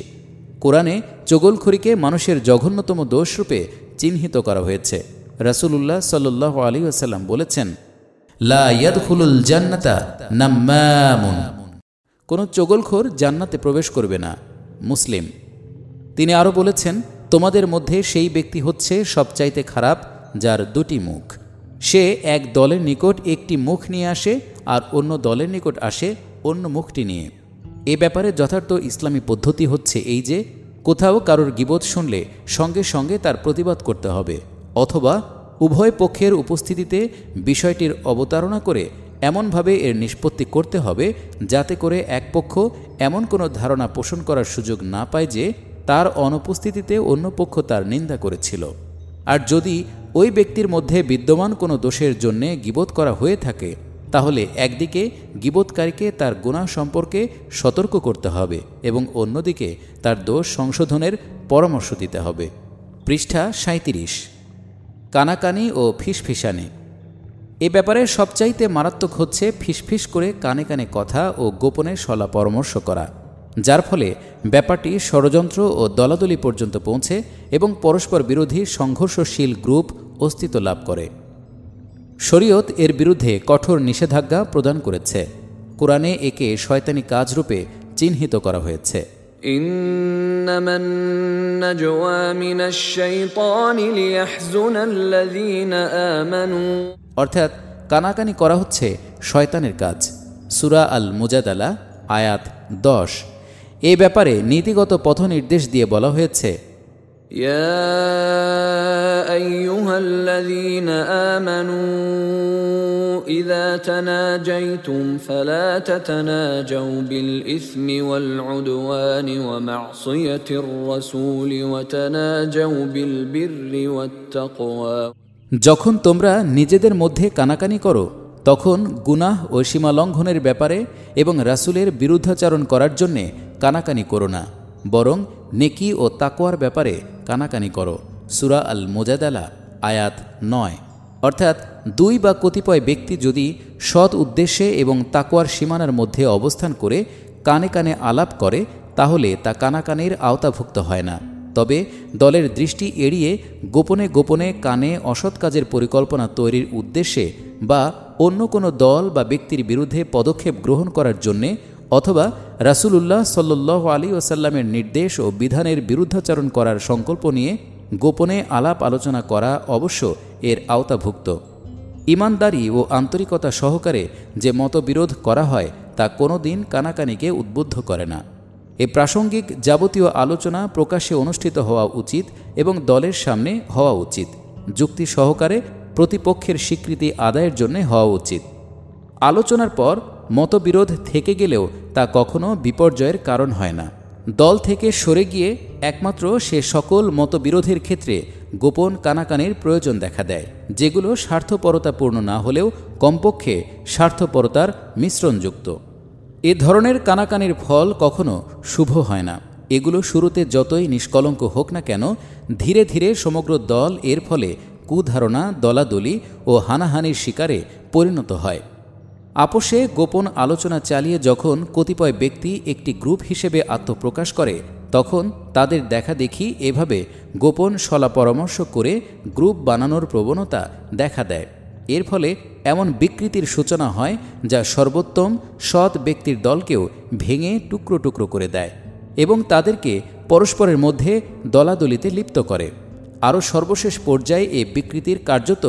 কোরআনে চগলখড়িকে মানুষের জঘন্যতম দোষরূপে চিহ্নিত করা হয়েছে রাসুলুল্লাহ সাল্ল আলী আসাল্লাম বলেছেন কোন জান্নাতা চগলখোর জান্নাতে প্রবেশ করবে না মুসলিম তিনি আরও বলেছেন তোমাদের মধ্যে সেই ব্যক্তি হচ্ছে সবচাইতে খারাপ যার দুটি মুখ সে এক দলের নিকট একটি মুখ নিয়ে আসে আর অন্য দলের নিকট আসে অন্য মুখটি নিয়ে এ ব্যাপারে যথার্থ ইসলামী পদ্ধতি হচ্ছে এই যে কোথাও কারোর গিবোধ শুনলে সঙ্গে সঙ্গে তার প্রতিবাদ করতে হবে অথবা উভয় পক্ষের উপস্থিতিতে বিষয়টির অবতারণা করে এমনভাবে এর নিষ্পত্তি করতে হবে যাতে করে এক পক্ষ এমন কোনো ধারণা পোষণ করার সুযোগ না পায় যে তার অনুপস্থিতিতে অন্য পক্ষ তার নিন্দা করেছিল আর যদি ওই ব্যক্তির মধ্যে বিদ্যমান কোনো দোষের জন্যে গিবোধ করা হয়ে থাকে তাহলে একদিকে গিবোধকারীকে তার গুণা সম্পর্কে সতর্ক করতে হবে এবং অন্যদিকে তার দোষ সংশোধনের পরামর্শ দিতে হবে পৃষ্ঠা সাঁত্রিশ কানাকানি ও ফিসফিসানি এ ব্যাপারে সবচাইতে মারাত্মক হচ্ছে ফিসফিস করে কানে কানে কথা ও গোপনে সলা পরামর্শ করা যার ফলে ব্যাপারটি ষড়যন্ত্র ও দলাদলি পর্যন্ত পৌঁছে এবং পরস্পর বিরোধী সংঘর্ষশীল গ্রুপ অস্তিত্ব লাভ করে শরীয়ত এর বিরুদ্ধে কঠোর নিষেধাজ্ঞা প্রদান করেছে কোরআনে একে শয়তানি কাজরূপে চিহ্নিত করা হয়েছে إنما النجوى من الشيطان ليحزن الذين آمنوا অর্থাৎ কানাকানি করা হচ্ছে শয়তানের কাজ সুরা আল মুজাদালা আয়াত দশ এ ব্যাপারে নীতিগত পথনির্দেশ দিয়ে বলা হয়েছে إذا تناجيتم فلا تتناجوا بالإثم والعدوان ومعصية الرسول وتناجوا بالبر والتقوى যখন তোমরা নিজেদের মধ্যে কানাকানি করো তখন গুনাহ ও সীমা লঙ্ঘনের ব্যাপারে এবং রাসুলের বিরুদ্ধাচারণ করার জন্যে কানাকানি করো না বরং নেকি ও তাকোয়ার ব্যাপারে কানাকানি করো সুরা আল মোজাদালা আয়াত নয় অর্থাৎ দুই বা কতিপয় ব্যক্তি যদি সৎ উদ্দেশ্যে এবং তাকোয়ার সীমানার মধ্যে অবস্থান করে কানে কানে আলাপ করে তাহলে তা কানাকানির আওতাভুক্ত হয় না তবে দলের দৃষ্টি এড়িয়ে গোপনে গোপনে কানে অসৎ কাজের পরিকল্পনা তৈরির উদ্দেশ্যে বা অন্য কোনো দল বা ব্যক্তির বিরুদ্ধে পদক্ষেপ গ্রহণ করার জন্যে অথবা উল্লাহ সাল্লাহ আলী ওসাল্লামের নির্দেশ ও বিধানের বিরুদ্ধাচরণ করার সংকল্প নিয়ে গোপনে আলাপ আলোচনা করা অবশ্য এর আওতাভুক্ত ইমানদারি ও আন্তরিকতা সহকারে যে মতবিরোধ করা হয় তা কোনো দিন কানাকানিকে উদ্বুদ্ধ করে না এ প্রাসঙ্গিক যাবতীয় আলোচনা প্রকাশ্যে অনুষ্ঠিত হওয়া উচিত এবং দলের সামনে হওয়া উচিত যুক্তি সহকারে প্রতিপক্ষের স্বীকৃতি আদায়ের জন্য হওয়া উচিত আলোচনার পর মতবিরোধ থেকে গেলেও তা কখনো বিপর্যয়ের কারণ হয় না দল থেকে সরে গিয়ে একমাত্র সে সকল মতবিরোধের ক্ষেত্রে গোপন কানাকানির প্রয়োজন দেখা দেয় যেগুলো স্বার্থপরতাপূর্ণ না হলেও কমপক্ষে স্বার্থপরতার মিশ্রণযুক্ত এ ধরনের কানাকানির ফল কখনো শুভ হয় না এগুলো শুরুতে যতই নিষ্কলঙ্ক হোক না কেন ধীরে ধীরে সমগ্র দল এর ফলে কুধারণা দলাদলি ও হানাহানির শিকারে পরিণত হয় আপোষে গোপন আলোচনা চালিয়ে যখন কতিপয় ব্যক্তি একটি গ্রুপ হিসেবে আত্মপ্রকাশ করে তখন তাদের দেখা দেখি এভাবে গোপন সলা পরামর্শ করে গ্রুপ বানানোর প্রবণতা দেখা দেয় এর ফলে এমন বিকৃতির সূচনা হয় যা সর্বোত্তম সৎ ব্যক্তির দলকেও ভেঙে টুকরো টুকরো করে দেয় এবং তাদেরকে পরস্পরের মধ্যে দলাদলিতে লিপ্ত করে আরও সর্বশেষ পর্যায়ে এ বিকৃতির কার্যত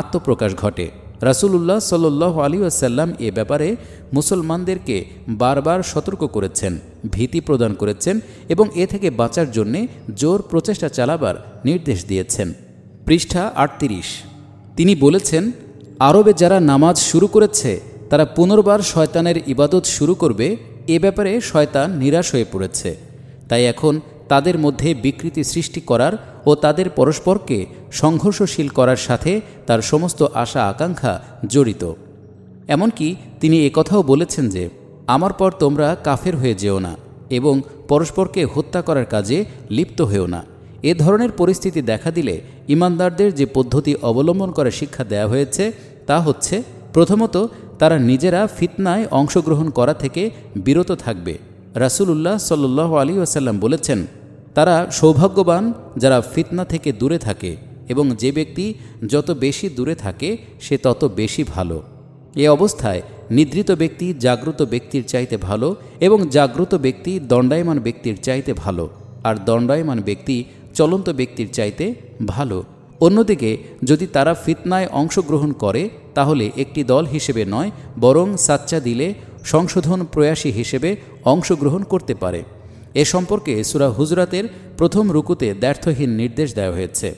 আত্মপ্রকাশ ঘটে রাসুলুল্লাহ সাল্লাহ আলী আসাল্লাম এ ব্যাপারে মুসলমানদেরকে বারবার সতর্ক করেছেন ভীতি প্রদান করেছেন এবং এ থেকে বাঁচার জন্যে জোর প্রচেষ্টা চালাবার নির্দেশ দিয়েছেন পৃষ্ঠা আটত্রিশ তিনি বলেছেন আরবে যারা নামাজ শুরু করেছে তারা পুনর্বার শয়তানের ইবাদত শুরু করবে এ ব্যাপারে শয়তান নিরাশ হয়ে পড়েছে তাই এখন তাদের মধ্যে বিকৃতি সৃষ্টি করার ও তাদের পরস্পরকে সংঘর্ষশীল করার সাথে তার সমস্ত আশা আকাঙ্ক্ষা জড়িত এমনকি তিনি একথাও বলেছেন যে আমার পর তোমরা কাফের হয়ে যেও না এবং পরস্পরকে হত্যা করার কাজে লিপ্ত হয়েও না এ ধরনের পরিস্থিতি দেখা দিলে ইমানদারদের যে পদ্ধতি অবলম্বন করে শিক্ষা দেওয়া হয়েছে তা হচ্ছে প্রথমত তারা নিজেরা ফিতনায় অংশগ্রহণ করা থেকে বিরত থাকবে রাসুলুল্লাহ সাল্লু আলী আসাল্লাম বলেছেন তারা সৌভাগ্যবান যারা ফিতনা থেকে দূরে থাকে এবং যে ব্যক্তি যত বেশি দূরে থাকে সে তত বেশি ভালো এ অবস্থায় নিদ্রিত ব্যক্তি জাগ্রত ব্যক্তির চাইতে ভালো এবং জাগ্রত ব্যক্তি দণ্ডায়মান ব্যক্তির চাইতে ভালো আর দণ্ডায়মান ব্যক্তি চলন্ত ব্যক্তির চাইতে ভালো অন্যদিকে যদি তারা ফিতনায় অংশগ্রহণ করে তাহলে একটি দল হিসেবে নয় বরং সাচ্চা দিলে সংশোধন প্রয়াসী হিসেবে অংশগ্রহণ করতে পারে এ সম্পর্কে সুরা হুজরাতের প্রথম রুকুতে দ্ব্যর্থহীন নির্দেশ দেওয়া হয়েছে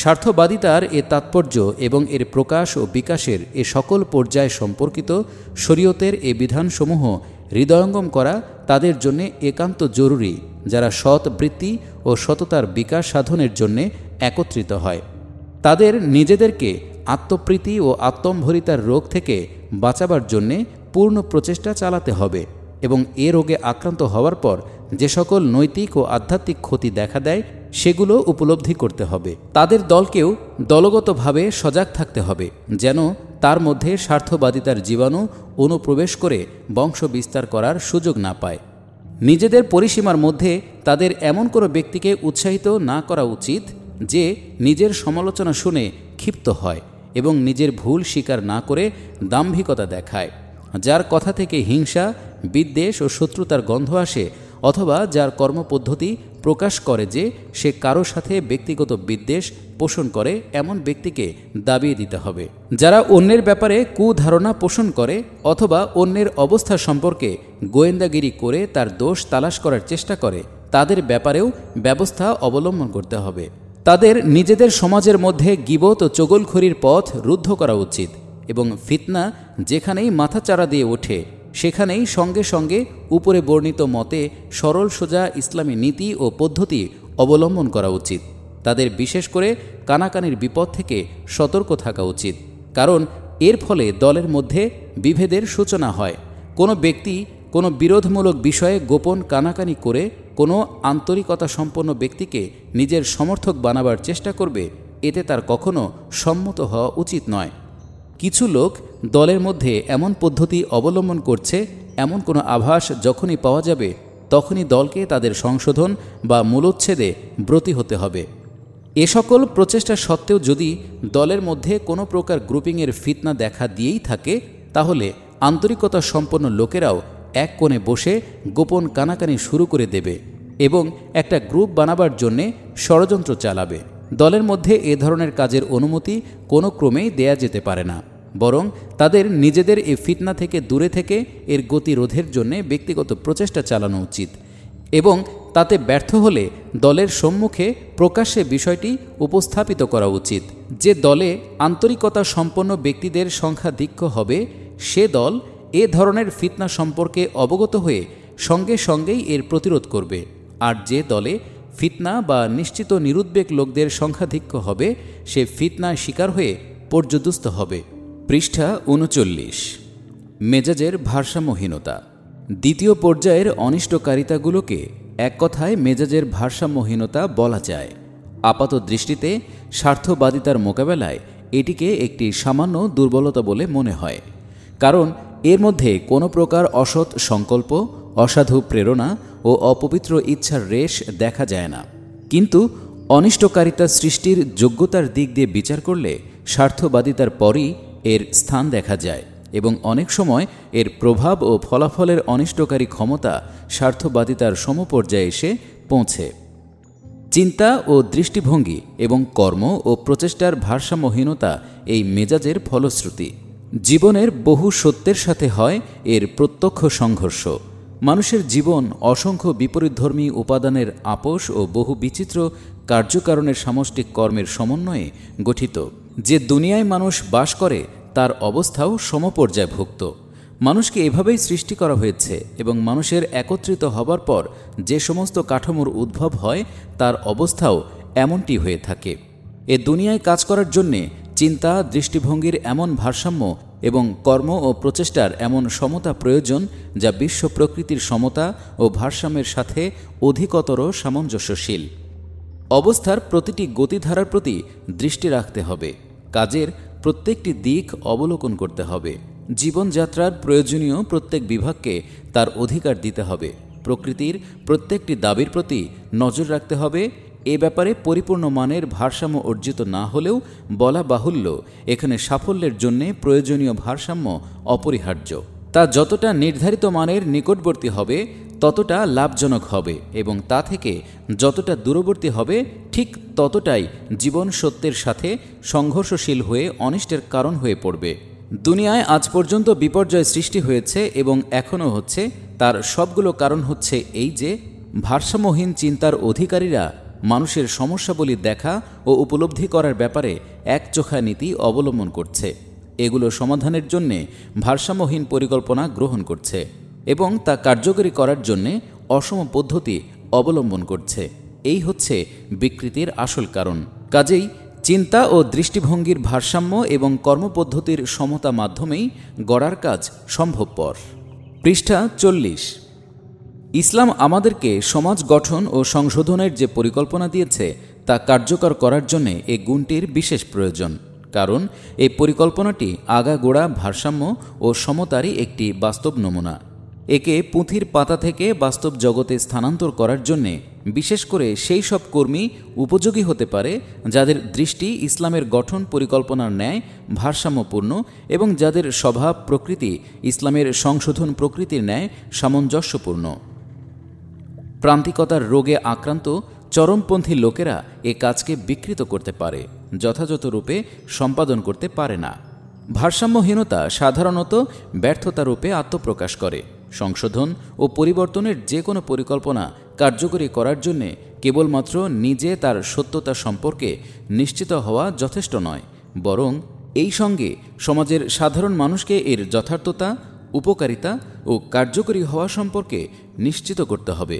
স্বার্থবাদিতার এ তাৎপর্য এবং এর প্রকাশ ও বিকাশের এ সকল পর্যায় সম্পর্কিত শরীয়তের এ বিধানসমূহ হৃদয়ঙ্গম করা তাদের জন্যে একান্ত জরুরি যারা সৎ বৃত্তি ও সততার বিকাশ সাধনের জন্যে একত্রিত হয় তাদের নিজেদেরকে আত্মপ্রীতি ও আত্মম্ভরিতার রোগ থেকে বাঁচাবার জন্যে পূর্ণ প্রচেষ্টা চালাতে হবে এবং এ রোগে আক্রান্ত হওয়ার পর যে সকল নৈতিক ও আধ্যাত্মিক ক্ষতি দেখা দেয় সেগুলো উপলব্ধি করতে হবে তাদের দলকেও দলগতভাবে সজাগ থাকতে হবে যেন তার মধ্যে স্বার্থবাদিতার জীবাণু অনুপ্রবেশ করে বংশ বিস্তার করার সুযোগ না পায় নিজেদের পরিসীমার মধ্যে তাদের এমন কোনো ব্যক্তিকে উৎসাহিত না করা উচিত যে নিজের সমালোচনা শুনে ক্ষিপ্ত হয় এবং নিজের ভুল স্বীকার না করে দাম্ভিকতা দেখায় যার কথা থেকে হিংসা বিদ্বেষ ও শত্রুতার গন্ধ আসে অথবা যার কর্মপদ্ধতি প্রকাশ করে যে সে কারো সাথে ব্যক্তিগত বিদ্বেষ পোষণ করে এমন ব্যক্তিকে দাবিয়ে দিতে হবে যারা অন্যের ব্যাপারে কুধারণা পোষণ করে অথবা অন্যের অবস্থা সম্পর্কে গোয়েন্দাগিরি করে তার দোষ তালাশ করার চেষ্টা করে তাদের ব্যাপারেও ব্যবস্থা অবলম্বন করতে হবে তাদের নিজেদের সমাজের মধ্যে গিবত ও চগলখড়ির পথ রুদ্ধ করা উচিত এবং ফিতনা যেখানেই মাথাচাড়া দিয়ে ওঠে সেখানেই সঙ্গে সঙ্গে উপরে বর্ণিত মতে সরল সোজা ইসলামী নীতি ও পদ্ধতি অবলম্বন করা উচিত তাদের বিশেষ করে কানাকানির বিপদ থেকে সতর্ক থাকা উচিত কারণ এর ফলে দলের মধ্যে বিভেদের সূচনা হয় কোনো ব্যক্তি কোনো বিরোধমূলক বিষয়ে গোপন কানাকানি করে কোনো আন্তরিকতা সম্পন্ন ব্যক্তিকে নিজের সমর্থক বানাবার চেষ্টা করবে এতে তার কখনো সম্মত হওয়া উচিত নয় কিছু লোক দলের মধ্যে এমন পদ্ধতি অবলম্বন করছে এমন কোনো আভাস যখনই পাওয়া যাবে তখনই দলকে তাদের সংশোধন বা মূলোচ্ছেদে ব্রতী হতে হবে এ সকল প্রচেষ্টা সত্ত্বেও যদি দলের মধ্যে কোনো প্রকার গ্রুপিংয়ের ফিতনা দেখা দিয়েই থাকে তাহলে আন্তরিকতা সম্পন্ন লোকেরাও এক কোণে বসে গোপন কানাকানি শুরু করে দেবে এবং একটা গ্রুপ বানাবার জন্যে ষড়যন্ত্র চালাবে দলের মধ্যে এ ধরনের কাজের অনুমতি কোনো ক্রমেই দেয়া যেতে পারে না বরং তাদের নিজেদের এই ফিতনা থেকে দূরে থেকে এর গতিরোধের রোধের জন্য ব্যক্তিগত প্রচেষ্টা চালানো উচিত এবং তাতে ব্যর্থ হলে দলের সম্মুখে প্রকাশ্যে বিষয়টি উপস্থাপিত করা উচিত যে দলে আন্তরিকতা সম্পন্ন ব্যক্তিদের সংখ্যাধিক্য হবে সে দল এ ধরনের ফিতনা সম্পর্কে অবগত হয়ে সঙ্গে সঙ্গেই এর প্রতিরোধ করবে আর যে দলে ফিতনা বা নিশ্চিত নিরুদ্বেগ লোকদের সংখ্যাধিক্য হবে সে ফিতনা শিকার হয়ে পর্যদুস্ত হবে পৃষ্ঠা উনচল্লিশ মেজাজের ভারসাম্যহীনতা দ্বিতীয় পর্যায়ের অনিষ্টকারিতাগুলোকে এক কথায় মেজাজের ভারসাম্যহীনতা বলা যায় আপাত দৃষ্টিতে স্বার্থবাদিতার মোকাবেলায় এটিকে একটি সামান্য দুর্বলতা বলে মনে হয় কারণ এর মধ্যে কোনো প্রকার অসৎ সংকল্প অসাধু প্রেরণা ও অপবিত্র ইচ্ছার রেশ দেখা যায় না কিন্তু অনিষ্টকারিতা সৃষ্টির যোগ্যতার দিক দিয়ে বিচার করলে স্বার্থবাদিতার পরই এর স্থান দেখা যায় এবং অনেক সময় এর প্রভাব ও ফলাফলের অনিষ্টকারী ক্ষমতা স্বার্থবাদিতার সমপর্যায়ে এসে পৌঁছে চিন্তা ও দৃষ্টিভঙ্গি এবং কর্ম ও প্রচেষ্টার ভারসাম্যহীনতা এই মেজাজের ফলশ্রুতি জীবনের বহু সত্যের সাথে হয় এর প্রত্যক্ষ সংঘর্ষ মানুষের জীবন অসংখ্য বিপরীতধর্মী উপাদানের আপোষ ও বহু বিচিত্র কার্যকারণের সামষ্টিক কর্মের সমন্বয়ে গঠিত যে দুনিয়ায় মানুষ বাস করে তার অবস্থাও সমপর্যায়ভুক্ত মানুষকে এভাবেই সৃষ্টি করা হয়েছে এবং মানুষের একত্রিত হবার পর যে সমস্ত কাঠামোর উদ্ভব হয় তার অবস্থাও এমনটি হয়ে থাকে এ দুনিয়ায় কাজ করার জন্যে চিন্তা দৃষ্টিভঙ্গির এমন ভারসাম্য এবং কর্ম ও প্রচেষ্টার এমন সমতা প্রয়োজন যা বিশ্ব প্রকৃতির সমতা ও ভারসাম্যের সাথে অধিকতর সামঞ্জস্যশীল অবস্থার প্রতিটি গতিধারার প্রতি দৃষ্টি রাখতে হবে কাজের প্রত্যেকটি দিক অবলোকন করতে হবে জীবনযাত্রার প্রয়োজনীয় প্রত্যেক বিভাগকে তার অধিকার দিতে হবে প্রকৃতির প্রত্যেকটি দাবির প্রতি নজর রাখতে হবে এ ব্যাপারে পরিপূর্ণ মানের ভারসাম্য অর্জিত না হলেও বলা বাহুল্য এখানে সাফল্যের জন্যে প্রয়োজনীয় ভারসাম্য অপরিহার্য তা যতটা নির্ধারিত মানের নিকটবর্তী হবে ততটা লাভজনক হবে এবং তা থেকে যতটা দূরবর্তী হবে ঠিক ততটাই জীবন সত্যের সাথে সংঘর্ষশীল হয়ে অনিষ্টের কারণ হয়ে পড়বে দুনিয়ায় আজ পর্যন্ত বিপর্যয় সৃষ্টি হয়েছে এবং এখনও হচ্ছে তার সবগুলো কারণ হচ্ছে এই যে ভারসাম্যহীন চিন্তার অধিকারীরা মানুষের সমস্যাবলী দেখা ও উপলব্ধি করার ব্যাপারে একচোখা নীতি অবলম্বন করছে এগুলো সমাধানের জন্যে ভারসাম্যহীন পরিকল্পনা গ্রহণ করছে এবং তা কার্যকরী করার জন্যে অসম পদ্ধতি অবলম্বন করছে এই হচ্ছে বিকৃতির আসল কারণ কাজেই চিন্তা ও দৃষ্টিভঙ্গির ভারসাম্য এবং কর্মপদ্ধতির সমতা মাধ্যমেই গড়ার কাজ সম্ভবপর পৃষ্ঠা চল্লিশ ইসলাম আমাদেরকে সমাজ গঠন ও সংশোধনের যে পরিকল্পনা দিয়েছে তা কার্যকর করার জন্যে এ গুণটির বিশেষ প্রয়োজন কারণ এই পরিকল্পনাটি আগাগোড়া ভারসাম্য ও সমতারই একটি বাস্তব নমুনা একে পুঁথির পাতা থেকে বাস্তব জগতে স্থানান্তর করার জন্যে বিশেষ করে সেই সব কর্মী উপযোগী হতে পারে যাদের দৃষ্টি ইসলামের গঠন পরিকল্পনার ন্যায় ভারসাম্যপূর্ণ এবং যাদের স্বভাব প্রকৃতি ইসলামের সংশোধন প্রকৃতির ন্যায় সামঞ্জস্যপূর্ণ প্রান্তিকতার রোগে আক্রান্ত চরমপন্থী লোকেরা এ কাজকে বিকৃত করতে পারে যথাযথ রূপে সম্পাদন করতে পারে না ভারসাম্যহীনতা সাধারণত ব্যর্থতা রূপে আত্মপ্রকাশ করে সংশোধন ও পরিবর্তনের যে কোনো পরিকল্পনা কার্যকরী করার জন্যে কেবলমাত্র নিজে তার সত্যতা সম্পর্কে নিশ্চিত হওয়া যথেষ্ট নয় বরং এই সঙ্গে সমাজের সাধারণ মানুষকে এর যথার্থতা উপকারিতা ও কার্যকরী হওয়া সম্পর্কে নিশ্চিত করতে হবে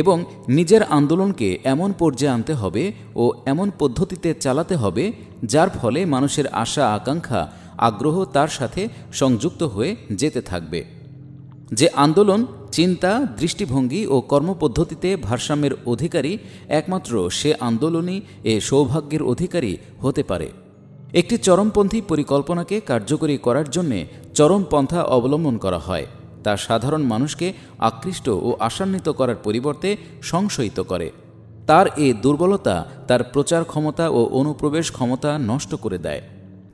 এবং নিজের আন্দোলনকে এমন পর্যায়ে আনতে হবে ও এমন পদ্ধতিতে চালাতে হবে যার ফলে মানুষের আশা আকাঙ্ক্ষা আগ্রহ তার সাথে সংযুক্ত হয়ে যেতে থাকবে যে আন্দোলন চিন্তা দৃষ্টিভঙ্গি ও কর্মপদ্ধতিতে ভারসাম্যের অধিকারী একমাত্র সে আন্দোলনই এ সৌভাগ্যের অধিকারী হতে পারে একটি চরমপন্থী পরিকল্পনাকে কার্যকরী করার জন্যে চরমপন্থা অবলম্বন করা হয় তা সাধারণ মানুষকে আকৃষ্ট ও আশান্বিত করার পরিবর্তে সংশয়িত করে তার এ দুর্বলতা তার প্রচার ক্ষমতা ও অনুপ্রবেশ ক্ষমতা নষ্ট করে দেয়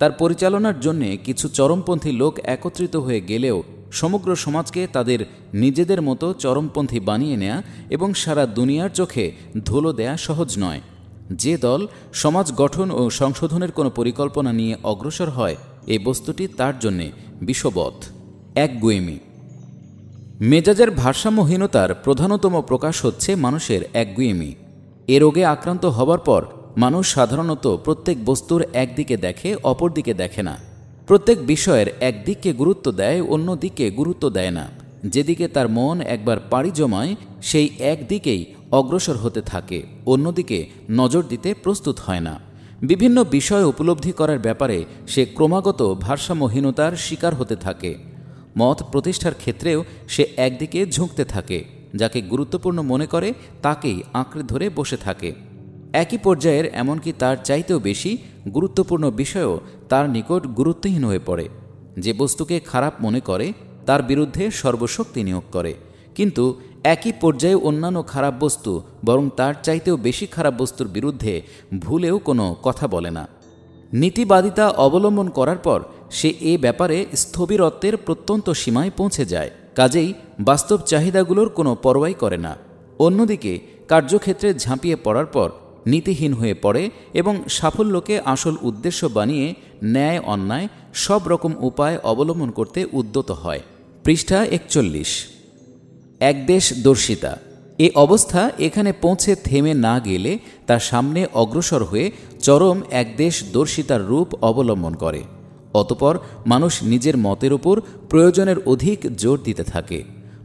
তার পরিচালনার জন্যে কিছু চরমপন্থী লোক একত্রিত হয়ে গেলেও সমগ্র সমাজকে তাদের নিজেদের মতো চরমপন্থী বানিয়ে নেয়া এবং সারা দুনিয়ার চোখে ধুলো দেয়া সহজ নয় যে দল সমাজ গঠন ও সংশোধনের কোনো পরিকল্পনা নিয়ে অগ্রসর হয় এই বস্তুটি তার জন্যে বিশ্ববধ একগুয়েমি মেজাজের ভারসাম্যহীনতার প্রধানতম প্রকাশ হচ্ছে মানুষের একগুয়েমি এ রোগে আক্রান্ত হবার পর মানুষ সাধারণত প্রত্যেক বস্তুর একদিকে দেখে অপরদিকে দেখে না প্রত্যেক বিষয়ের একদিককে গুরুত্ব দেয় অন্য দিকে গুরুত্ব দেয় না যেদিকে তার মন একবার পাড়ি জমায় সেই একদিকেই অগ্রসর হতে থাকে অন্যদিকে নজর দিতে প্রস্তুত হয় না বিভিন্ন বিষয় উপলব্ধি করার ব্যাপারে সে ক্রমাগত ভারসাম্যহীনতার শিকার হতে থাকে মত প্রতিষ্ঠার ক্ষেত্রেও সে একদিকে ঝুঁকতে থাকে যাকে গুরুত্বপূর্ণ মনে করে তাকেই আঁকড়ে ধরে বসে থাকে একই পর্যায়ের এমনকি তার চাইতেও বেশি গুরুত্বপূর্ণ বিষয়ও তার নিকট গুরুত্বহীন হয়ে পড়ে যে বস্তুকে খারাপ মনে করে তার বিরুদ্ধে সর্বশক্তি নিয়োগ করে কিন্তু একই পর্যায়ে অন্যান্য খারাপ বস্তু বরং তার চাইতেও বেশি খারাপ বস্তুর বিরুদ্ধে ভুলেও কোনো কথা বলে না নীতিবাদিতা অবলম্বন করার পর সে এ ব্যাপারে স্থবিরত্বের প্রত্যন্ত সীমায় পৌঁছে যায় কাজেই বাস্তব চাহিদাগুলোর কোনো পরোয়াই করে না অন্যদিকে কার্যক্ষেত্রে ঝাঁপিয়ে পড়ার পর নীতিহীন হয়ে পড়ে এবং সাফল্যকে আসল উদ্দেশ্য বানিয়ে ন্যায় অন্যায় সব রকম উপায় অবলম্বন করতে উদ্যত হয় পৃষ্ঠা একচল্লিশ একদেশ দর্শিতা এ অবস্থা এখানে পৌঁছে থেমে না গেলে তার সামনে অগ্রসর হয়ে চরম একদেশ দর্শিতার রূপ অবলম্বন করে অতপর মানুষ নিজের মতের উপর প্রয়োজনের অধিক জোর দিতে থাকে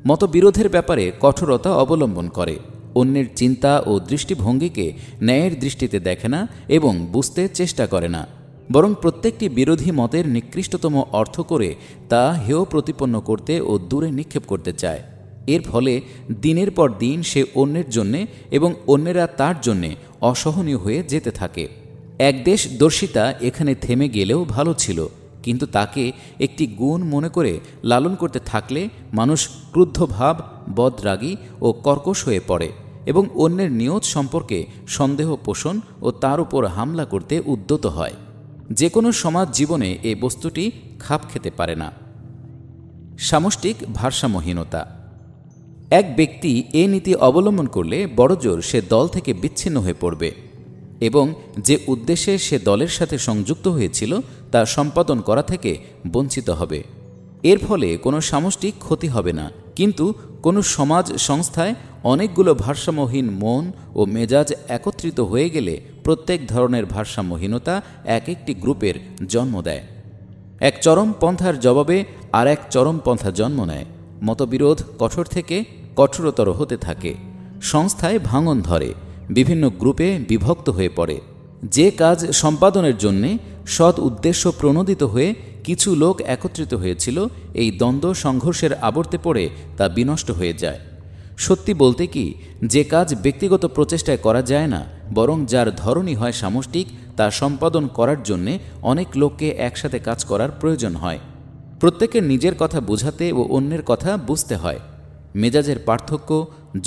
মতবিরোধের ব্যাপারে কঠোরতা অবলম্বন করে অন্যের চিন্তা ও দৃষ্টিভঙ্গিকে ন্যায়ের দৃষ্টিতে দেখে না এবং বুঝতে চেষ্টা করে না বরং প্রত্যেকটি বিরোধী মতের নিকৃষ্টতম অর্থ করে তা হেয় প্রতিপন্ন করতে ও দূরে নিক্ষেপ করতে চায় এর ফলে দিনের পর দিন সে অন্যের জন্যে এবং অন্যেরা তার জন্যে অসহনীয় হয়ে যেতে থাকে এক দেশ দর্শিতা এখানে থেমে গেলেও ভালো ছিল কিন্তু তাকে একটি গুণ মনে করে লালন করতে থাকলে মানুষ ক্রুদ্ধভাব বদরাগী ও কর্কশ হয়ে পড়ে এবং অন্যের নিয়ত সম্পর্কে সন্দেহ পোষণ ও তার উপর হামলা করতে উদ্যত হয় যে কোনো সমাজ জীবনে এই বস্তুটি খাপ খেতে পারে না সামষ্টিক ভারসাম্যহীনতা এক ব্যক্তি এ নীতি অবলম্বন করলে বড়জোর সে দল থেকে বিচ্ছিন্ন হয়ে পড়বে এবং যে উদ্দেশ্যে সে দলের সাথে সংযুক্ত হয়েছিল তা সম্পাদন করা থেকে বঞ্চিত হবে এর ফলে কোনো সামষ্টিক ক্ষতি হবে না কিন্তু কোনো সমাজ সংস্থায় অনেকগুলো ভারসাম্যহীন মন ও মেজাজ একত্রিত হয়ে গেলে প্রত্যেক ধরনের ভারসাম্যহীনতা এক একটি গ্রুপের জন্ম দেয় এক চরম পন্থার জবাবে আর এক চরম পন্থা জন্ম নেয় মতবিরোধ কঠোর থেকে কঠোরতর হতে থাকে সংস্থায় ভাঙন ধরে বিভিন্ন গ্রুপে বিভক্ত হয়ে পড়ে যে কাজ সম্পাদনের জন্যে সৎ উদ্দেশ্য প্রণোদিত হয়ে কিছু লোক একত্রিত হয়েছিল এই দ্বন্দ্ব সংঘর্ষের আবর্তে পড়ে তা বিনষ্ট হয়ে যায় সত্যি বলতে কি যে কাজ ব্যক্তিগত প্রচেষ্টায় করা যায় না বরং যার ধরনই হয় সামষ্টিক তা সম্পাদন করার জন্যে অনেক লোককে একসাথে কাজ করার প্রয়োজন হয় প্রত্যেকের নিজের কথা বোঝাতে ও অন্যের কথা বুঝতে হয় মেজাজের পার্থক্য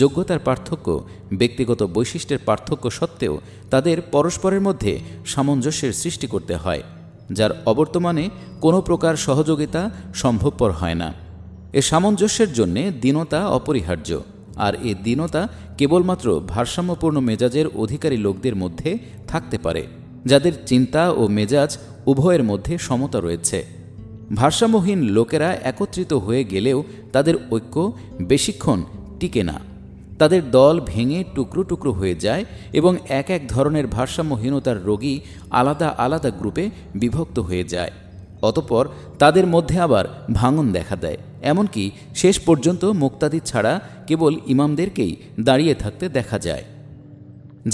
যোগ্যতার পার্থক্য ব্যক্তিগত বৈশিষ্ট্যের পার্থক্য সত্ত্বেও তাদের পরস্পরের মধ্যে সামঞ্জস্যের সৃষ্টি করতে হয় যার অবর্তমানে কোনো প্রকার সহযোগিতা সম্ভবপর হয় না এ সামঞ্জস্যের জন্যে দীনতা অপরিহার্য আর এ দীনতা কেবলমাত্র ভারসাম্যপূর্ণ মেজাজের অধিকারী লোকদের মধ্যে থাকতে পারে যাদের চিন্তা ও মেজাজ উভয়ের মধ্যে সমতা রয়েছে ভারসাম্যহীন লোকেরা একত্রিত হয়ে গেলেও তাদের ঐক্য বেশিক্ষণ টিকে না তাদের দল ভেঙে টুকরো টুকরো হয়ে যায় এবং এক এক ধরনের ভারসাম্যহীনতার রোগী আলাদা আলাদা গ্রুপে বিভক্ত হয়ে যায় অতপর তাদের মধ্যে আবার ভাঙন দেখা দেয় এমনকি শেষ পর্যন্ত মুক্তাদি ছাড়া কেবল ইমামদেরকেই দাঁড়িয়ে থাকতে দেখা যায়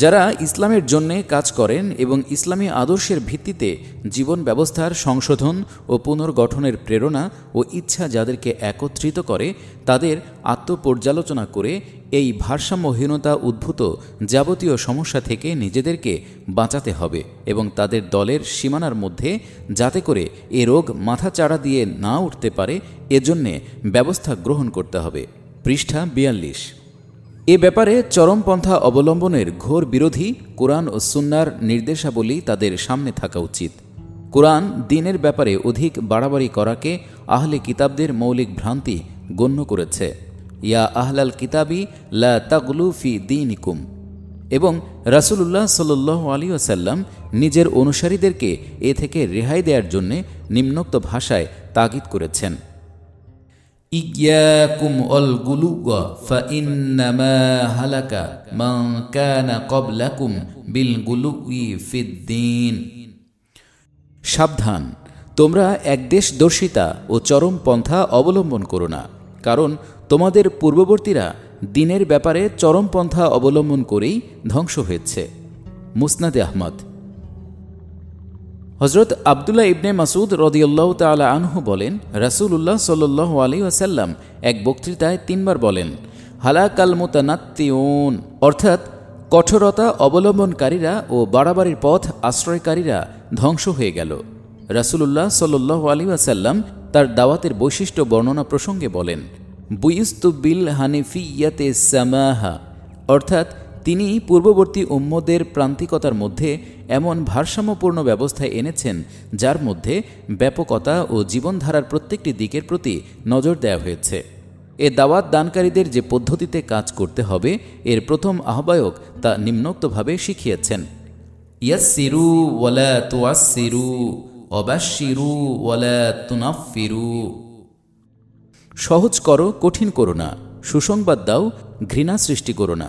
যারা ইসলামের জন্যে কাজ করেন এবং ইসলামী আদর্শের ভিত্তিতে জীবন ব্যবস্থার সংশোধন ও পুনর্গঠনের প্রেরণা ও ইচ্ছা যাদেরকে একত্রিত করে তাদের আত্মপর্যালোচনা করে এই ভারসাম্যহীনতা উদ্ভূত যাবতীয় সমস্যা থেকে নিজেদেরকে বাঁচাতে হবে এবং তাদের দলের সীমানার মধ্যে যাতে করে এ রোগ মাথাচাড়া দিয়ে না উঠতে পারে এজন্যে ব্যবস্থা গ্রহণ করতে হবে পৃষ্ঠা বিয়াল্লিশ এ ব্যাপারে চরমপন্থা অবলম্বনের ঘোর বিরোধী কোরআন ও সুন্নার নির্দেশাবলী তাদের সামনে থাকা উচিত কোরআন দিনের ব্যাপারে অধিক বাড়াবাড়ি করাকে আহলে কিতাবদের মৌলিক ভ্রান্তি গণ্য করেছে ইয়া আহলাল কিতাবি লা তাগলু ফি দিনিকুম এবং রাসুলুল্লাহ সাল আলী আসাল্লাম নিজের অনুসারীদেরকে এ থেকে রেহাই দেওয়ার জন্যে নিম্নোক্ত ভাষায় তাগিদ করেছেন إياكم الغلو فإنما هلك من كان قبلكم بالغلو في সাবধান তোমরা একদেশদর্শিতা ও চরম পন্থা অবলম্বন করো না কারণ তোমাদের পূর্ববর্তীরা দিনের ব্যাপারে চরম পন্থা অবলম্বন করেই ধ্বংস হয়েছে মুসনাদে আহমদ হজরত আবদুল্লাহ ইবনে মাসুদ রদিউল্লাহ তালা আনহু বলেন রাসুলুল্লাহ সাল্লাহ আলী আসাল্লাম এক বক্তৃতায় তিনবার বলেন হালাকাল মোতানাত্তিউন অর্থাৎ কঠোরতা অবলম্বনকারীরা ও বাড়াবাড়ির পথ আশ্রয়কারীরা ধ্বংস হয়ে গেল রাসুলুল্লাহ সাল্লাহ আলী ওয়াসাল্লাম তার দাওয়াতের বৈশিষ্ট্য বর্ণনা প্রসঙ্গে বলেন বুইস্তুবিল হানিফিয়াতে সামাহা অর্থাৎ তিনি পূর্ববর্তী উম্মদের প্রান্তিকতার মধ্যে এমন ভারসাম্যপূর্ণ ব্যবস্থায় এনেছেন যার মধ্যে ব্যাপকতা ও জীবনধারার প্রত্যেকটি দিকের প্রতি নজর দেওয়া হয়েছে এ দাওয়াত দানকারীদের যে পদ্ধতিতে কাজ করতে হবে এর প্রথম আহ্বায়ক তা নিম্নোক্তভাবে শিখিয়েছেন ইয়াসিরু ওয়ালা তুয়াসিরু অবাসিরু ওয়ালা তুনাফিরু সহজ করো কঠিন করো না সুসংবাদ দাও ঘৃণা সৃষ্টি করো না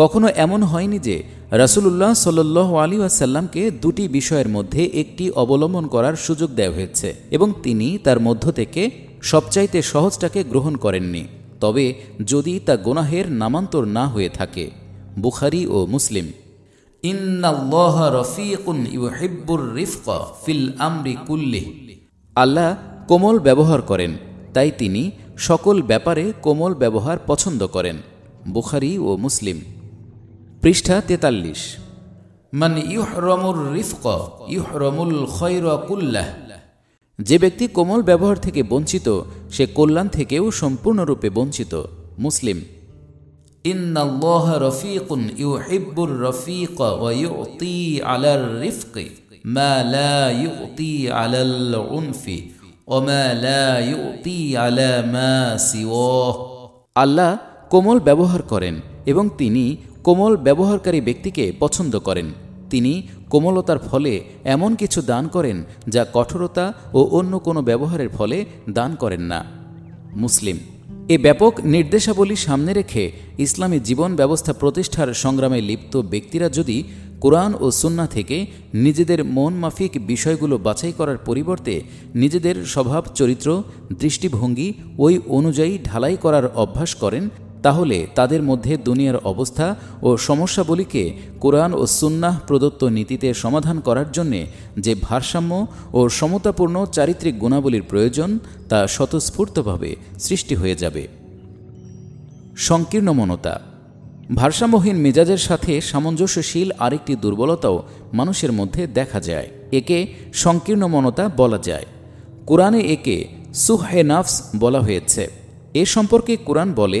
কখনো এমন হয়নি যে রাসুলুল্লাহ সাল্লাহ আলী আসাল্লামকে দুটি বিষয়ের মধ্যে একটি অবলম্বন করার সুযোগ দেওয়া হয়েছে এবং তিনি তার মধ্য থেকে সবচাইতে সহজটাকে গ্রহণ করেননি তবে যদি তা গোনাহের নামান্তর না হয়ে থাকে বুখারি ও মুসলিম আল্লাহ কোমল ব্যবহার করেন তাই তিনি সকল ব্যাপারে কোমল ব্যবহার পছন্দ করেন বুখারি ও মুসলিম পৃষ্ঠা তেতাল্লিশ মান ইউহরমুর রিফক ইউহরমুল খৈরকুল্লাহ যে ব্যক্তি কোমল ব্যবহার থেকে বঞ্চিত সে কল্যাণ থেকেও সম্পূর্ণরূপে বঞ্চিত মুসলিম ইন্নাল্লাহ রফিকুন ইউহিব্বুর রফিক ওয়া ইউতি আলার রিফক মা লা ইউতি আলাল উনফি ওমা লা ইউতি আলা মা সিওয়াহ আল্লাহ কোমল ব্যবহার করেন এবং তিনি কোমল ব্যবহারকারী ব্যক্তিকে পছন্দ করেন তিনি কোমলতার ফলে এমন কিছু দান করেন যা কঠোরতা ও অন্য কোনো ব্যবহারের ফলে দান করেন না মুসলিম এ ব্যাপক নির্দেশাবলী সামনে রেখে ইসলামী জীবন ব্যবস্থা প্রতিষ্ঠার সংগ্রামে লিপ্ত ব্যক্তিরা যদি কোরআন ও সুন্না থেকে নিজেদের মন মাফিক বিষয়গুলো বাছাই করার পরিবর্তে নিজেদের স্বভাব চরিত্র দৃষ্টিভঙ্গি ওই অনুযায়ী ঢালাই করার অভ্যাস করেন তাহলে তাদের মধ্যে দুনিয়ার অবস্থা ও সমস্যাবলীকে কোরআন ও সুন্নাহ প্রদত্ত নীতিতে সমাধান করার জন্যে যে ভারসাম্য ও সমতাপূর্ণ চারিত্রিক গুণাবলীর প্রয়োজন তা স্বতঃস্ফূর্তভাবে সৃষ্টি হয়ে যাবে সংকীর্ণ মনতা ভারসাম্যহীন মেজাজের সাথে সামঞ্জস্যশীল আরেকটি দুর্বলতাও মানুষের মধ্যে দেখা যায় একে সংকীর্ণ মনতা বলা যায় কোরআনে একে সুহে নাফস বলা হয়েছে এ সম্পর্কে কোরআন বলে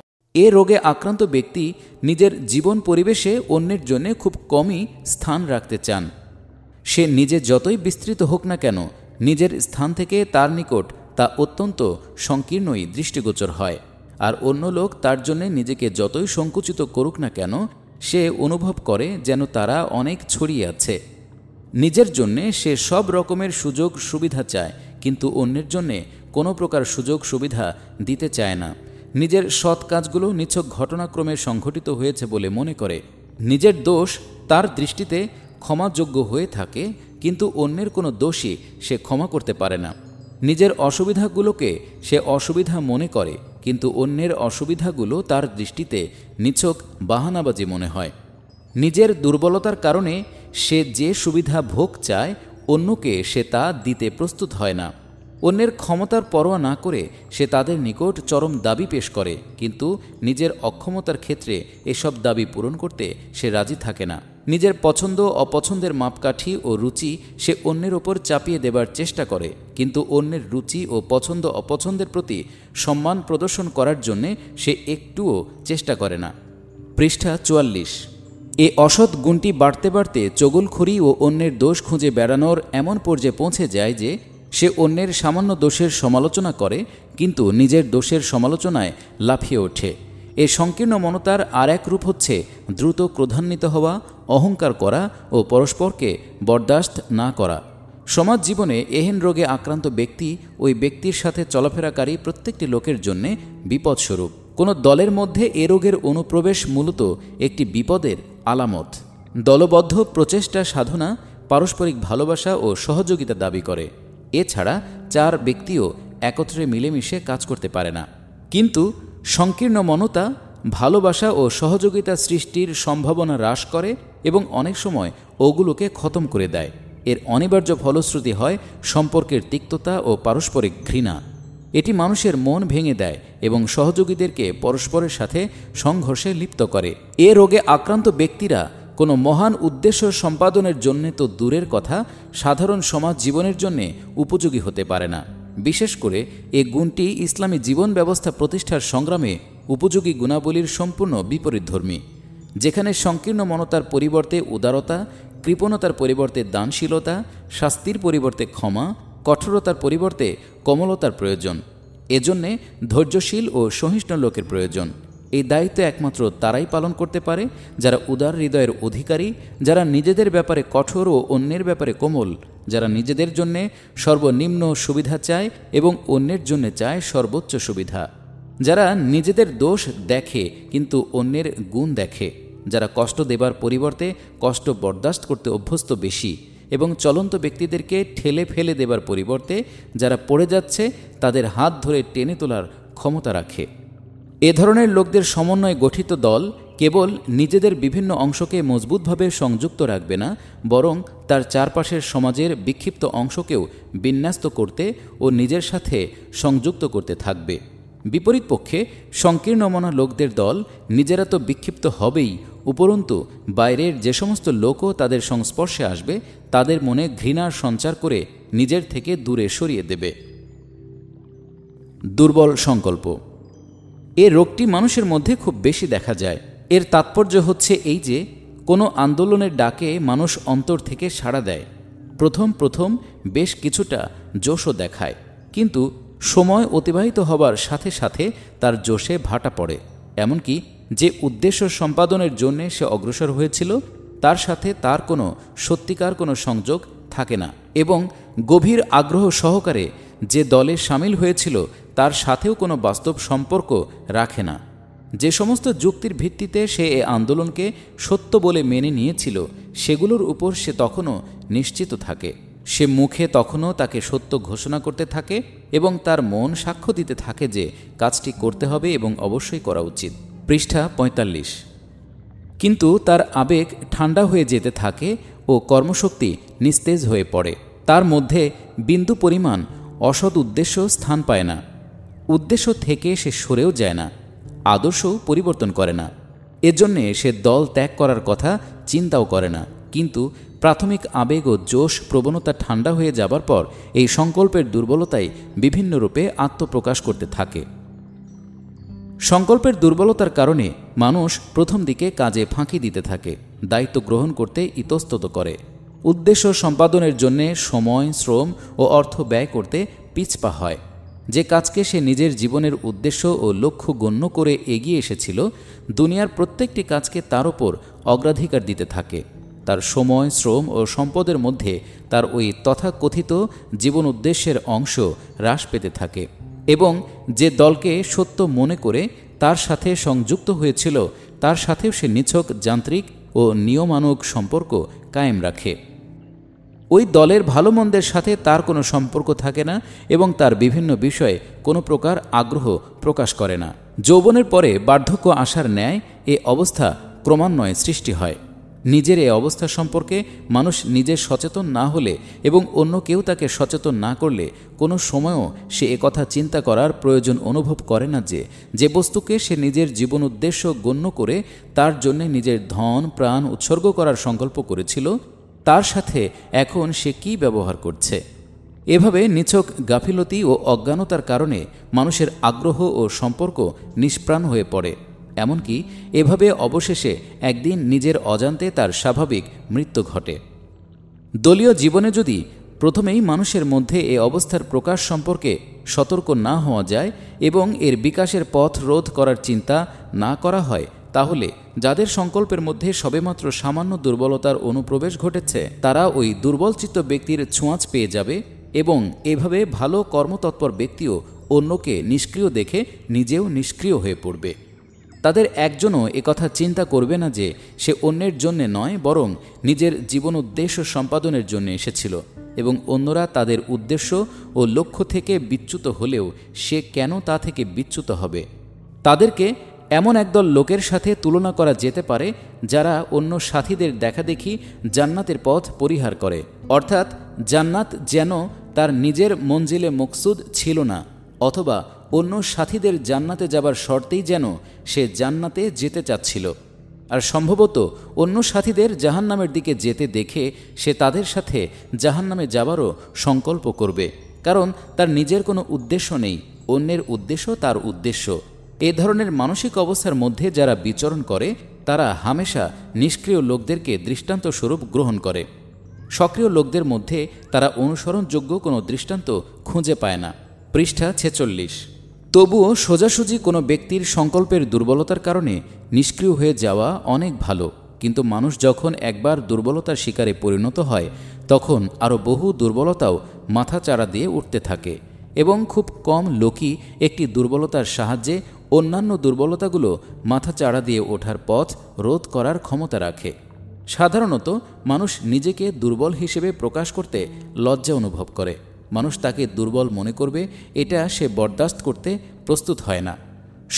এ রোগে আক্রান্ত ব্যক্তি নিজের জীবন পরিবেশে অন্যের জন্য খুব কমই স্থান রাখতে চান সে নিজে যতই বিস্তৃত হোক না কেন নিজের স্থান থেকে তার নিকট তা অত্যন্ত সংকীর্ণই দৃষ্টিগোচর হয় আর অন্য লোক তার জন্য নিজেকে যতই সংকুচিত করুক না কেন সে অনুভব করে যেন তারা অনেক ছড়িয়ে আছে নিজের জন্যে সে সব রকমের সুযোগ সুবিধা চায় কিন্তু অন্যের জন্যে কোনো প্রকার সুযোগ সুবিধা দিতে চায় না নিজের সৎ কাজগুলো নিছক ঘটনাক্রমে সংঘটিত হয়েছে বলে মনে করে নিজের দোষ তার দৃষ্টিতে ক্ষমাযোগ্য হয়ে থাকে কিন্তু অন্যের কোনো দোষী সে ক্ষমা করতে পারে না নিজের অসুবিধাগুলোকে সে অসুবিধা মনে করে কিন্তু অন্যের অসুবিধাগুলো তার দৃষ্টিতে নিছক বাহানাবাজি মনে হয় নিজের দুর্বলতার কারণে সে যে সুবিধা ভোগ চায় অন্যকে সে তা দিতে প্রস্তুত হয় না অন্যের ক্ষমতার পরোয়া না করে সে তাদের নিকট চরম দাবি পেশ করে কিন্তু নিজের অক্ষমতার ক্ষেত্রে এসব দাবি পূরণ করতে সে রাজি থাকে না নিজের পছন্দ অপছন্দের মাপকাঠি ও রুচি সে অন্যের ওপর চাপিয়ে দেবার চেষ্টা করে কিন্তু অন্যের রুচি ও পছন্দ অপছন্দের প্রতি সম্মান প্রদর্শন করার জন্যে সে একটুও চেষ্টা করে না পৃষ্ঠা চুয়াল্লিশ এ অসৎ গুণটি বাড়তে বাড়তে চগলখড়ি ও অন্যের দোষ খুঁজে বেড়ানোর এমন পর্যায়ে পৌঁছে যায় যে সে অন্যের সামান্য দোষের সমালোচনা করে কিন্তু নিজের দোষের সমালোচনায় লাফিয়ে ওঠে এ সংকীর্ণ মনতার আর এক রূপ হচ্ছে দ্রুত ক্রোধান্বিত হওয়া অহংকার করা ও পরস্পরকে বরদাস্ত না করা সমাজ জীবনে এহেন রোগে আক্রান্ত ব্যক্তি ওই ব্যক্তির সাথে চলাফেরাকারী প্রত্যেকটি লোকের জন্য বিপদস্বরূপ কোনো দলের মধ্যে এ রোগের অনুপ্রবেশ মূলত একটি বিপদের আলামত দলবদ্ধ প্রচেষ্টা সাধনা পারস্পরিক ভালোবাসা ও সহযোগিতা দাবি করে এছাড়া চার ব্যক্তিও একত্রে মিলেমিশে কাজ করতে পারে না কিন্তু সংকীর্ণ মনতা ভালোবাসা ও সহযোগিতা সৃষ্টির সম্ভাবনা হ্রাস করে এবং অনেক সময় ওগুলোকে খতম করে দেয় এর অনিবার্য ফলশ্রুতি হয় সম্পর্কের তিক্ততা ও পারস্পরিক ঘৃণা এটি মানুষের মন ভেঙে দেয় এবং সহযোগীদেরকে পরস্পরের সাথে সংঘর্ষে লিপ্ত করে এ রোগে আক্রান্ত ব্যক্তিরা কোনো মহান উদ্দেশ্য সম্পাদনের জন্যে তো দূরের কথা সাধারণ সমাজ জীবনের জন্যে উপযোগী হতে পারে না বিশেষ করে এ গুণটি ইসলামী জীবন ব্যবস্থা প্রতিষ্ঠার সংগ্রামে উপযোগী গুণাবলীর সম্পূর্ণ বিপরীতধর্মী যেখানে সংকীর্ণ মনতার পরিবর্তে উদারতা কৃপণতার পরিবর্তে দানশীলতা শাস্তির পরিবর্তে ক্ষমা কঠোরতার পরিবর্তে কমলতার প্রয়োজন এজন্যে ধৈর্যশীল ও সহিষ্ণু লোকের প্রয়োজন এই দায়িত্ব একমাত্র তারাই পালন করতে পারে যারা উদার হৃদয়ের অধিকারী যারা নিজেদের ব্যাপারে কঠোর ও অন্যের ব্যাপারে কোমল যারা নিজেদের জন্যে সর্বনিম্ন সুবিধা চায় এবং অন্যের জন্য চায় সর্বোচ্চ সুবিধা যারা নিজেদের দোষ দেখে কিন্তু অন্যের গুণ দেখে যারা কষ্ট দেবার পরিবর্তে কষ্ট বরদাস্ত করতে অভ্যস্ত বেশি এবং চলন্ত ব্যক্তিদেরকে ঠেলে ফেলে দেবার পরিবর্তে যারা পড়ে যাচ্ছে তাদের হাত ধরে টেনে তোলার ক্ষমতা রাখে এ ধরনের লোকদের সমন্বয়ে গঠিত দল কেবল নিজেদের বিভিন্ন অংশকে মজবুতভাবে সংযুক্ত রাখবে না বরং তার চারপাশের সমাজের বিক্ষিপ্ত অংশকেও বিন্যস্ত করতে ও নিজের সাথে সংযুক্ত করতে থাকবে বিপরীত পক্ষে সংকীর্ণ মনা লোকদের দল নিজেরা তো বিক্ষিপ্ত হবেই উপরন্তু বাইরের যে সমস্ত লোকও তাদের সংস্পর্শে আসবে তাদের মনে ঘৃণার সঞ্চার করে নিজের থেকে দূরে সরিয়ে দেবে দুর্বল সংকল্প এ রোগটি মানুষের মধ্যে খুব বেশি দেখা যায় এর তাৎপর্য হচ্ছে এই যে কোনো আন্দোলনের ডাকে মানুষ অন্তর থেকে সাড়া দেয় প্রথম প্রথম বেশ কিছুটা জোশও দেখায় কিন্তু সময় অতিবাহিত হবার সাথে সাথে তার জোশে ভাটা পড়ে এমনকি যে উদ্দেশ্য সম্পাদনের জন্যে সে অগ্রসর হয়েছিল তার সাথে তার কোনো সত্যিকার কোনো সংযোগ থাকে না এবং গভীর আগ্রহ সহকারে যে দলে সামিল হয়েছিল তার সাথেও কোনো বাস্তব সম্পর্ক রাখে না যে সমস্ত যুক্তির ভিত্তিতে সে এ আন্দোলনকে সত্য বলে মেনে নিয়েছিল সেগুলোর উপর সে তখনও নিশ্চিত থাকে সে মুখে তখনও তাকে সত্য ঘোষণা করতে থাকে এবং তার মন সাক্ষ্য দিতে থাকে যে কাজটি করতে হবে এবং অবশ্যই করা উচিত পৃষ্ঠা ৪৫ কিন্তু তার আবেগ ঠান্ডা হয়ে যেতে থাকে ও কর্মশক্তি নিস্তেজ হয়ে পড়ে তার মধ্যে বিন্দু পরিমাণ অসৎ উদ্দেশ্য স্থান পায় না উদ্দেশ্য থেকে সে সরেও যায় না আদর্শও পরিবর্তন করে না এজন্যে সে দল ত্যাগ করার কথা চিন্তাও করে না কিন্তু প্রাথমিক আবেগ ও জোশ প্রবণতা ঠান্ডা হয়ে যাবার পর এই সংকল্পের দুর্বলতাই বিভিন্ন রূপে আত্মপ্রকাশ করতে থাকে সংকল্পের দুর্বলতার কারণে মানুষ প্রথম দিকে কাজে ফাঁকি দিতে থাকে দায়িত্ব গ্রহণ করতে ইতস্তত করে উদ্দেশ্য সম্পাদনের জন্যে সময় শ্রম ও অর্থ ব্যয় করতে পিছপা হয় যে কাজকে সে নিজের জীবনের উদ্দেশ্য ও লক্ষ্য গণ্য করে এগিয়ে এসেছিল দুনিয়ার প্রত্যেকটি কাজকে তার ওপর অগ্রাধিকার দিতে থাকে তার সময় শ্রম ও সম্পদের মধ্যে তার ওই তথাকথিত জীবন উদ্দেশ্যের অংশ হ্রাস পেতে থাকে এবং যে দলকে সত্য মনে করে তার সাথে সংযুক্ত হয়েছিল তার সাথেও সে নিছক যান্ত্রিক ও নিয়মানুক সম্পর্ক কায়েম রাখে ওই দলের ভালো মন্দের সাথে তার কোনো সম্পর্ক থাকে না এবং তার বিভিন্ন বিষয়ে কোনো প্রকার আগ্রহ প্রকাশ করে না যৌবনের পরে বার্ধক্য আসার ন্যায় এ অবস্থা ক্রমান্বয়ে সৃষ্টি হয় নিজের এ অবস্থা সম্পর্কে মানুষ নিজে সচেতন না হলে এবং অন্য কেউ তাকে সচেতন না করলে কোনো সময়ও সে কথা চিন্তা করার প্রয়োজন অনুভব করে না যে যে বস্তুকে সে নিজের জীবন উদ্দেশ্য গণ্য করে তার জন্যে নিজের ধন প্রাণ উৎসর্গ করার সংকল্প করেছিল তার সাথে এখন সে কি ব্যবহার করছে এভাবে নিছক গাফিলতি ও অজ্ঞানতার কারণে মানুষের আগ্রহ ও সম্পর্ক নিষ্প্রাণ হয়ে পড়ে এমনকি এভাবে অবশেষে একদিন নিজের অজান্তে তার স্বাভাবিক মৃত্যু ঘটে দলীয় জীবনে যদি প্রথমেই মানুষের মধ্যে এ অবস্থার প্রকাশ সম্পর্কে সতর্ক না হওয়া যায় এবং এর বিকাশের পথ রোধ করার চিন্তা না করা হয় তাহলে যাদের সংকল্পের মধ্যে সবেমাত্র সামান্য দুর্বলতার অনুপ্রবেশ ঘটেছে তারা ওই দুর্বলচিত্ত ব্যক্তির ছোঁয়াচ পেয়ে যাবে এবং এভাবে ভালো কর্মতৎপর ব্যক্তিও অন্যকে নিষ্ক্রিয় দেখে নিজেও নিষ্ক্রিয় হয়ে পড়বে তাদের একজনও কথা চিন্তা করবে না যে সে অন্যের জন্যে নয় বরং নিজের জীবন উদ্দেশ্য সম্পাদনের জন্য এসেছিল এবং অন্যরা তাদের উদ্দেশ্য ও লক্ষ্য থেকে বিচ্যুত হলেও সে কেন তা থেকে বিচ্যুত হবে তাদেরকে এমন একদল লোকের সাথে তুলনা করা যেতে পারে যারা অন্য সাথীদের দেখাদেখি জান্নাতের পথ পরিহার করে অর্থাৎ জান্নাত যেন তার নিজের মঞ্জিলে মকসুদ ছিল না অথবা অন্য সাথীদের জান্নাতে যাবার শর্তেই যেন সে জান্নাতে যেতে চাচ্ছিল আর সম্ভবত অন্য সাথীদের জাহান্নামের দিকে যেতে দেখে সে তাদের সাথে জাহান্নামে যাবারও সংকল্প করবে কারণ তার নিজের কোনো উদ্দেশ্য নেই অন্যের উদ্দেশ্য তার উদ্দেশ্য এ ধরনের মানসিক অবস্থার মধ্যে যারা বিচরণ করে তারা হামেশা নিষ্ক্রিয় লোকদেরকে দৃষ্টান্ত স্বরূপ গ্রহণ করে সক্রিয় লোকদের মধ্যে তারা অনুসরণযোগ্য কোনো দৃষ্টান্ত খুঁজে পায় না পৃষ্ঠা ছেচল্লিশ তবুও সোজাসুজি কোনো ব্যক্তির সংকল্পের দুর্বলতার কারণে নিষ্ক্রিয় হয়ে যাওয়া অনেক ভালো কিন্তু মানুষ যখন একবার দুর্বলতার শিকারে পরিণত হয় তখন আরও বহু দুর্বলতাও মাথা চাড়া দিয়ে উঠতে থাকে এবং খুব কম লোকই একটি দুর্বলতার সাহায্যে অন্যান্য দুর্বলতাগুলো মাথা চাড়া দিয়ে ওঠার পথ রোধ করার ক্ষমতা রাখে সাধারণত মানুষ নিজেকে দুর্বল হিসেবে প্রকাশ করতে লজ্জা অনুভব করে মানুষ তাকে দুর্বল মনে করবে এটা সে বরদাস্ত করতে প্রস্তুত হয় না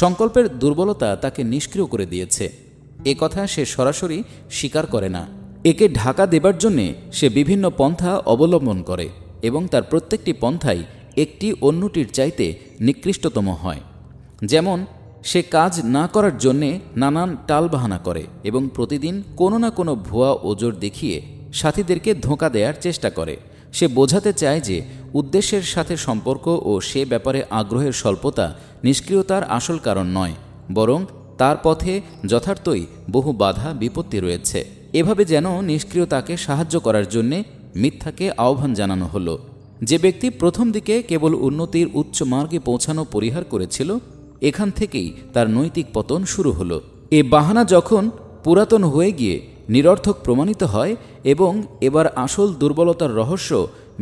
সংকল্পের দুর্বলতা তাকে নিষ্ক্রিয় করে দিয়েছে এ কথা সে সরাসরি স্বীকার করে না একে ঢাকা দেবার জন্যে সে বিভিন্ন পন্থা অবলম্বন করে এবং তার প্রত্যেকটি পন্থাই একটি অন্যটির চাইতে নিকৃষ্টতম হয় যেমন সে কাজ না করার জন্যে নানান টালবাহানা করে এবং প্রতিদিন কোনো না কোনো ভুয়া ওজোর দেখিয়ে সাথীদেরকে ধোঁকা দেওয়ার চেষ্টা করে সে বোঝাতে চায় যে উদ্দেশ্যের সাথে সম্পর্ক ও সে ব্যাপারে আগ্রহের স্বল্পতা নিষ্ক্রিয়তার আসল কারণ নয় বরং তার পথে যথার্থই বহু বাধা বিপত্তি রয়েছে এভাবে যেন নিষ্ক্রিয়তাকে সাহায্য করার জন্যে মিথ্যাকে আহ্বান জানানো হলো যে ব্যক্তি প্রথম দিকে কেবল উন্নতির উচ্চ মার্গে পৌঁছানো পরিহার করেছিল এখান থেকেই তার নৈতিক পতন শুরু হল এ বাহানা যখন পুরাতন হয়ে গিয়ে নিরর্থক প্রমাণিত হয় এবং এবার আসল দুর্বলতার রহস্য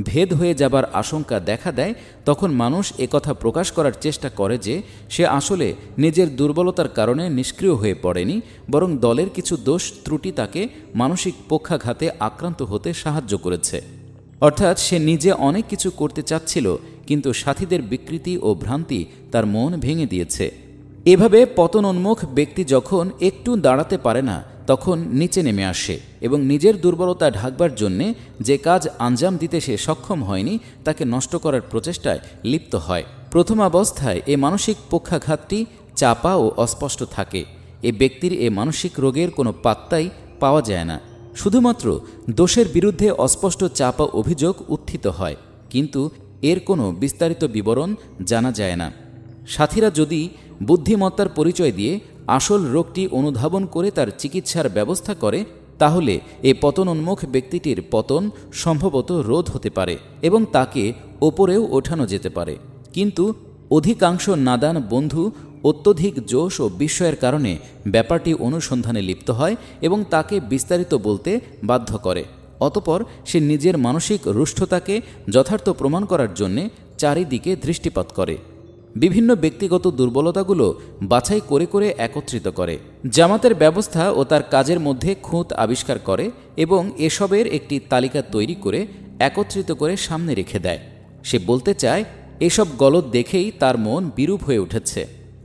ভেদ হয়ে যাবার আশঙ্কা দেখা দেয় তখন মানুষ একথা প্রকাশ করার চেষ্টা করে যে সে আসলে নিজের দুর্বলতার কারণে নিষ্ক্রিয় হয়ে পড়েনি বরং দলের কিছু দোষ ত্রুটি তাকে মানসিক পক্ষাঘাতে আক্রান্ত হতে সাহায্য করেছে অর্থাৎ সে নিজে অনেক কিছু করতে চাচ্ছিল কিন্তু সাথীদের বিকৃতি ও ভ্রান্তি তার মন ভেঙে দিয়েছে এভাবে পতনোন্মুখ ব্যক্তি যখন একটু দাঁড়াতে পারে না তখন নিচে নেমে আসে এবং নিজের দুর্বলতা ঢাকবার জন্যে যে কাজ আঞ্জাম দিতে সে সক্ষম হয়নি তাকে নষ্ট করার প্রচেষ্টায় লিপ্ত হয় প্রথম অবস্থায় এ মানসিক পক্ষাঘাতটি চাপা ও অস্পষ্ট থাকে এ ব্যক্তির এ মানসিক রোগের কোনো পাত্তাই পাওয়া যায় না শুধুমাত্র দোষের বিরুদ্ধে অস্পষ্ট চাপা অভিযোগ উত্থিত হয় কিন্তু এর কোনো বিস্তারিত বিবরণ জানা যায় না সাথীরা যদি বুদ্ধিমত্তার পরিচয় দিয়ে আসল রোগটি অনুধাবন করে তার চিকিৎসার ব্যবস্থা করে তাহলে এ পতনোন্মুখ ব্যক্তিটির পতন সম্ভবত রোধ হতে পারে এবং তাকে ওপরেও ওঠানো যেতে পারে কিন্তু অধিকাংশ নাদান বন্ধু অত্যধিক জোশ ও বিস্ময়ের কারণে ব্যাপারটি অনুসন্ধানে লিপ্ত হয় এবং তাকে বিস্তারিত বলতে বাধ্য করে অতপর সে নিজের মানসিক রুষ্ঠতাকে যথার্থ প্রমাণ করার জন্যে চারিদিকে দৃষ্টিপাত করে বিভিন্ন ব্যক্তিগত দুর্বলতাগুলো বাছাই করে করে একত্রিত করে জামাতের ব্যবস্থা ও তার কাজের মধ্যে খুঁত আবিষ্কার করে এবং এসবের একটি তালিকা তৈরি করে একত্রিত করে সামনে রেখে দেয় সে বলতে চায় এসব গলত দেখেই তার মন বিরূপ হয়ে উঠেছে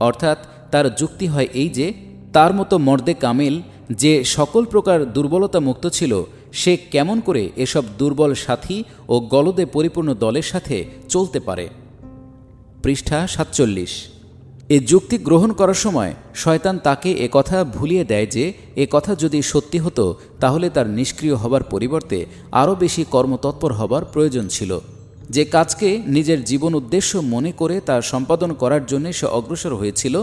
অর্থাৎ তার যুক্তি হয় এই যে তার মতো মর্দে কামিল যে সকল প্রকার দুর্বলতা মুক্ত ছিল সে কেমন করে এসব দুর্বল সাথী ও গলদে পরিপূর্ণ দলের সাথে চলতে পারে পৃষ্ঠা সাতচল্লিশ এ যুক্তি গ্রহণ করার সময় শয়তান তাকে এ কথা ভুলিয়ে দেয় যে এ কথা যদি সত্যি হতো তাহলে তার নিষ্ক্রিয় হবার পরিবর্তে আরও বেশি কর্মতৎপর হবার প্রয়োজন ছিল যে কাজকে নিজের জীবন উদ্দেশ্য মনে করে তা সম্পাদন করার জন্য সে অগ্রসর হয়েছিল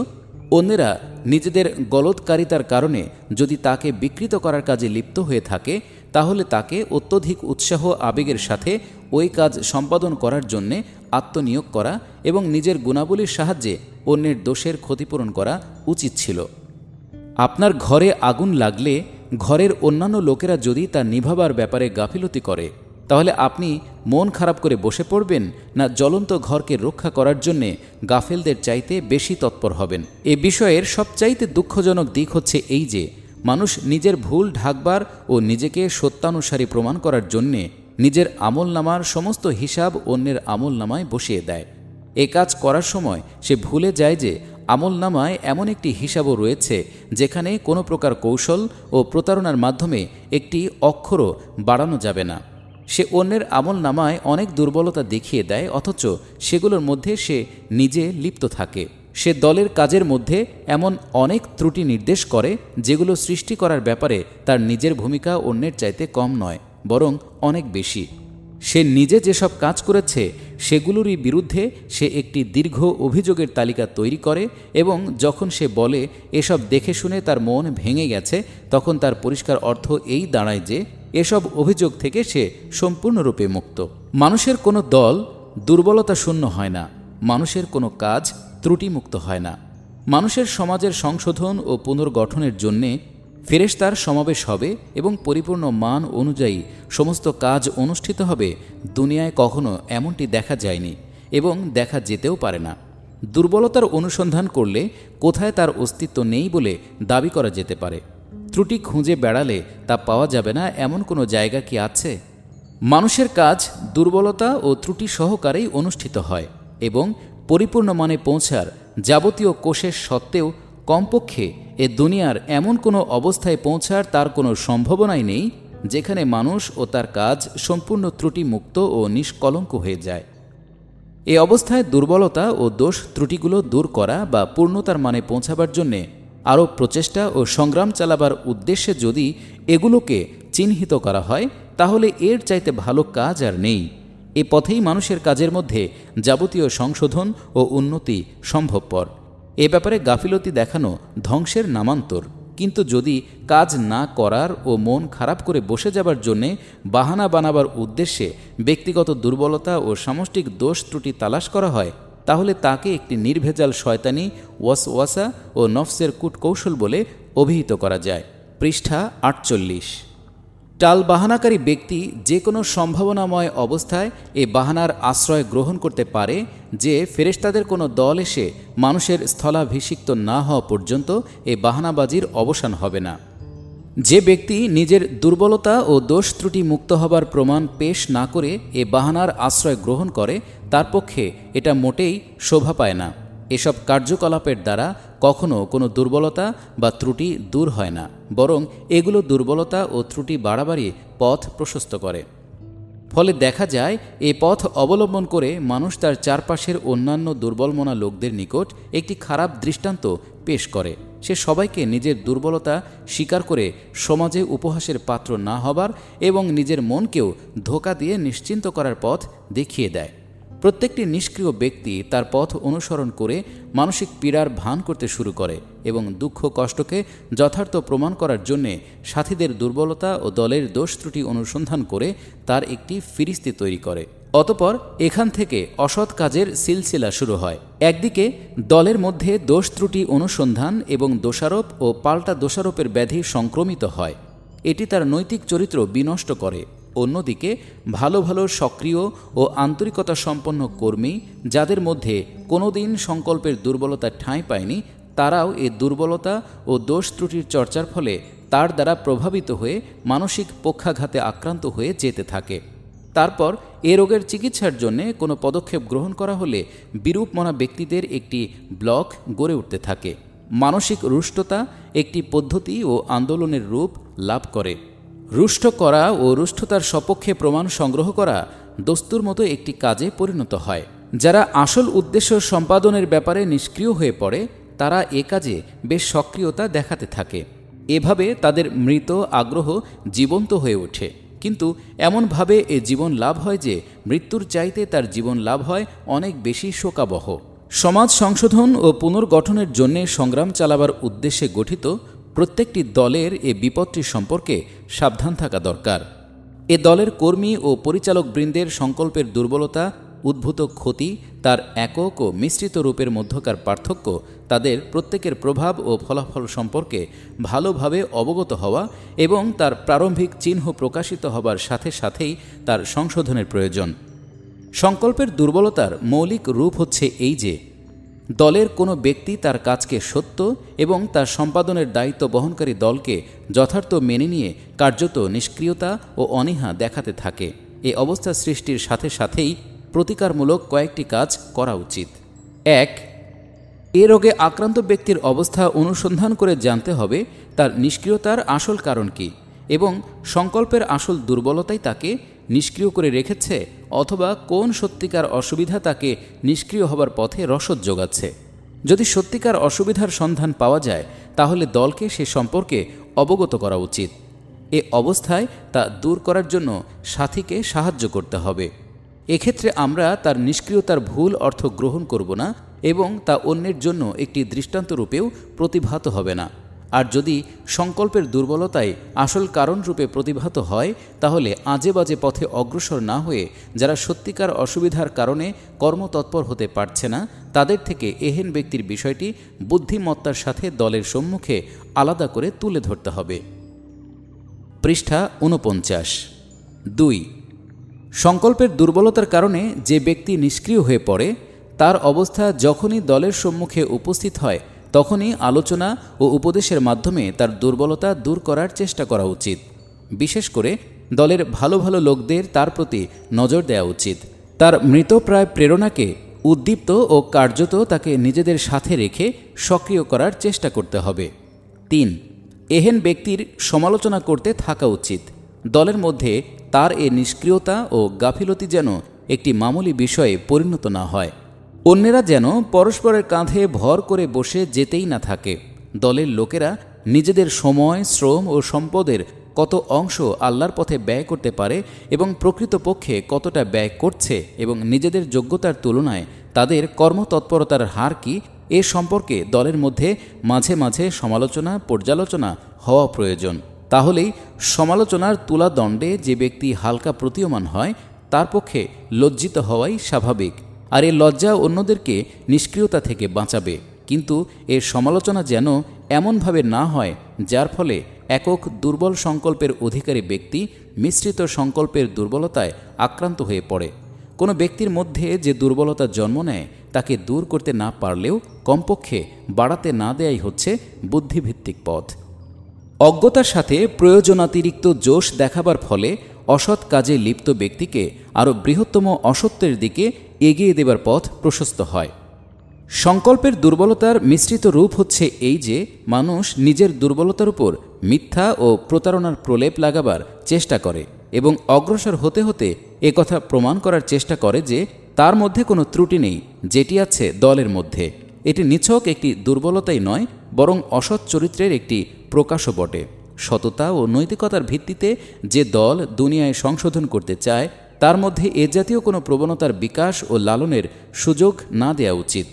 অন্যেরা নিজেদের গলৎকারিতার কারণে যদি তাকে বিকৃত করার কাজে লিপ্ত হয়ে থাকে তাহলে তাকে অত্যধিক উৎসাহ আবেগের সাথে ওই কাজ সম্পাদন করার জন্যে আত্মনিয়োগ করা এবং নিজের গুণাবলীর সাহায্যে অন্যের দোষের ক্ষতিপূরণ করা উচিত ছিল আপনার ঘরে আগুন লাগলে ঘরের অন্যান্য লোকেরা যদি তা নিভাবার ব্যাপারে গাফিলতি করে তাহলে আপনি মন খারাপ করে বসে পড়বেন না জ্বলন্ত ঘরকে রক্ষা করার জন্যে গাফেলদের চাইতে বেশি তৎপর হবেন এ বিষয়ের সবচাইতে দুঃখজনক দিক হচ্ছে এই যে মানুষ নিজের ভুল ঢাকবার ও নিজেকে সত্যানুসারী প্রমাণ করার জন্যে নিজের আমল নামার সমস্ত হিসাব অন্যের আমল নামায় বসিয়ে দেয় এ কাজ করার সময় সে ভুলে যায় যে আমল নামায় এমন একটি হিসাবও রয়েছে যেখানে কোনো প্রকার কৌশল ও প্রতারণার মাধ্যমে একটি অক্ষরও বাড়ানো যাবে না সে অন্যের আমল নামায় অনেক দুর্বলতা দেখিয়ে দেয় অথচ সেগুলোর মধ্যে সে নিজে লিপ্ত থাকে সে দলের কাজের মধ্যে এমন অনেক ত্রুটি নির্দেশ করে যেগুলো সৃষ্টি করার ব্যাপারে তার নিজের ভূমিকা অন্যের চাইতে কম নয় বরং অনেক বেশি সে নিজে যেসব কাজ করেছে সেগুলোরই বিরুদ্ধে সে একটি দীর্ঘ অভিযোগের তালিকা তৈরি করে এবং যখন সে বলে এসব দেখে শুনে তার মন ভেঙে গেছে তখন তার পরিষ্কার অর্থ এই দাঁড়ায় যে এসব অভিযোগ থেকে সে সম্পূর্ণরূপে মুক্ত মানুষের কোনো দল দুর্বলতা শূন্য হয় না মানুষের কোনো কাজ ত্রুটিমুক্ত হয় না মানুষের সমাজের সংশোধন ও পুনর্গঠনের জন্যে ফেরেশতার সমাবেশ হবে এবং পরিপূর্ণ মান অনুযায়ী সমস্ত কাজ অনুষ্ঠিত হবে দুনিয়ায় কখনো এমনটি দেখা যায়নি এবং দেখা যেতেও পারে না দুর্বলতার অনুসন্ধান করলে কোথায় তার অস্তিত্ব নেই বলে দাবি করা যেতে পারে ত্রুটি খুঁজে বেড়ালে তা পাওয়া যাবে না এমন কোনো জায়গা কি আছে মানুষের কাজ দুর্বলতা ও ত্রুটি সহকারেই অনুষ্ঠিত হয় এবং পরিপূর্ণ মানে পৌঁছার যাবতীয় কোষের সত্ত্বেও কমপক্ষে এ দুনিয়ার এমন কোনো অবস্থায় পৌঁছার তার কোনো সম্ভাবনাই নেই যেখানে মানুষ ও তার কাজ সম্পূর্ণ ত্রুটিমুক্ত ও নিষ্কলঙ্ক হয়ে যায় এ অবস্থায় দুর্বলতা ও দোষ ত্রুটিগুলো দূর করা বা পূর্ণতার মানে পৌঁছাবার জন্যে আরও প্রচেষ্টা ও সংগ্রাম চালাবার উদ্দেশ্যে যদি এগুলোকে চিহ্নিত করা হয় তাহলে এর চাইতে ভালো কাজ আর নেই এ পথেই মানুষের কাজের মধ্যে যাবতীয় সংশোধন ও উন্নতি সম্ভবপর এ ব্যাপারে গাফিলতি দেখানো ধ্বংসের নামান্তর কিন্তু যদি কাজ না করার ও মন খারাপ করে বসে যাবার জন্যে বাহানা বানাবার উদ্দেশ্যে ব্যক্তিগত দুর্বলতা ও সামষ্টিক দোষ ত্রুটি তালাশ করা হয় তাহলে তাকে একটি নির্ভেজাল শয়তানি ওয়াস ওয়াসা ও নফসের কূটকৌশল বলে অভিহিত করা যায় পৃষ্ঠা আটচল্লিশ টাল বাহানাকারী ব্যক্তি যে কোনো সম্ভাবনাময় অবস্থায় এ বাহানার আশ্রয় গ্রহণ করতে পারে যে ফেরেস্তাদের কোনো দল এসে মানুষের স্থলাভিষিক্ত না হওয়া পর্যন্ত এ বাহানাবাজির অবসান হবে না যে ব্যক্তি নিজের দুর্বলতা ও দোষ ত্রুটি মুক্ত হবার প্রমাণ পেশ না করে এ বাহানার আশ্রয় গ্রহণ করে তার পক্ষে এটা মোটেই শোভা পায় না এসব কার্যকলাপের দ্বারা কখনও কোনো দুর্বলতা বা ত্রুটি দূর হয় না বরং এগুলো দুর্বলতা ও ত্রুটি বাড়াবাড়ি পথ প্রশস্ত করে ফলে দেখা যায় এ পথ অবলম্বন করে মানুষ তার চারপাশের অন্যান্য দুর্বলমনা লোকদের নিকট একটি খারাপ দৃষ্টান্ত পেশ করে সে সবাইকে নিজের দুর্বলতা স্বীকার করে সমাজে উপহাসের পাত্র না হবার এবং নিজের মনকেও ধোকা দিয়ে নিশ্চিন্ত করার পথ দেখিয়ে দেয় প্রত্যেকটি নিষ্ক্রিয় ব্যক্তি তার পথ অনুসরণ করে মানসিক পীড়ার ভান করতে শুরু করে এবং দুঃখ কষ্টকে যথার্থ প্রমাণ করার জন্যে সাথীদের দুর্বলতা ও দলের দোষ ত্রুটি অনুসন্ধান করে তার একটি ফিরিস্তি তৈরি করে অতপর এখান থেকে অসৎ কাজের সিলসিলা শুরু হয় একদিকে দলের মধ্যে দোষ ত্রুটি অনুসন্ধান এবং দোষারোপ ও পাল্টা দোষারোপের ব্যাধি সংক্রমিত হয় এটি তার নৈতিক চরিত্র বিনষ্ট করে অন্যদিকে ভালো ভালো সক্রিয় ও আন্তরিকতা সম্পন্ন কর্মী যাদের মধ্যে কোনো দিন সংকল্পের দুর্বলতা ঠাঁই পায়নি তারাও এ দুর্বলতা ও দোষ ত্রুটির চর্চার ফলে তার দ্বারা প্রভাবিত হয়ে মানসিক পক্ষাঘাতে আক্রান্ত হয়ে যেতে থাকে তারপর এ রোগের চিকিৎসার জন্য কোনো পদক্ষেপ গ্রহণ করা হলে বিরূপ মনা ব্যক্তিদের একটি ব্লক গড়ে উঠতে থাকে মানসিক রুষ্টতা একটি পদ্ধতি ও আন্দোলনের রূপ লাভ করে রুষ্ট করা ও রুষ্টতার সপক্ষে প্রমাণ সংগ্রহ করা দস্তুর মতো একটি কাজে পরিণত হয় যারা আসল উদ্দেশ্য সম্পাদনের ব্যাপারে নিষ্ক্রিয় হয়ে পড়ে তারা এ কাজে বেশ সক্রিয়তা দেখাতে থাকে এভাবে তাদের মৃত আগ্রহ জীবন্ত হয়ে ওঠে কিন্তু এমনভাবে এ জীবন লাভ হয় যে মৃত্যুর চাইতে তার জীবন লাভ হয় অনেক বেশি শোকাবহ সমাজ সংশোধন ও পুনর্গঠনের জন্যে সংগ্রাম চালাবার উদ্দেশ্যে গঠিত প্রত্যেকটি দলের এ বিপদটি সম্পর্কে সাবধান থাকা দরকার এ দলের কর্মী ও পরিচালক বৃন্দের সংকল্পের দুর্বলতা উদ্ভূত ক্ষতি তার একক ও মিশ্রিত রূপের মধ্যকার পার্থক্য তাদের প্রত্যেকের প্রভাব ও ফলাফল সম্পর্কে ভালোভাবে অবগত হওয়া এবং তার প্রারম্ভিক চিহ্ন প্রকাশিত হবার সাথে সাথেই তার সংশোধনের প্রয়োজন সংকল্পের দুর্বলতার মৌলিক রূপ হচ্ছে এই যে দলের কোনো ব্যক্তি তার কাজকে সত্য এবং তার সম্পাদনের দায়িত্ব বহনকারী দলকে যথার্থ মেনে নিয়ে কার্যত নিষ্ক্রিয়তা ও অনীহা দেখাতে থাকে এ অবস্থা সৃষ্টির সাথে সাথেই প্রতিকারমূলক কয়েকটি কাজ করা উচিত এক এ রোগে আক্রান্ত ব্যক্তির অবস্থা অনুসন্ধান করে জানতে হবে তার নিষ্ক্রিয়তার আসল কারণ কী এবং সংকল্পের আসল দুর্বলতাই তাকে নিষ্ক্রিয় করে রেখেছে অথবা কোন সত্যিকার অসুবিধা তাকে নিষ্ক্রিয় হবার পথে রসদ যোগাচ্ছে যদি সত্যিকার অসুবিধার সন্ধান পাওয়া যায় তাহলে দলকে সে সম্পর্কে অবগত করা উচিত এ অবস্থায় তা দূর করার জন্য সাথীকে সাহায্য করতে হবে এক্ষেত্রে আমরা তার নিষ্ক্রিয়তার ভুল অর্থ গ্রহণ করব না এবং তা অন্যের জন্য একটি দৃষ্টান্তরূপেও প্রতিভাত হবে না আর যদি সংকল্পের দুর্বলতাই আসল কারণরূপে প্রতিভাত হয় তাহলে আজে বাজে পথে অগ্রসর না হয়ে যারা সত্যিকার অসুবিধার কারণে কর্মতৎপর হতে পারছে না তাদের থেকে এহেন ব্যক্তির বিষয়টি বুদ্ধিমত্তার সাথে দলের সম্মুখে আলাদা করে তুলে ধরতে হবে পৃষ্ঠা উনপঞ্চাশ দুই সংকল্পের দুর্বলতার কারণে যে ব্যক্তি নিষ্ক্রিয় হয়ে পড়ে তার অবস্থা যখনই দলের সম্মুখে উপস্থিত হয় তখনই আলোচনা ও উপদেশের মাধ্যমে তার দুর্বলতা দূর করার চেষ্টা করা উচিত বিশেষ করে দলের ভালো ভালো লোকদের তার প্রতি নজর দেওয়া উচিত তার মৃতপ্রায় প্রেরণাকে উদ্দীপ্ত ও কার্যত তাকে নিজেদের সাথে রেখে সক্রিয় করার চেষ্টা করতে হবে তিন এহেন ব্যক্তির সমালোচনা করতে থাকা উচিত দলের মধ্যে তার এ নিষ্ক্রিয়তা ও গাফিলতি যেন একটি মামুলি বিষয়ে পরিণত না হয় অন্যেরা যেন পরস্পরের কাঁধে ভর করে বসে যেতেই না থাকে দলের লোকেরা নিজেদের সময় শ্রম ও সম্পদের কত অংশ আল্লাহর পথে ব্যয় করতে পারে এবং প্রকৃতপক্ষে কতটা ব্যয় করছে এবং নিজেদের যোগ্যতার তুলনায় তাদের কর্মতৎপরতার হার কি এ সম্পর্কে দলের মধ্যে মাঝে মাঝে সমালোচনা পর্যালোচনা হওয়া প্রয়োজন তাহলেই সমালোচনার তুলাদণ্ডে যে ব্যক্তি হালকা প্রতীয়মান হয় তার পক্ষে লজ্জিত হওয়াই স্বাভাবিক আর এ লজ্জা অন্যদেরকে নিষ্ক্রিয়তা থেকে বাঁচাবে কিন্তু এর সমালোচনা যেন এমনভাবে না হয় যার ফলে একক দুর্বল সংকল্পের অধিকারী ব্যক্তি মিশ্রিত সংকল্পের দুর্বলতায় আক্রান্ত হয়ে পড়ে কোনো ব্যক্তির মধ্যে যে দুর্বলতা জন্ম নেয় তাকে দূর করতে না পারলেও কমপক্ষে বাড়াতে না দেয়াই হচ্ছে বুদ্ধিভিত্তিক পথ অজ্ঞতার সাথে প্রয়োজনাতিরিক্ত জোশ দেখাবার ফলে অসৎ কাজে লিপ্ত ব্যক্তিকে আরও বৃহত্তম অসত্যের দিকে এগিয়ে দেবার পথ প্রশস্ত হয় সংকল্পের দুর্বলতার মিশ্রিত রূপ হচ্ছে এই যে মানুষ নিজের দুর্বলতার উপর মিথ্যা ও প্রতারণার প্রলেপ লাগাবার চেষ্টা করে এবং অগ্রসর হতে হতে একথা প্রমাণ করার চেষ্টা করে যে তার মধ্যে কোনো ত্রুটি নেই যেটি আছে দলের মধ্যে এটি নিছক একটি দুর্বলতাই নয় বরং অসৎ চরিত্রের একটি প্রকাশও বটে সততা ও নৈতিকতার ভিত্তিতে যে দল দুনিয়ায় সংশোধন করতে চায় তার মধ্যে এ জাতীয় কোনো প্রবণতার বিকাশ ও লালনের সুযোগ না দেয়া উচিত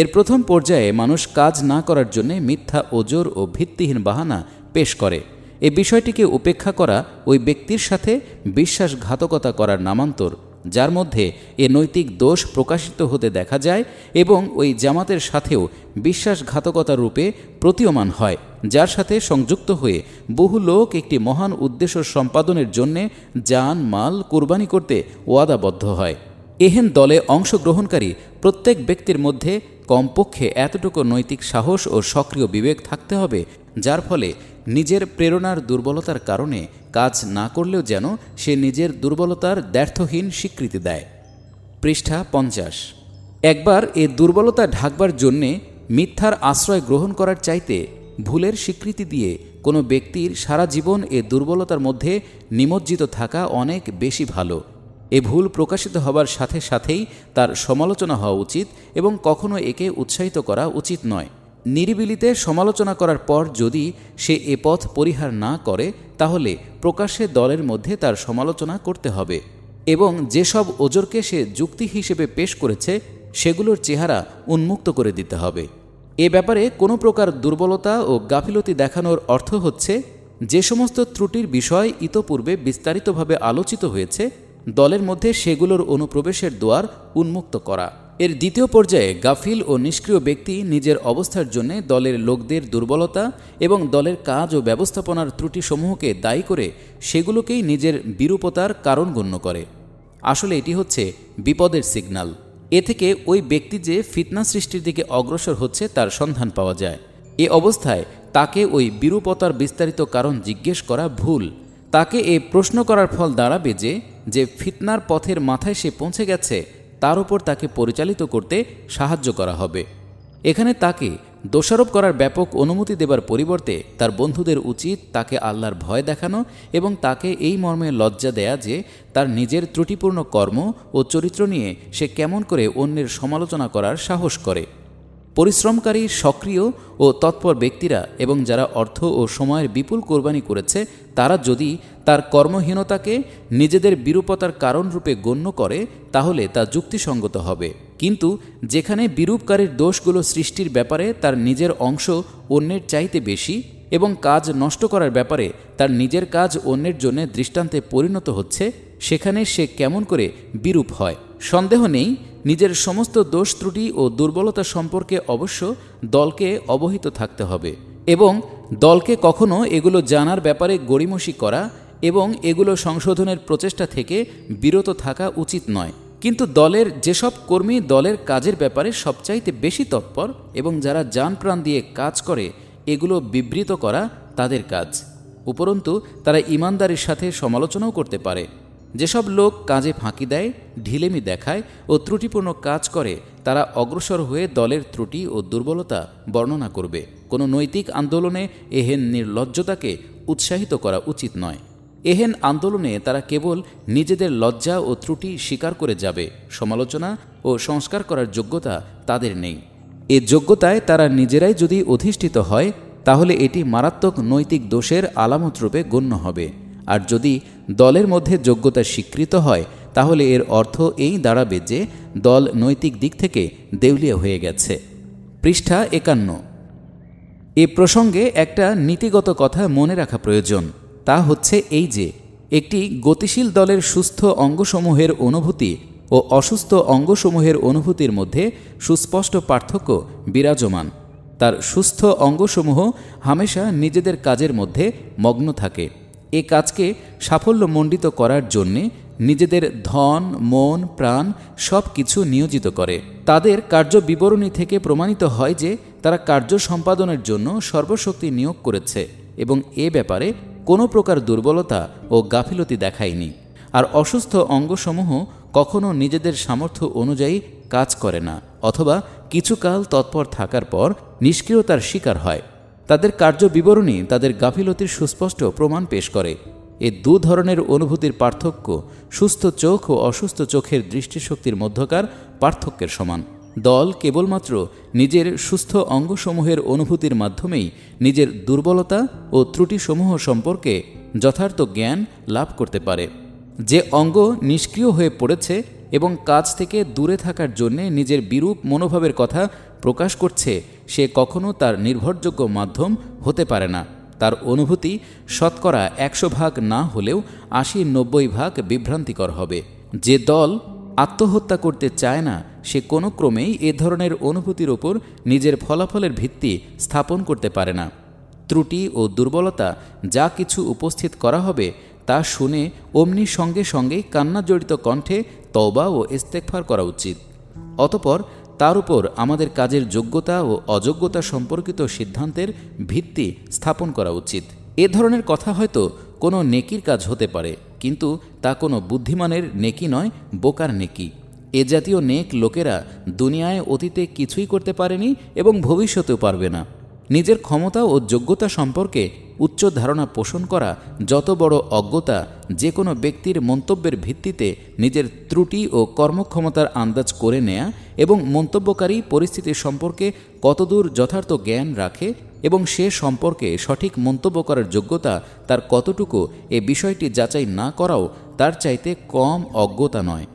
এর প্রথম পর্যায়ে মানুষ কাজ না করার জন্য মিথ্যা ওজোর ও ভিত্তিহীন বাহানা পেশ করে এ বিষয়টিকে উপেক্ষা করা ওই ব্যক্তির সাথে বিশ্বাসঘাতকতা করার নামান্তর যার মধ্যে এ নৈতিক দোষ প্রকাশিত হতে দেখা যায় এবং ওই জামাতের সাথেও বিশ্বাসঘাতকতা রূপে প্রতীয়মান হয় যার সাথে সংযুক্ত হয়ে বহু লোক একটি মহান উদ্দেশ্য সম্পাদনের জন্যে যান মাল কোরবানি করতে ওয়াদাবদ্ধ হয় এহেন দলে অংশগ্রহণকারী প্রত্যেক ব্যক্তির মধ্যে কমপক্ষে এতটুকু নৈতিক সাহস ও সক্রিয় বিবেক থাকতে হবে যার ফলে নিজের প্রেরণার দুর্বলতার কারণে কাজ না করলেও যেন সে নিজের দুর্বলতার দ্ব্যর্থহীন স্বীকৃতি দেয় পৃষ্ঠা পঞ্চাশ একবার এ দুর্বলতা ঢাকবার জন্যে মিথ্যার আশ্রয় গ্রহণ করার চাইতে ভুলের স্বীকৃতি দিয়ে কোনো ব্যক্তির সারা জীবন এ দুর্বলতার মধ্যে নিমজ্জিত থাকা অনেক বেশি ভালো এ ভুল প্রকাশিত হবার সাথে সাথেই তার সমালোচনা হওয়া উচিত এবং কখনো একে উৎসাহিত করা উচিত নয় নিরিবিলিতে সমালোচনা করার পর যদি সে এ পথ পরিহার না করে তাহলে প্রকাশ্যে দলের মধ্যে তার সমালোচনা করতে হবে এবং যেসব ওজরকে সে যুক্তি হিসেবে পেশ করেছে সেগুলোর চেহারা উন্মুক্ত করে দিতে হবে এ ব্যাপারে কোনো প্রকার দুর্বলতা ও গাফিলতি দেখানোর অর্থ হচ্ছে যে সমস্ত ত্রুটির বিষয় ইতোপূর্বে বিস্তারিতভাবে আলোচিত হয়েছে দলের মধ্যে সেগুলোর অনুপ্রবেশের দোয়ার উন্মুক্ত করা এর দ্বিতীয় পর্যায়ে গাফিল ও নিষ্ক্রিয় ব্যক্তি নিজের অবস্থার জন্য দলের লোকদের দুর্বলতা এবং দলের কাজ ও ব্যবস্থাপনার ত্রুটিসমূহকে দায়ী করে সেগুলোকেই নিজের বিরূপতার কারণ গণ্য করে আসলে এটি হচ্ছে বিপদের সিগনাল এ থেকে ওই ব্যক্তি যে ফিতনা সৃষ্টির দিকে অগ্রসর হচ্ছে তার সন্ধান পাওয়া যায় এ অবস্থায় তাকে ওই বিরূপতার বিস্তারিত কারণ জিজ্ঞেস করা ভুল তাকে এ প্রশ্ন করার ফল দাঁড়াবে যে যে ফিতনার পথের মাথায় সে পৌঁছে গেছে তার উপর তাকে পরিচালিত করতে সাহায্য করা হবে এখানে তাকে দোষারোপ করার ব্যাপক অনুমতি দেবার পরিবর্তে তার বন্ধুদের উচিত তাকে আল্লাহর ভয় দেখানো এবং তাকে এই মর্মে লজ্জা দেয়া যে তার নিজের ত্রুটিপূর্ণ কর্ম ও চরিত্র নিয়ে সে কেমন করে অন্যের সমালোচনা করার সাহস করে পরিশ্রমকারী সক্রিয় ও তৎপর ব্যক্তিরা এবং যারা অর্থ ও সময়ের বিপুল কোরবানি করেছে তারা যদি তার কর্মহীনতাকে নিজেদের বিরূপতার কারণরূপে গণ্য করে তাহলে তা যুক্তিসঙ্গত হবে কিন্তু যেখানে বিরূপকারীর দোষগুলো সৃষ্টির ব্যাপারে তার নিজের অংশ অন্যের চাইতে বেশি এবং কাজ নষ্ট করার ব্যাপারে তার নিজের কাজ অন্যের জন্য দৃষ্টান্তে পরিণত হচ্ছে সেখানে সে কেমন করে বিরূপ হয় সন্দেহ নেই নিজের সমস্ত দোষ ত্রুটি ও দুর্বলতা সম্পর্কে অবশ্য দলকে অবহিত থাকতে হবে এবং দলকে কখনো এগুলো জানার ব্যাপারে গড়িমসি করা এবং এগুলো সংশোধনের প্রচেষ্টা থেকে বিরত থাকা উচিত নয় কিন্তু দলের যেসব কর্মী দলের কাজের ব্যাপারে সবচাইতে বেশি তৎপর এবং যারা যান প্রাণ দিয়ে কাজ করে এগুলো বিবৃত করা তাদের কাজ উপরন্তু তারা ইমানদারির সাথে সমালোচনাও করতে পারে যেসব লোক কাজে ফাঁকি দেয় ঢিলেমি দেখায় ও ত্রুটিপূর্ণ কাজ করে তারা অগ্রসর হয়ে দলের ত্রুটি ও দুর্বলতা বর্ণনা করবে কোনো নৈতিক আন্দোলনে এহেন নির্লজ্জতাকে উৎসাহিত করা উচিত নয় এহেন আন্দোলনে তারা কেবল নিজেদের লজ্জা ও ত্রুটি স্বীকার করে যাবে সমালোচনা ও সংস্কার করার যোগ্যতা তাদের নেই এ যোগ্যতায় তারা নিজেরাই যদি অধিষ্ঠিত হয় তাহলে এটি মারাত্মক নৈতিক দোষের আলামত রূপে গণ্য হবে আর যদি দলের মধ্যে যোগ্যতা স্বীকৃত হয় তাহলে এর অর্থ এই দাঁড়াবে যে দল নৈতিক দিক থেকে দেউলিয়া হয়ে গেছে পৃষ্ঠা একান্ন এ প্রসঙ্গে একটা নীতিগত কথা মনে রাখা প্রয়োজন তা হচ্ছে এই যে একটি গতিশীল দলের সুস্থ অঙ্গসমূহের অনুভূতি ও অসুস্থ অঙ্গসমূহের অনুভূতির মধ্যে সুস্পষ্ট পার্থক্য বিরাজমান তার সুস্থ অঙ্গসমূহ হামেশা নিজেদের কাজের মধ্যে মগ্ন থাকে এ কাজকে সাফল্যমণ্ডিত করার জন্যে নিজেদের ধন মন প্রাণ সব কিছু নিয়োজিত করে তাদের কার্য বিবরণী থেকে প্রমাণিত হয় যে তারা কার্য সম্পাদনের জন্য সর্বশক্তি নিয়োগ করেছে এবং এ ব্যাপারে কোনো প্রকার দুর্বলতা ও গাফিলতি দেখায়নি আর অসুস্থ অঙ্গসমূহ কখনো নিজেদের সামর্থ্য অনুযায়ী কাজ করে না অথবা কিছুকাল তৎপর থাকার পর নিষ্ক্রিয়তার শিকার হয় তাদের কার্য বিবরণী তাদের গাফিলতির সুস্পষ্ট প্রমাণ পেশ করে এ দু ধরনের অনুভূতির পার্থক্য সুস্থ চোখ ও অসুস্থ চোখের দৃষ্টিশক্তির মধ্যকার পার্থক্যের সমান দল কেবলমাত্র নিজের সুস্থ অঙ্গসমূহের অনুভূতির মাধ্যমেই নিজের দুর্বলতা ও ত্রুটিসমূহ সম্পর্কে যথার্থ জ্ঞান লাভ করতে পারে যে অঙ্গ নিষ্ক্রিয় হয়ে পড়েছে এবং কাজ থেকে দূরে থাকার জন্যে নিজের বিরূপ মনোভাবের কথা প্রকাশ করছে সে কখনো তার নির্ভরযোগ্য মাধ্যম হতে পারে না তার অনুভূতি শতকরা একশো ভাগ না হলেও আশি নব্বই ভাগ বিভ্রান্তিকর হবে যে দল আত্মহত্যা করতে চায় না সে কোনো ক্রমেই এ ধরনের অনুভূতির ওপর নিজের ফলাফলের ভিত্তি স্থাপন করতে পারে না ত্রুটি ও দুর্বলতা যা কিছু উপস্থিত করা হবে তা শুনে অমনি সঙ্গে সঙ্গেই জড়িত কণ্ঠে তওবা ও ইস্তেকফার করা উচিত অতপর তার উপর আমাদের কাজের যোগ্যতা ও অযোগ্যতা সম্পর্কিত সিদ্ধান্তের ভিত্তি স্থাপন করা উচিত এ ধরনের কথা হয়তো কোনো নেকির কাজ হতে পারে কিন্তু তা কোনো বুদ্ধিমানের নেকি নয় বোকার নেকি এ জাতীয় নেক লোকেরা দুনিয়ায় অতীতে কিছুই করতে পারেনি এবং ভবিষ্যতেও পারবে না নিজের ক্ষমতা ও যোগ্যতা সম্পর্কে উচ্চ ধারণা পোষণ করা যত বড় অজ্ঞতা যে কোনো ব্যক্তির মন্তব্যের ভিত্তিতে নিজের ত্রুটি ও কর্মক্ষমতার আন্দাজ করে নেয়া এবং মন্তব্যকারী পরিস্থিতি সম্পর্কে কতদূর যথার্থ জ্ঞান রাখে এবং সে সম্পর্কে সঠিক মন্তব্য করার যোগ্যতা তার কতটুকু এ বিষয়টি যাচাই না করাও তার চাইতে কম অজ্ঞতা নয়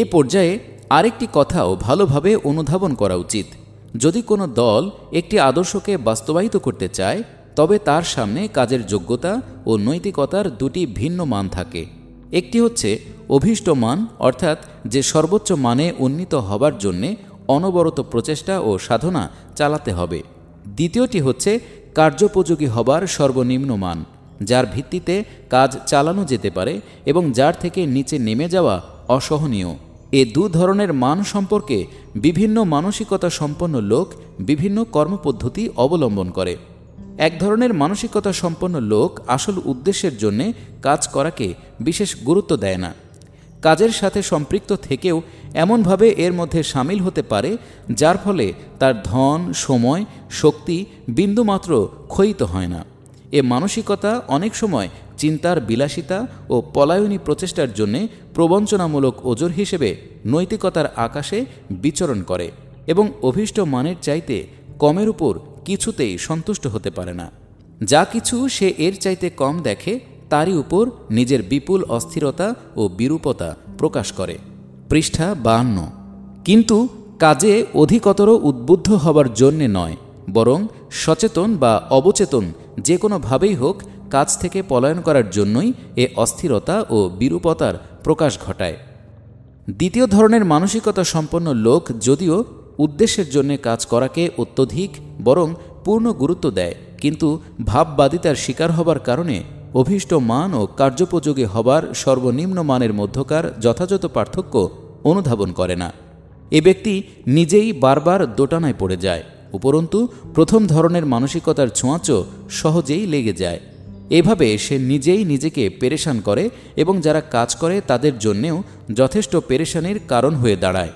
এ পর্যায়ে আরেকটি কথাও ভালোভাবে অনুধাবন করা উচিত যদি কোনো দল একটি আদর্শকে বাস্তবায়িত করতে চায় তবে তার সামনে কাজের যোগ্যতা ও নৈতিকতার দুটি ভিন্ন মান থাকে একটি হচ্ছে অভীষ্ট মান অর্থাৎ যে সর্বোচ্চ মানে উন্নীত হবার জন্যে অনবরত প্রচেষ্টা ও সাধনা চালাতে হবে দ্বিতীয়টি হচ্ছে কার্যোপযোগী হবার সর্বনিম্ন মান যার ভিত্তিতে কাজ চালানো যেতে পারে এবং যার থেকে নিচে নেমে যাওয়া অসহনীয় এ দু ধরনের মান সম্পর্কে বিভিন্ন মানসিকতা সম্পন্ন লোক বিভিন্ন কর্মপদ্ধতি অবলম্বন করে এক ধরনের মানসিকতা সম্পন্ন লোক আসল উদ্দেশ্যের জন্যে কাজ করাকে বিশেষ গুরুত্ব দেয় না কাজের সাথে সম্পৃক্ত থেকেও এমনভাবে এর মধ্যে সামিল হতে পারে যার ফলে তার ধন সময় শক্তি বিন্দুমাত্র ক্ষয়িত হয় না এ মানসিকতা অনেক সময় চিন্তার বিলাসিতা ও পলায়নী প্রচেষ্টার জন্যে প্রবঞ্চনামূলক ওজোর হিসেবে নৈতিকতার আকাশে বিচরণ করে এবং অভীষ্ট মানের চাইতে কমের উপর কিছুতেই সন্তুষ্ট হতে পারে না যা কিছু সে এর চাইতে কম দেখে তারই উপর নিজের বিপুল অস্থিরতা ও বিরূপতা প্রকাশ করে পৃষ্ঠা বাহান্ন কিন্তু কাজে অধিকতর উদ্বুদ্ধ হবার জন্যে নয় বরং সচেতন বা অবচেতন যে কোনোভাবেই হোক কাজ থেকে পলায়ন করার জন্যই এ অস্থিরতা ও বিরূপতার প্রকাশ ঘটায় দ্বিতীয় ধরনের মানসিকতা সম্পন্ন লোক যদিও উদ্দেশ্যের জন্য কাজ করাকে অত্যধিক বরং পূর্ণ গুরুত্ব দেয় কিন্তু ভাববাদিতার শিকার হবার কারণে অভীষ্ট মান ও কার্যোপযোগী হবার সর্বনিম্ন মানের মধ্যকার যথাযথ পার্থক্য অনুধাবন করে না এ ব্যক্তি নিজেই বারবার দোটানায় পড়ে যায় উপরন্তু প্রথম ধরনের মানসিকতার ছোঁয়াচও সহজেই লেগে যায় এভাবে সে নিজেই নিজেকে পেরেশান করে এবং যারা কাজ করে তাদের জন্যেও যথেষ্ট পেরেশানির কারণ হয়ে দাঁড়ায়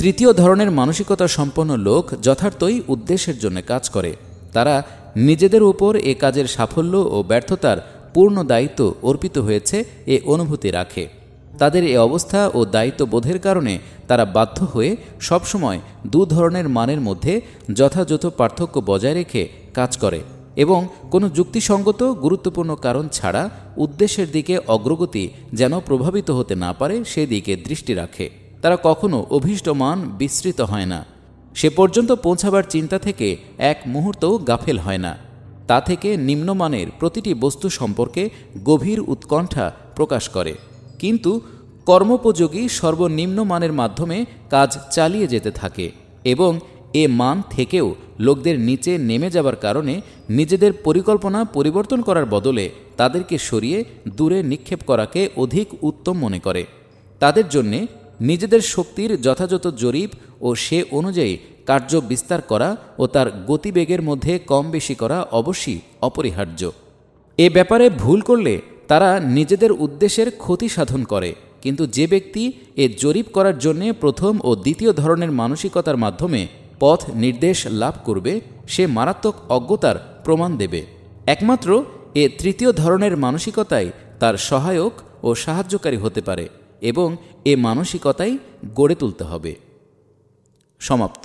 তৃতীয় ধরনের মানসিকতা সম্পন্ন লোক যথার্থই উদ্দেশ্যের জন্য কাজ করে তারা নিজেদের উপর এ কাজের সাফল্য ও ব্যর্থতার পূর্ণ দায়িত্ব অর্পিত হয়েছে এ অনুভূতি রাখে তাদের এ অবস্থা ও দায়িত্ববোধের কারণে তারা বাধ্য হয়ে সবসময় দু ধরনের মানের মধ্যে যথাযথ পার্থক্য বজায় রেখে কাজ করে এবং কোনো যুক্তিসঙ্গত গুরুত্বপূর্ণ কারণ ছাড়া উদ্দেশ্যের দিকে অগ্রগতি যেন প্রভাবিত হতে না পারে সেদিকে দৃষ্টি রাখে তারা কখনো অভীষ্টমান বিস্তৃত হয় না সে পর্যন্ত পৌঁছাবার চিন্তা থেকে এক মুহূর্তও গাফেল হয় না তা থেকে নিম্নমানের প্রতিটি বস্তু সম্পর্কে গভীর উৎকণ্ঠা প্রকাশ করে কিন্তু কর্মোপযোগী সর্বনিম্নমানের মাধ্যমে কাজ চালিয়ে যেতে থাকে এবং এ মান থেকেও লোকদের নিচে নেমে যাবার কারণে নিজেদের পরিকল্পনা পরিবর্তন করার বদলে তাদেরকে সরিয়ে দূরে নিক্ষেপ করাকে অধিক উত্তম মনে করে তাদের জন্যে নিজেদের শক্তির যথাযথ জরিপ ও সে অনুযায়ী কার্য বিস্তার করা ও তার গতিবেগের মধ্যে কম বেশি করা অবশ্যই অপরিহার্য এ ব্যাপারে ভুল করলে তারা নিজেদের উদ্দেশ্যের ক্ষতি সাধন করে কিন্তু যে ব্যক্তি এ জরিপ করার জন্যে প্রথম ও দ্বিতীয় ধরনের মানসিকতার মাধ্যমে পথ নির্দেশ লাভ করবে সে মারাত্মক অজ্ঞতার প্রমাণ দেবে একমাত্র এ তৃতীয় ধরনের মানসিকতাই তার সহায়ক ও সাহায্যকারী হতে পারে এবং এ মানসিকতাই গড়ে তুলতে হবে সমাপ্ত